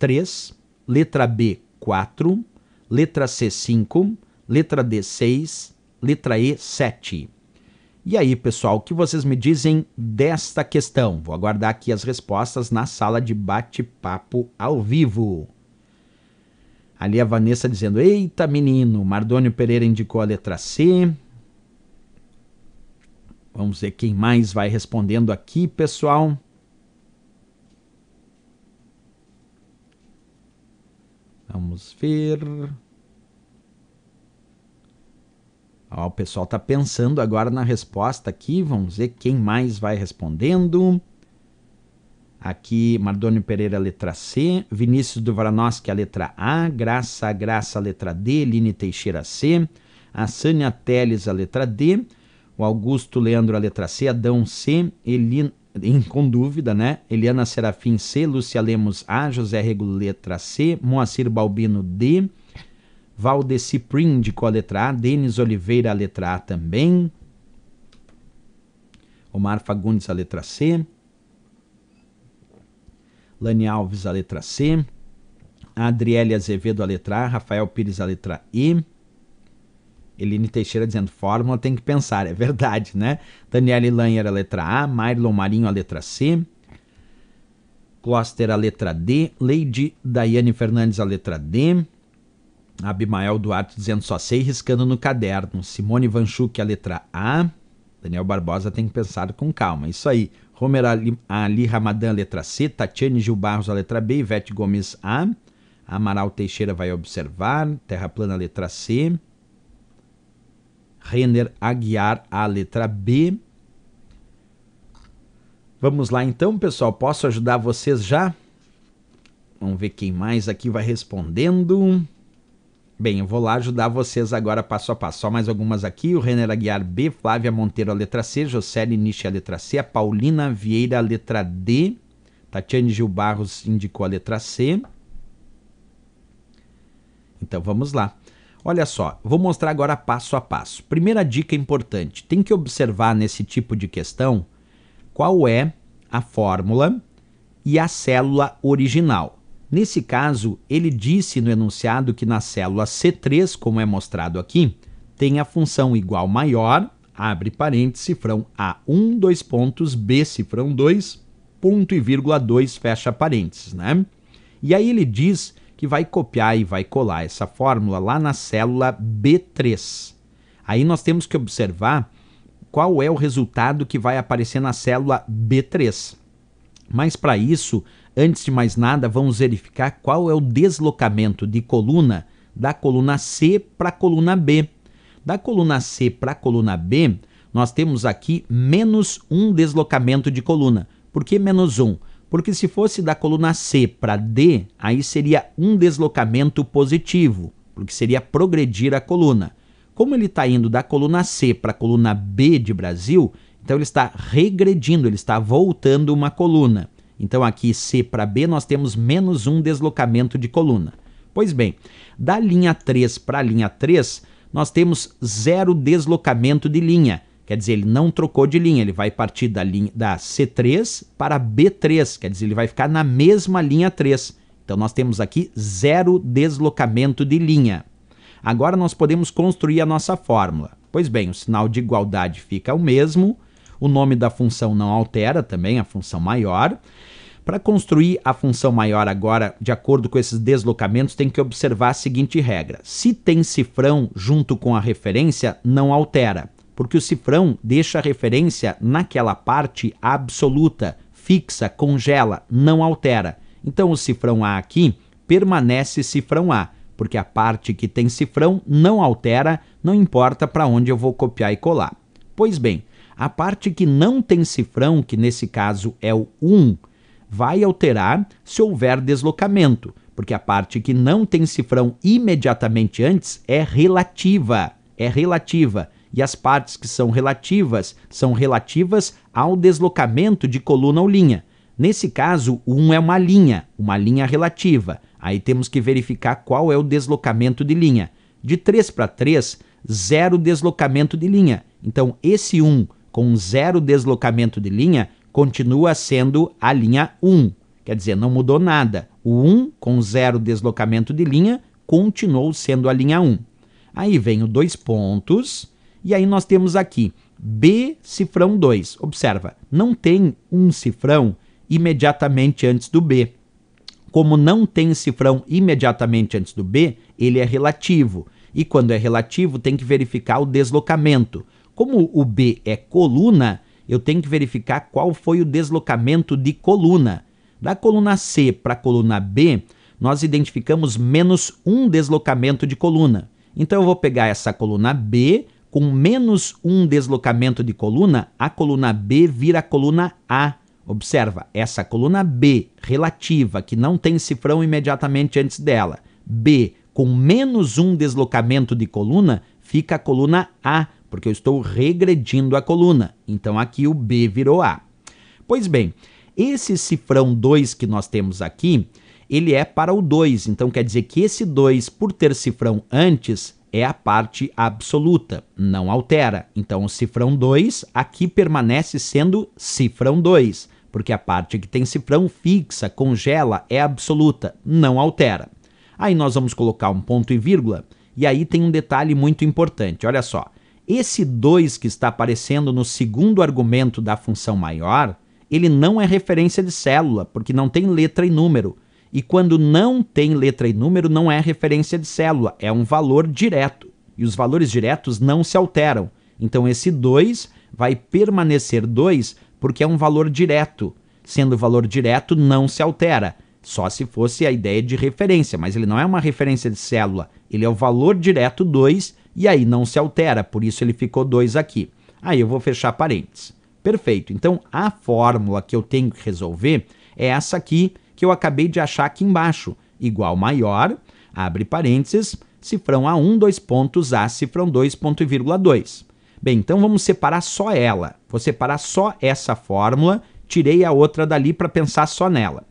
3, letra B, 4, letra C, 5, letra D, 6, letra E, 7. E aí, pessoal, o que vocês me dizem desta questão? Vou aguardar aqui as respostas na sala de bate-papo ao vivo. Ali a Vanessa dizendo: Eita, menino, Mardônio Pereira indicou a letra C. Vamos ver quem mais vai respondendo aqui, pessoal. Vamos ver. o pessoal está pensando agora na resposta aqui. Vamos ver quem mais vai respondendo. Aqui, Mardônio Pereira, letra C. Vinícius do a letra A. Graça a Graça, letra D. Line Teixeira, C. A Sânia Teles, a letra D. O Augusto Leandro, a letra C. Adão, C. Elin, em, com dúvida, né? Eliana Serafim C, Lúcia Lemos A, José Regulo letra C, Moacir Balbino D, Valdeci Prinde com a letra A, Denis Oliveira a letra A também, Omar Fagundes a letra C, Lani Alves a letra C, Adriele Azevedo a letra A, Rafael Pires a letra E, Eline Teixeira dizendo: fórmula tem que pensar, é verdade, né? Daniele Lanher, a letra A. Marlon Marinho, a letra C. Cluster, a letra D. Lady Daiane Fernandes, a letra D. Abimael Duarte dizendo: só sei riscando no caderno. Simone Vanchuk, a letra A. Daniel Barbosa tem que pensar com calma. Isso aí. Romer Ali, Ali Ramadan, letra C. Tatiane Gil Barros, a letra B. Ivete Gomes, A. Amaral Teixeira vai observar. Terra Plana, letra C. Renner Aguiar, a letra B. Vamos lá então, pessoal. Posso ajudar vocês já? Vamos ver quem mais aqui vai respondendo. Bem, eu vou lá ajudar vocês agora passo a passo. Só mais algumas aqui. O Renner Aguiar B, Flávia Monteiro, a letra C, Jocely Nishi, a letra C, a Paulina Vieira, a letra D, Tatiane Gil Barros indicou a letra C. Então vamos lá. Olha só, vou mostrar agora passo a passo. Primeira dica importante: tem que observar nesse tipo de questão qual é a fórmula e a célula original. Nesse caso, ele disse no enunciado que na célula C3, como é mostrado aqui, tem a função igual maior, abre parênteses, cifrão A1, dois pontos, B, cifrão 2, ponto e vírgula 2, fecha parênteses, né? E aí ele diz que vai copiar e vai colar essa fórmula lá na célula B3. Aí nós temos que observar qual é o resultado que vai aparecer na célula B3. Mas para isso, antes de mais nada, vamos verificar qual é o deslocamento de coluna da coluna C para a coluna B. Da coluna C para a coluna B, nós temos aqui menos um deslocamento de coluna. Por que menos um? Porque se fosse da coluna C para D, aí seria um deslocamento positivo, porque seria progredir a coluna. Como ele está indo da coluna C para a coluna B de Brasil, então ele está regredindo, ele está voltando uma coluna. Então aqui C para B nós temos menos um deslocamento de coluna. Pois bem, da linha 3 para a linha 3, nós temos zero deslocamento de linha, Quer dizer, ele não trocou de linha, ele vai partir da, linha, da C3 para B3, quer dizer, ele vai ficar na mesma linha 3. Então nós temos aqui zero deslocamento de linha. Agora nós podemos construir a nossa fórmula. Pois bem, o sinal de igualdade fica o mesmo, o nome da função não altera também, a função maior. Para construir a função maior agora, de acordo com esses deslocamentos, tem que observar a seguinte regra: se tem cifrão junto com a referência, não altera porque o cifrão deixa a referência naquela parte absoluta, fixa, congela, não altera. Então o cifrão A aqui permanece cifrão A, porque a parte que tem cifrão não altera, não importa para onde eu vou copiar e colar. Pois bem, a parte que não tem cifrão, que nesse caso é o 1, vai alterar se houver deslocamento, porque a parte que não tem cifrão imediatamente antes é relativa, é relativa e as partes que são relativas são relativas ao deslocamento de coluna ou linha. Nesse caso, 1 um é uma linha, uma linha relativa. Aí temos que verificar qual é o deslocamento de linha. De 3 para 3, zero deslocamento de linha. Então, esse 1 um, com zero deslocamento de linha continua sendo a linha 1. Um. Quer dizer, não mudou nada. O 1 com zero deslocamento de linha continuou sendo a linha 1. Aí vem o dois pontos e aí nós temos aqui B cifrão 2. Observa, não tem um cifrão imediatamente antes do B. Como não tem cifrão imediatamente antes do B, ele é relativo. E quando é relativo, tem que verificar o deslocamento. Como o B é coluna, eu tenho que verificar qual foi o deslocamento de coluna. Da coluna C para a coluna B, nós identificamos menos um deslocamento de coluna. Então eu vou pegar essa coluna B, com menos um deslocamento de coluna, a coluna B vira a coluna A. Observa, essa coluna B relativa, que não tem cifrão imediatamente antes dela, B com menos um deslocamento de coluna, fica a coluna A, porque eu estou regredindo a coluna. Então aqui o B virou A. Pois bem, esse cifrão 2 que nós temos aqui, ele é para o 2, então quer dizer que esse 2, por ter cifrão antes, é a parte absoluta, não altera. Então, o cifrão 2 aqui permanece sendo cifrão 2, porque a parte que tem cifrão fixa, congela, é absoluta, não altera. Aí nós vamos colocar um ponto e vírgula, e aí tem um detalhe muito importante, olha só. Esse 2 que está aparecendo no segundo argumento da função maior, ele não é referência de célula, porque não tem letra e número. E quando não tem letra e número, não é referência de célula, é um valor direto. E os valores diretos não se alteram. Então esse 2 vai permanecer 2 porque é um valor direto. Sendo valor direto, não se altera. Só se fosse a ideia de referência, mas ele não é uma referência de célula. Ele é o valor direto 2 e aí não se altera, por isso ele ficou 2 aqui. Aí eu vou fechar parênteses. Perfeito. Então a fórmula que eu tenho que resolver é essa aqui que eu acabei de achar aqui embaixo, igual maior, abre parênteses, cifrão A1, dois pontos, A, cifrão 2, ponto e vírgula 2. Bem, então vamos separar só ela. Vou separar só essa fórmula, tirei a outra dali para pensar só nela.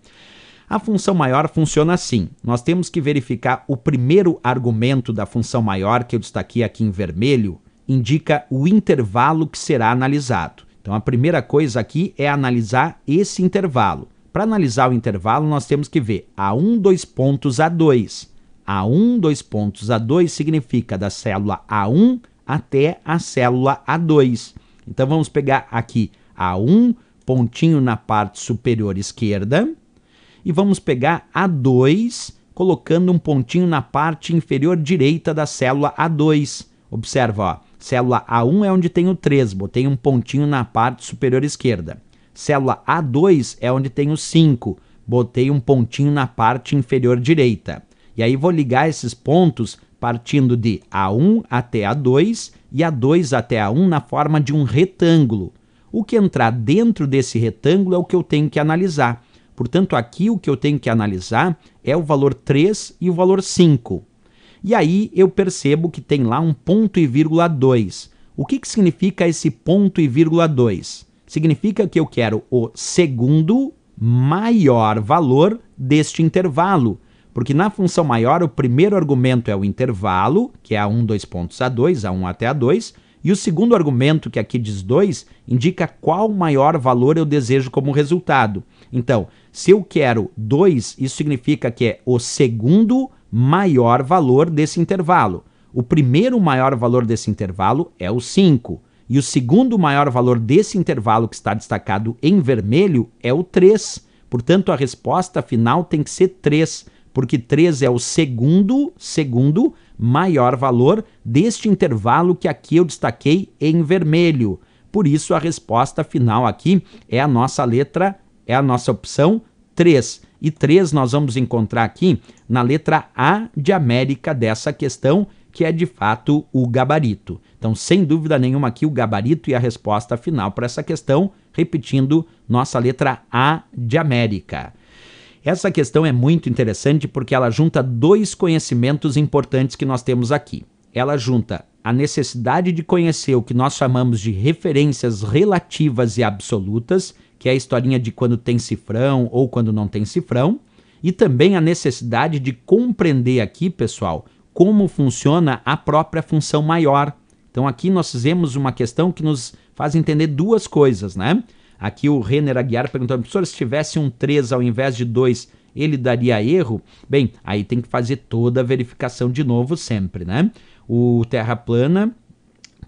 A função maior funciona assim. Nós temos que verificar o primeiro argumento da função maior, que eu destaquei aqui em vermelho, indica o intervalo que será analisado. Então a primeira coisa aqui é analisar esse intervalo. Para analisar o intervalo, nós temos que ver A1, dois pontos A2. A1, dois pontos A2 significa da célula A1 até a célula A2. Então vamos pegar aqui A1, pontinho na parte superior esquerda, e vamos pegar A2, colocando um pontinho na parte inferior direita da célula A2. Observa, ó, célula A1 é onde tem o 3, botei um pontinho na parte superior esquerda. Célula A2 é onde tem o 5. Botei um pontinho na parte inferior direita. E aí vou ligar esses pontos partindo de A1 até A2 e A2 até A1 na forma de um retângulo. O que entrar dentro desse retângulo é o que eu tenho que analisar. Portanto, aqui o que eu tenho que analisar é o valor 3 e o valor 5. E aí eu percebo que tem lá um ponto e vírgula 2. O que, que significa esse ponto e vírgula 2? significa que eu quero o segundo maior valor deste intervalo. Porque na função maior, o primeiro argumento é o intervalo, que é A1, 2 pontos A2, A1 até A2, e o segundo argumento, que aqui diz 2, indica qual maior valor eu desejo como resultado. Então, se eu quero 2, isso significa que é o segundo maior valor desse intervalo. O primeiro maior valor desse intervalo é o 5. E o segundo maior valor desse intervalo que está destacado em vermelho é o 3. Portanto, a resposta final tem que ser 3, porque 3 é o segundo, segundo maior valor deste intervalo que aqui eu destaquei em vermelho. Por isso a resposta final aqui é a nossa letra, é a nossa opção 3. E 3 nós vamos encontrar aqui na letra A de América dessa questão, que é de fato o gabarito. Então, sem dúvida nenhuma, aqui o gabarito e a resposta final para essa questão, repetindo nossa letra A de América. Essa questão é muito interessante porque ela junta dois conhecimentos importantes que nós temos aqui. Ela junta a necessidade de conhecer o que nós chamamos de referências relativas e absolutas, que é a historinha de quando tem cifrão ou quando não tem cifrão, e também a necessidade de compreender aqui, pessoal, como funciona a própria função maior. Então aqui nós fizemos uma questão que nos faz entender duas coisas, né? Aqui o Renner Aguiar perguntou, professor, se tivesse um 3 ao invés de 2, ele daria erro? Bem, aí tem que fazer toda a verificação de novo sempre, né? O Terra Plana,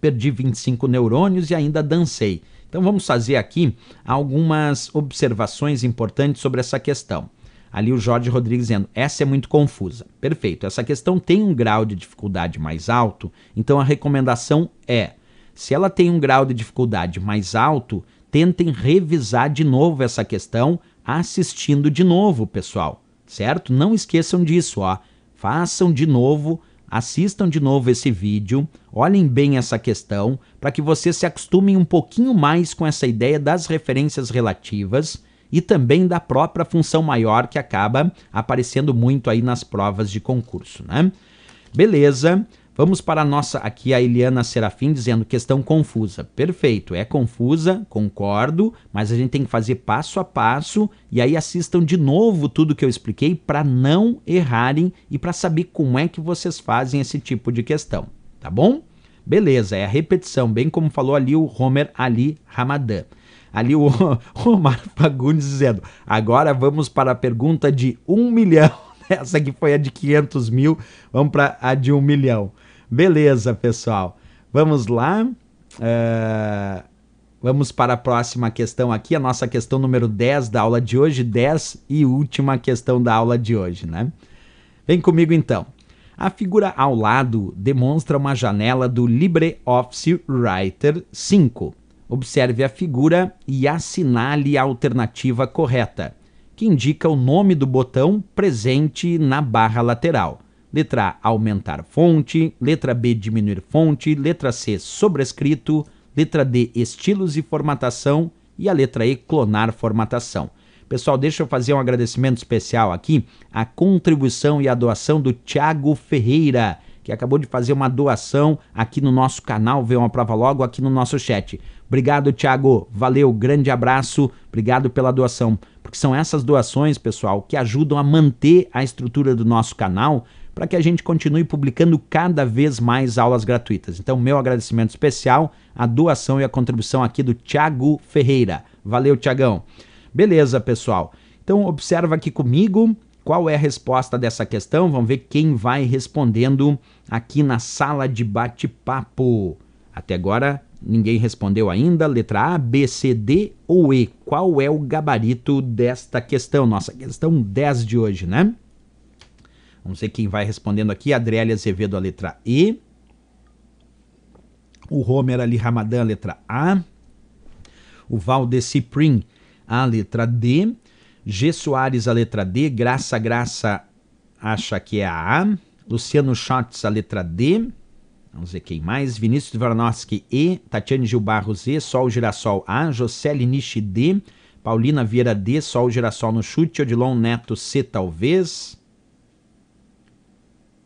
perdi 25 neurônios e ainda dancei. Então vamos fazer aqui algumas observações importantes sobre essa questão ali o Jorge Rodrigues dizendo: essa é muito confusa. Perfeito, essa questão tem um grau de dificuldade mais alto, então a recomendação é: se ela tem um grau de dificuldade mais alto, tentem revisar de novo essa questão assistindo de novo, pessoal, certo? Não esqueçam disso, ó. Façam de novo, assistam de novo esse vídeo, olhem bem essa questão para que vocês se acostumem um pouquinho mais com essa ideia das referências relativas e também da própria função maior que acaba aparecendo muito aí nas provas de concurso, né? Beleza. Vamos para a nossa aqui a Eliana Serafim dizendo questão confusa. Perfeito, é confusa, concordo, mas a gente tem que fazer passo a passo e aí assistam de novo tudo que eu expliquei para não errarem e para saber como é que vocês fazem esse tipo de questão, tá bom? Beleza, é a repetição, bem como falou ali o Homer Ali Ramadan ali o [LAUGHS] Omar Fagundes dizendo: agora vamos para a pergunta de um [LAUGHS] milhão. Essa aqui foi a de 500 mil, vamos para a de um milhão. Beleza, pessoal. Vamos lá. Uh, vamos para a próxima questão aqui, a nossa questão número 10 da aula de hoje, 10 e última questão da aula de hoje, né? Vem comigo então. A figura ao lado demonstra uma janela do LibreOffice Writer 5 Observe a figura e assinale a alternativa correta, que indica o nome do botão presente na barra lateral. Letra A, aumentar fonte. Letra B, diminuir fonte. Letra C, sobrescrito. Letra D, estilos e formatação. E a letra E, clonar formatação. Pessoal, deixa eu fazer um agradecimento especial aqui à contribuição e à doação do Tiago Ferreira, que acabou de fazer uma doação aqui no nosso canal, vê uma prova logo aqui no nosso chat. Obrigado, Thiago. Valeu, grande abraço. Obrigado pela doação. Porque são essas doações, pessoal, que ajudam a manter a estrutura do nosso canal para que a gente continue publicando cada vez mais aulas gratuitas. Então, meu agradecimento especial à doação e à contribuição aqui do Thiago Ferreira. Valeu, Tiagão. Beleza, pessoal. Então, observa aqui comigo qual é a resposta dessa questão. Vamos ver quem vai respondendo aqui na sala de bate-papo. Até agora, Ninguém respondeu ainda. Letra A, B, C, D ou E? Qual é o gabarito desta questão? Nossa questão 10 de hoje, né? Vamos ver quem vai respondendo aqui. Adriele Azevedo, a letra E. O Homer Ali Ramadan, a letra A. O Valdeci Prim, a letra D. G. Soares, a letra D. Graça Graça acha que é a A. Luciano Schatz, a letra D. Vamos ver quem mais. Vinícius Voronowski E, Tatiane Gil Barros E, Sol Girassol A, Jocely Nishi D, Paulina Vieira D, Sol Girassol no chute, Odilon Neto C, talvez.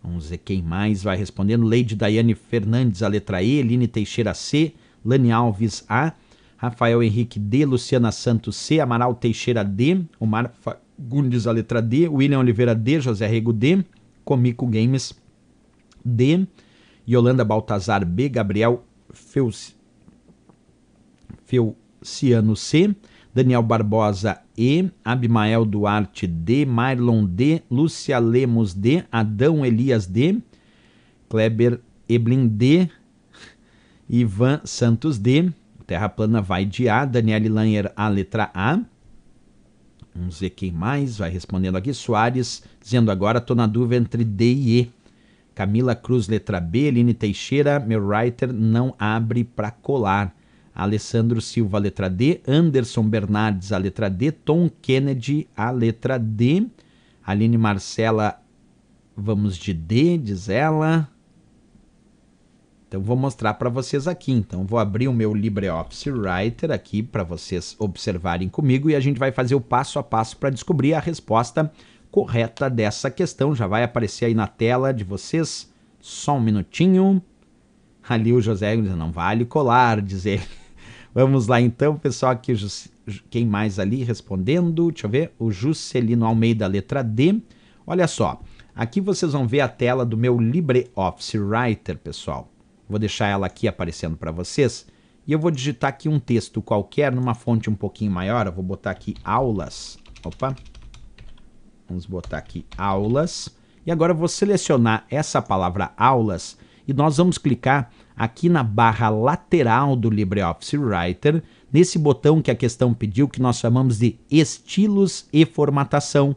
Vamos ver quem mais vai respondendo. Lady Daiane Fernandes, a letra E, Eline Teixeira C, Lani Alves A, Rafael Henrique D, Luciana Santos C, Amaral Teixeira D, Omar Fagundes, a letra D, William Oliveira D, José Rego D, Comico Games D, Yolanda Baltazar B, Gabriel Feuci... Feuciano C, Daniel Barbosa E, Abimael Duarte D, Marlon D, Lúcia Lemos D, Adão Elias D, Kleber Eblin D, Ivan Santos D, Terra Plana vai de A, Daniele Lanher A, letra A. Vamos ver quem mais vai respondendo aqui. Soares, dizendo agora, estou na dúvida entre D e E. Camila Cruz, letra B. Eline Teixeira, meu writer não abre para colar. Alessandro Silva, letra D. Anderson Bernardes, a letra D. Tom Kennedy, a letra D. Aline Marcela, vamos de D, diz ela. Então vou mostrar para vocês aqui. Então vou abrir o meu LibreOffice Writer aqui para vocês observarem comigo e a gente vai fazer o passo a passo para descobrir a resposta correta dessa questão. Já vai aparecer aí na tela de vocês. Só um minutinho. Ali o José diz, não vale colar, diz ele. [LAUGHS] Vamos lá então, pessoal, aqui quem mais ali respondendo? Deixa eu ver. O Juscelino Almeida, letra D. Olha só, aqui vocês vão ver a tela do meu LibreOffice Writer, pessoal. Vou deixar ela aqui aparecendo para vocês. E eu vou digitar aqui um texto qualquer numa fonte um pouquinho maior. Eu vou botar aqui aulas. Opa, Vamos botar aqui aulas. E agora eu vou selecionar essa palavra aulas e nós vamos clicar aqui na barra lateral do LibreOffice Writer, nesse botão que a questão pediu, que nós chamamos de estilos e formatação.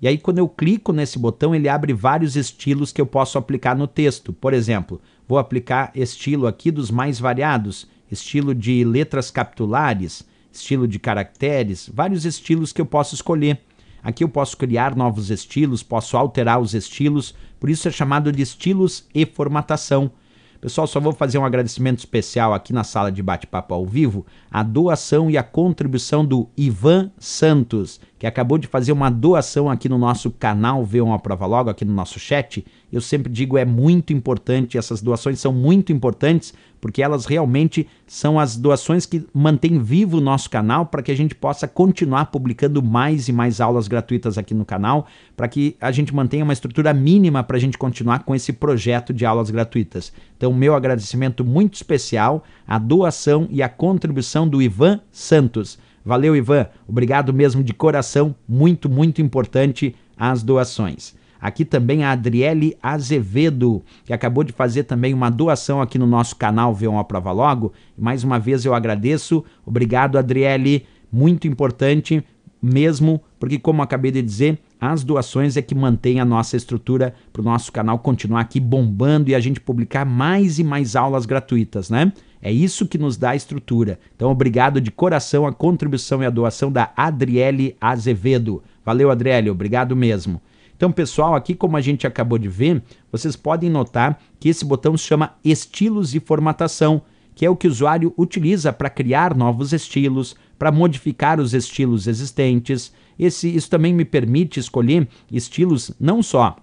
E aí, quando eu clico nesse botão, ele abre vários estilos que eu posso aplicar no texto. Por exemplo, vou aplicar estilo aqui dos mais variados, estilo de letras capitulares, estilo de caracteres, vários estilos que eu posso escolher. Aqui eu posso criar novos estilos, posso alterar os estilos, por isso é chamado de estilos e formatação. Pessoal, só vou fazer um agradecimento especial aqui na sala de bate-papo ao vivo à doação e à contribuição do Ivan Santos, que acabou de fazer uma doação aqui no nosso canal Vê uma Prova Logo, aqui no nosso chat. Eu sempre digo, é muito importante, essas doações são muito importantes porque elas realmente são as doações que mantêm vivo o nosso canal para que a gente possa continuar publicando mais e mais aulas gratuitas aqui no canal, para que a gente mantenha uma estrutura mínima para a gente continuar com esse projeto de aulas gratuitas. Então, meu agradecimento muito especial à doação e à contribuição do Ivan Santos. Valeu, Ivan. Obrigado mesmo de coração. Muito, muito importante as doações. Aqui também a Adriele Azevedo, que acabou de fazer também uma doação aqui no nosso canal v a Prova Logo. Mais uma vez eu agradeço. Obrigado, Adriele. Muito importante mesmo, porque como acabei de dizer, as doações é que mantém a nossa estrutura para o nosso canal continuar aqui bombando e a gente publicar mais e mais aulas gratuitas, né? É isso que nos dá estrutura. Então, obrigado de coração a contribuição e a doação da Adriele Azevedo. Valeu, Adriele, obrigado mesmo. Então, pessoal, aqui como a gente acabou de ver, vocês podem notar que esse botão se chama Estilos e Formatação, que é o que o usuário utiliza para criar novos estilos, para modificar os estilos existentes. Esse, isso também me permite escolher estilos não só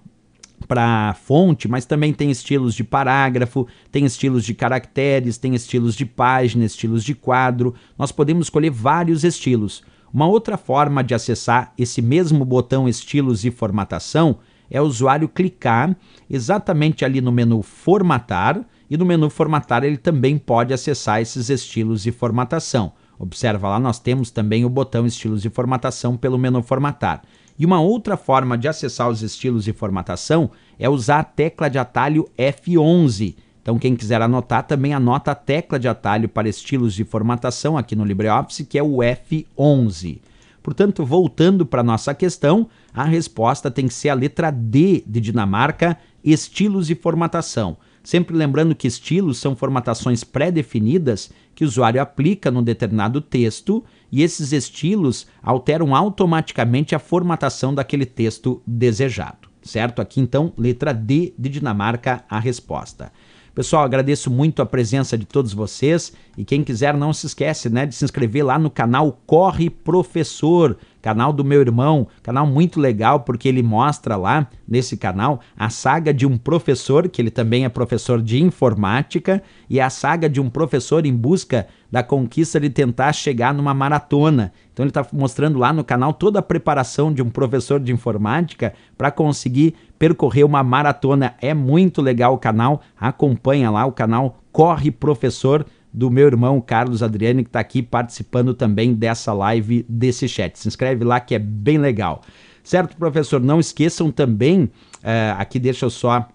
para fonte, mas também tem estilos de parágrafo, tem estilos de caracteres, tem estilos de página, estilos de quadro. Nós podemos escolher vários estilos. Uma outra forma de acessar esse mesmo botão Estilos e Formatação é o usuário clicar exatamente ali no menu Formatar e no menu Formatar ele também pode acessar esses estilos e formatação. Observa lá, nós temos também o botão Estilos e Formatação pelo menu Formatar. E uma outra forma de acessar os estilos e formatação é usar a tecla de atalho F11. Então, quem quiser anotar, também anota a tecla de atalho para estilos de formatação aqui no LibreOffice, que é o F11. Portanto, voltando para nossa questão, a resposta tem que ser a letra D de Dinamarca, estilos e formatação. Sempre lembrando que estilos são formatações pré-definidas que o usuário aplica num determinado texto e esses estilos alteram automaticamente a formatação daquele texto desejado, certo? Aqui então, letra D de Dinamarca, a resposta. Pessoal, agradeço muito a presença de todos vocês e quem quiser não se esquece, né, de se inscrever lá no canal Corre Professor, canal do meu irmão, canal muito legal porque ele mostra lá nesse canal a saga de um professor, que ele também é professor de informática, e a saga de um professor em busca da conquista de tentar chegar numa maratona. Então ele está mostrando lá no canal toda a preparação de um professor de informática para conseguir percorrer uma maratona. É muito legal o canal, acompanha lá o canal Corre Professor do meu irmão Carlos Adriano, que está aqui participando também dessa live, desse chat. Se inscreve lá que é bem legal. Certo, professor? Não esqueçam também, é, aqui deixa eu só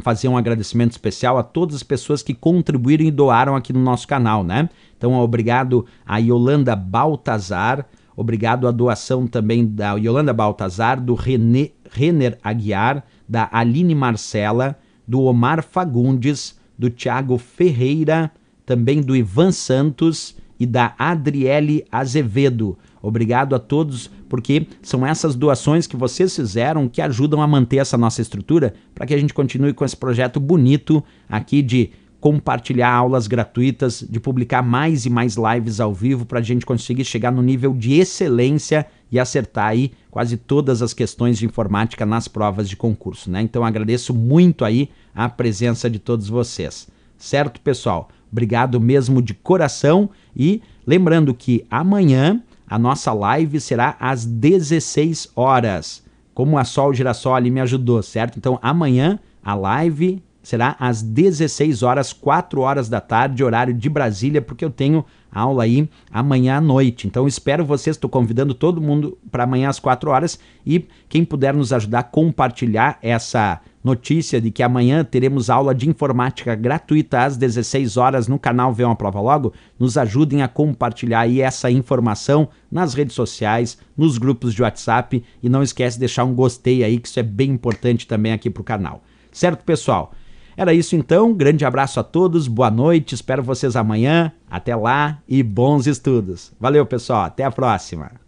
fazer um agradecimento especial a todas as pessoas que contribuíram e doaram aqui no nosso canal, né? Então, obrigado a Yolanda Baltazar, obrigado à doação também da Yolanda Baltazar, do René Renner Aguiar, da Aline Marcela, do Omar Fagundes, do Tiago Ferreira, também do Ivan Santos e da Adriele Azevedo. Obrigado a todos, porque são essas doações que vocês fizeram que ajudam a manter essa nossa estrutura para que a gente continue com esse projeto bonito aqui de compartilhar aulas gratuitas, de publicar mais e mais lives ao vivo para a gente conseguir chegar no nível de excelência e acertar aí quase todas as questões de informática nas provas de concurso, né? Então agradeço muito aí a presença de todos vocês. Certo, pessoal? Obrigado mesmo de coração e lembrando que amanhã a nossa live será às 16 horas. Como a Sol Girassol ali me ajudou, certo? Então amanhã a live será às 16 horas, 4 horas da tarde, horário de Brasília, porque eu tenho aula aí amanhã à noite. Então espero vocês, estou convidando todo mundo para amanhã às 4 horas e quem puder nos ajudar a compartilhar essa notícia de que amanhã teremos aula de informática gratuita às 16 horas no canal Vê uma Prova Logo, nos ajudem a compartilhar aí essa informação nas redes sociais, nos grupos de WhatsApp e não esquece de deixar um gostei aí, que isso é bem importante também aqui para o canal. Certo, pessoal? Era isso então, grande abraço a todos, boa noite, espero vocês amanhã. Até lá e bons estudos. Valeu, pessoal, até a próxima.